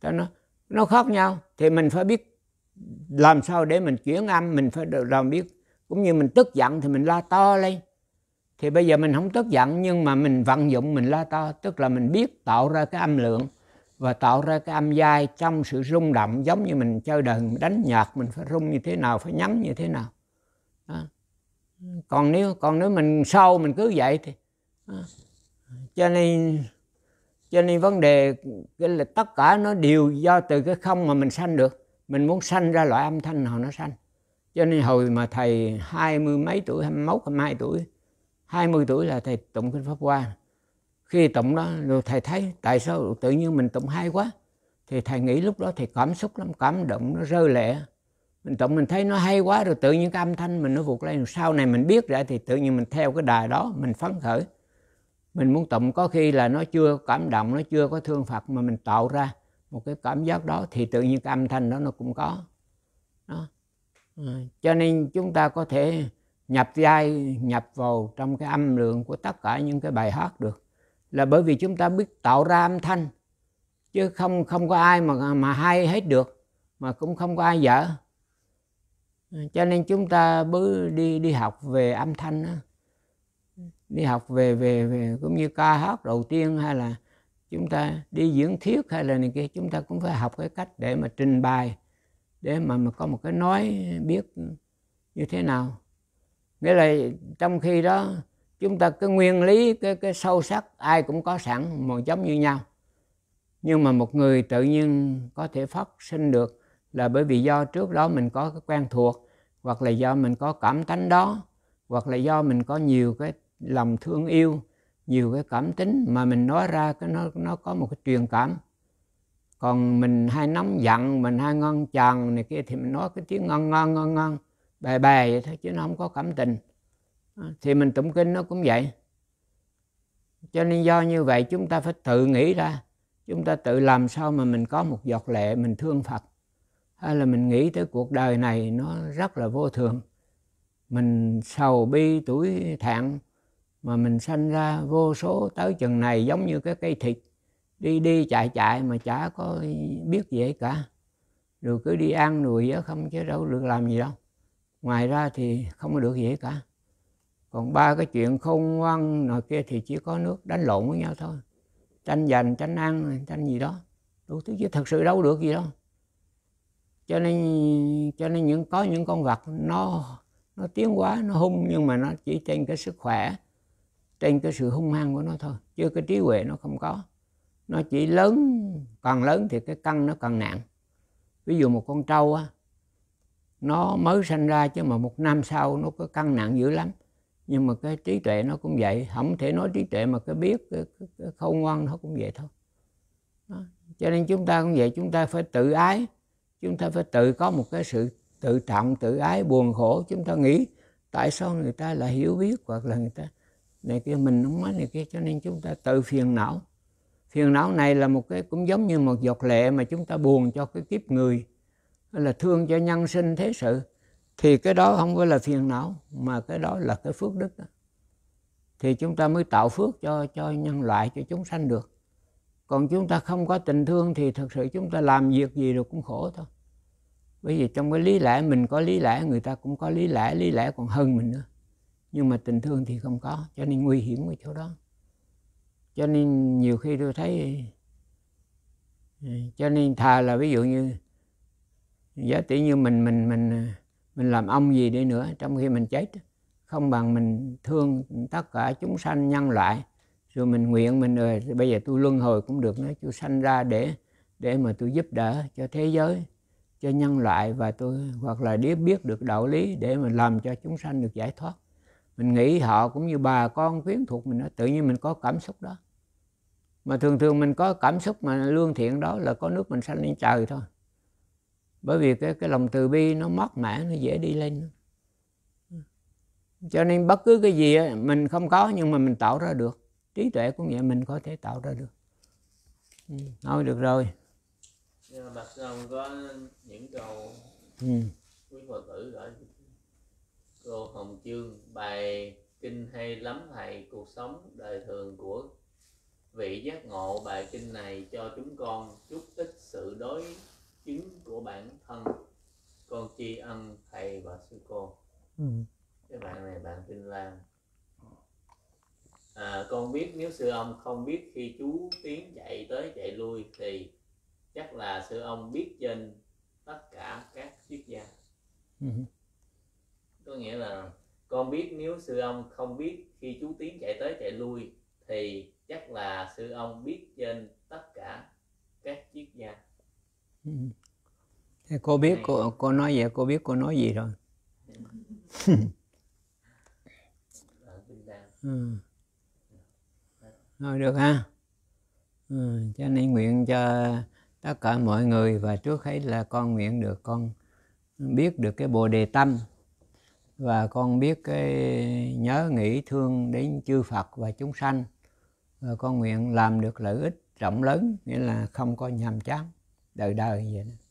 ta nó nó khác nhau thì mình phải biết làm sao để mình chuyển âm mình phải làm biết cũng như mình tức giận thì mình la to lên thì bây giờ mình không tức giận nhưng mà mình vận dụng mình la to tức là mình biết tạo ra cái âm lượng và tạo ra cái âm dai trong sự rung động giống như mình chơi đờn đánh nhạc mình phải rung như thế nào phải nhắm như thế nào đó còn nếu còn nếu mình sâu mình cứ vậy thì à, cho nên cho nên vấn đề cái là tất cả nó đều do từ cái không mà mình sanh được mình muốn sanh ra loại âm thanh nào nó sanh cho nên hồi mà thầy hai mươi mấy tuổi hai mốt hai hai tuổi hai mươi tuổi là thầy tụng kinh pháp hoa khi tụng đó rồi thầy thấy tại sao tự nhiên mình tụng hay quá thì thầy nghĩ lúc đó thì cảm xúc lắm cảm động nó rơi lệ mình tụng mình thấy nó hay quá rồi tự nhiên cái âm thanh mình nó vụt lên sau này mình biết ra thì tự nhiên mình theo cái đài đó mình phấn khởi mình muốn tụng có khi là nó chưa cảm động nó chưa có thương phật mà mình tạo ra một cái cảm giác đó thì tự nhiên cái âm thanh đó nó cũng có đó. Ờ, cho nên chúng ta có thể nhập giai nhập vào trong cái âm lượng của tất cả những cái bài hát được là bởi vì chúng ta biết tạo ra âm thanh chứ không không có ai mà mà hay hết được mà cũng không có ai dở Ừ, cho nên chúng ta bứ đi đi học về âm thanh đó. đi học về, về về cũng như ca hát đầu tiên hay là chúng ta đi diễn thuyết hay là này kia chúng ta cũng phải học cái cách để mà trình bày để mà mà có một cái nói biết như thế nào nghĩa là trong khi đó chúng ta cái nguyên lý cái cái sâu sắc ai cũng có sẵn một giống như nhau nhưng mà một người tự nhiên có thể phát sinh được là bởi vì do trước đó mình có cái quen thuộc hoặc là do mình có cảm tánh đó hoặc là do mình có nhiều cái lòng thương yêu nhiều cái cảm tính mà mình nói ra cái nó nó có một cái truyền cảm còn mình hay nóng giận mình hay ngon chàng này kia thì mình nói cái tiếng ngon ngon ngon ngon bè bè vậy thôi chứ nó không có cảm tình à, thì mình tụng kinh nó cũng vậy cho nên do như vậy chúng ta phải tự nghĩ ra chúng ta tự làm sao mà mình có một giọt lệ mình thương phật hay là mình nghĩ tới cuộc đời này nó rất là vô thường mình sầu bi tuổi thạng mà mình sanh ra vô số tới chừng này giống như cái cây thịt đi đi chạy chạy mà chả có biết gì cả rồi cứ đi ăn rồi đó không chứ đâu được làm gì đâu ngoài ra thì không có được gì cả còn ba cái chuyện không ngoan nọ kia thì chỉ có nước đánh lộn với nhau thôi tranh giành tranh ăn tranh gì đó đủ thứ chứ thật sự đâu được gì đâu cho nên cho nên những có những con vật nó nó tiến quá nó hung nhưng mà nó chỉ trên cái sức khỏe trên cái sự hung hăng của nó thôi chứ cái trí huệ nó không có nó chỉ lớn càng lớn thì cái căn nó càng nặng ví dụ một con trâu á nó mới sinh ra chứ mà một năm sau nó có căn nặng dữ lắm nhưng mà cái trí tuệ nó cũng vậy không thể nói trí tuệ mà cái biết cái, cái, cái khôn ngoan nó cũng vậy thôi đó. cho nên chúng ta cũng vậy chúng ta phải tự ái chúng ta phải tự có một cái sự tự trọng tự ái buồn khổ chúng ta nghĩ tại sao người ta lại hiểu biết hoặc là người ta này kia mình không nói này kia cho nên chúng ta tự phiền não phiền não này là một cái cũng giống như một giọt lệ mà chúng ta buồn cho cái kiếp người hay là thương cho nhân sinh thế sự thì cái đó không phải là phiền não mà cái đó là cái phước đức đó. thì chúng ta mới tạo phước cho cho nhân loại cho chúng sanh được còn chúng ta không có tình thương thì thật sự chúng ta làm việc gì được cũng khổ thôi bởi vì trong cái lý lẽ mình có lý lẽ người ta cũng có lý lẽ lý lẽ còn hơn mình nữa nhưng mà tình thương thì không có cho nên nguy hiểm ở chỗ đó cho nên nhiều khi tôi thấy ừ, cho nên thà là ví dụ như giả tỷ như mình mình mình à, mình làm ông gì đi nữa trong khi mình chết không bằng mình thương tất cả chúng sanh nhân loại rồi mình nguyện mình rồi bây giờ tôi luân hồi cũng được nữa tôi sanh ra để để mà tôi giúp đỡ cho thế giới cho nhân loại và tôi hoặc là để biết được đạo lý để mà làm cho chúng sanh được giải thoát mình nghĩ họ cũng như bà con quyến thuộc mình đó tự nhiên mình có cảm xúc đó mà thường thường mình có cảm xúc mà lương thiện đó là có nước mình sanh lên trời thôi bởi vì cái cái lòng từ bi nó mất mẻ nó dễ đi lên cho nên bất cứ cái gì mình không có nhưng mà mình tạo ra được trí tuệ cũng vậy mình có thể tạo ra được thôi ừ, được rồi bạch sư ông có những câu ừ. quý phật tử gửi cô hồng chương bài kinh hay lắm thầy cuộc sống đời thường của vị giác ngộ bài kinh này cho chúng con chút ít sự đối chứng của bản thân con tri ân thầy và sư cô ừ. cái bạn này bạn tin lan à, con biết nếu sư ông không biết khi chú tiến chạy tới chạy lui thì chắc là sư ông biết trên tất cả các triết gia ừ. có nghĩa là con biết nếu sư ông không biết khi chú tiến chạy tới chạy lui thì chắc là sư ông biết trên tất cả các triết gia ừ. Thế cô biết cô cô nói vậy cô biết cô nói gì rồi ừ. rồi được ha ừ, cho nên nguyện cho tất cả mọi người và trước hết là con nguyện được con biết được cái bồ đề tâm và con biết cái nhớ nghĩ thương đến chư Phật và chúng sanh và con nguyện làm được lợi ích rộng lớn nghĩa là không có nhàm chán đời đời vậy đó.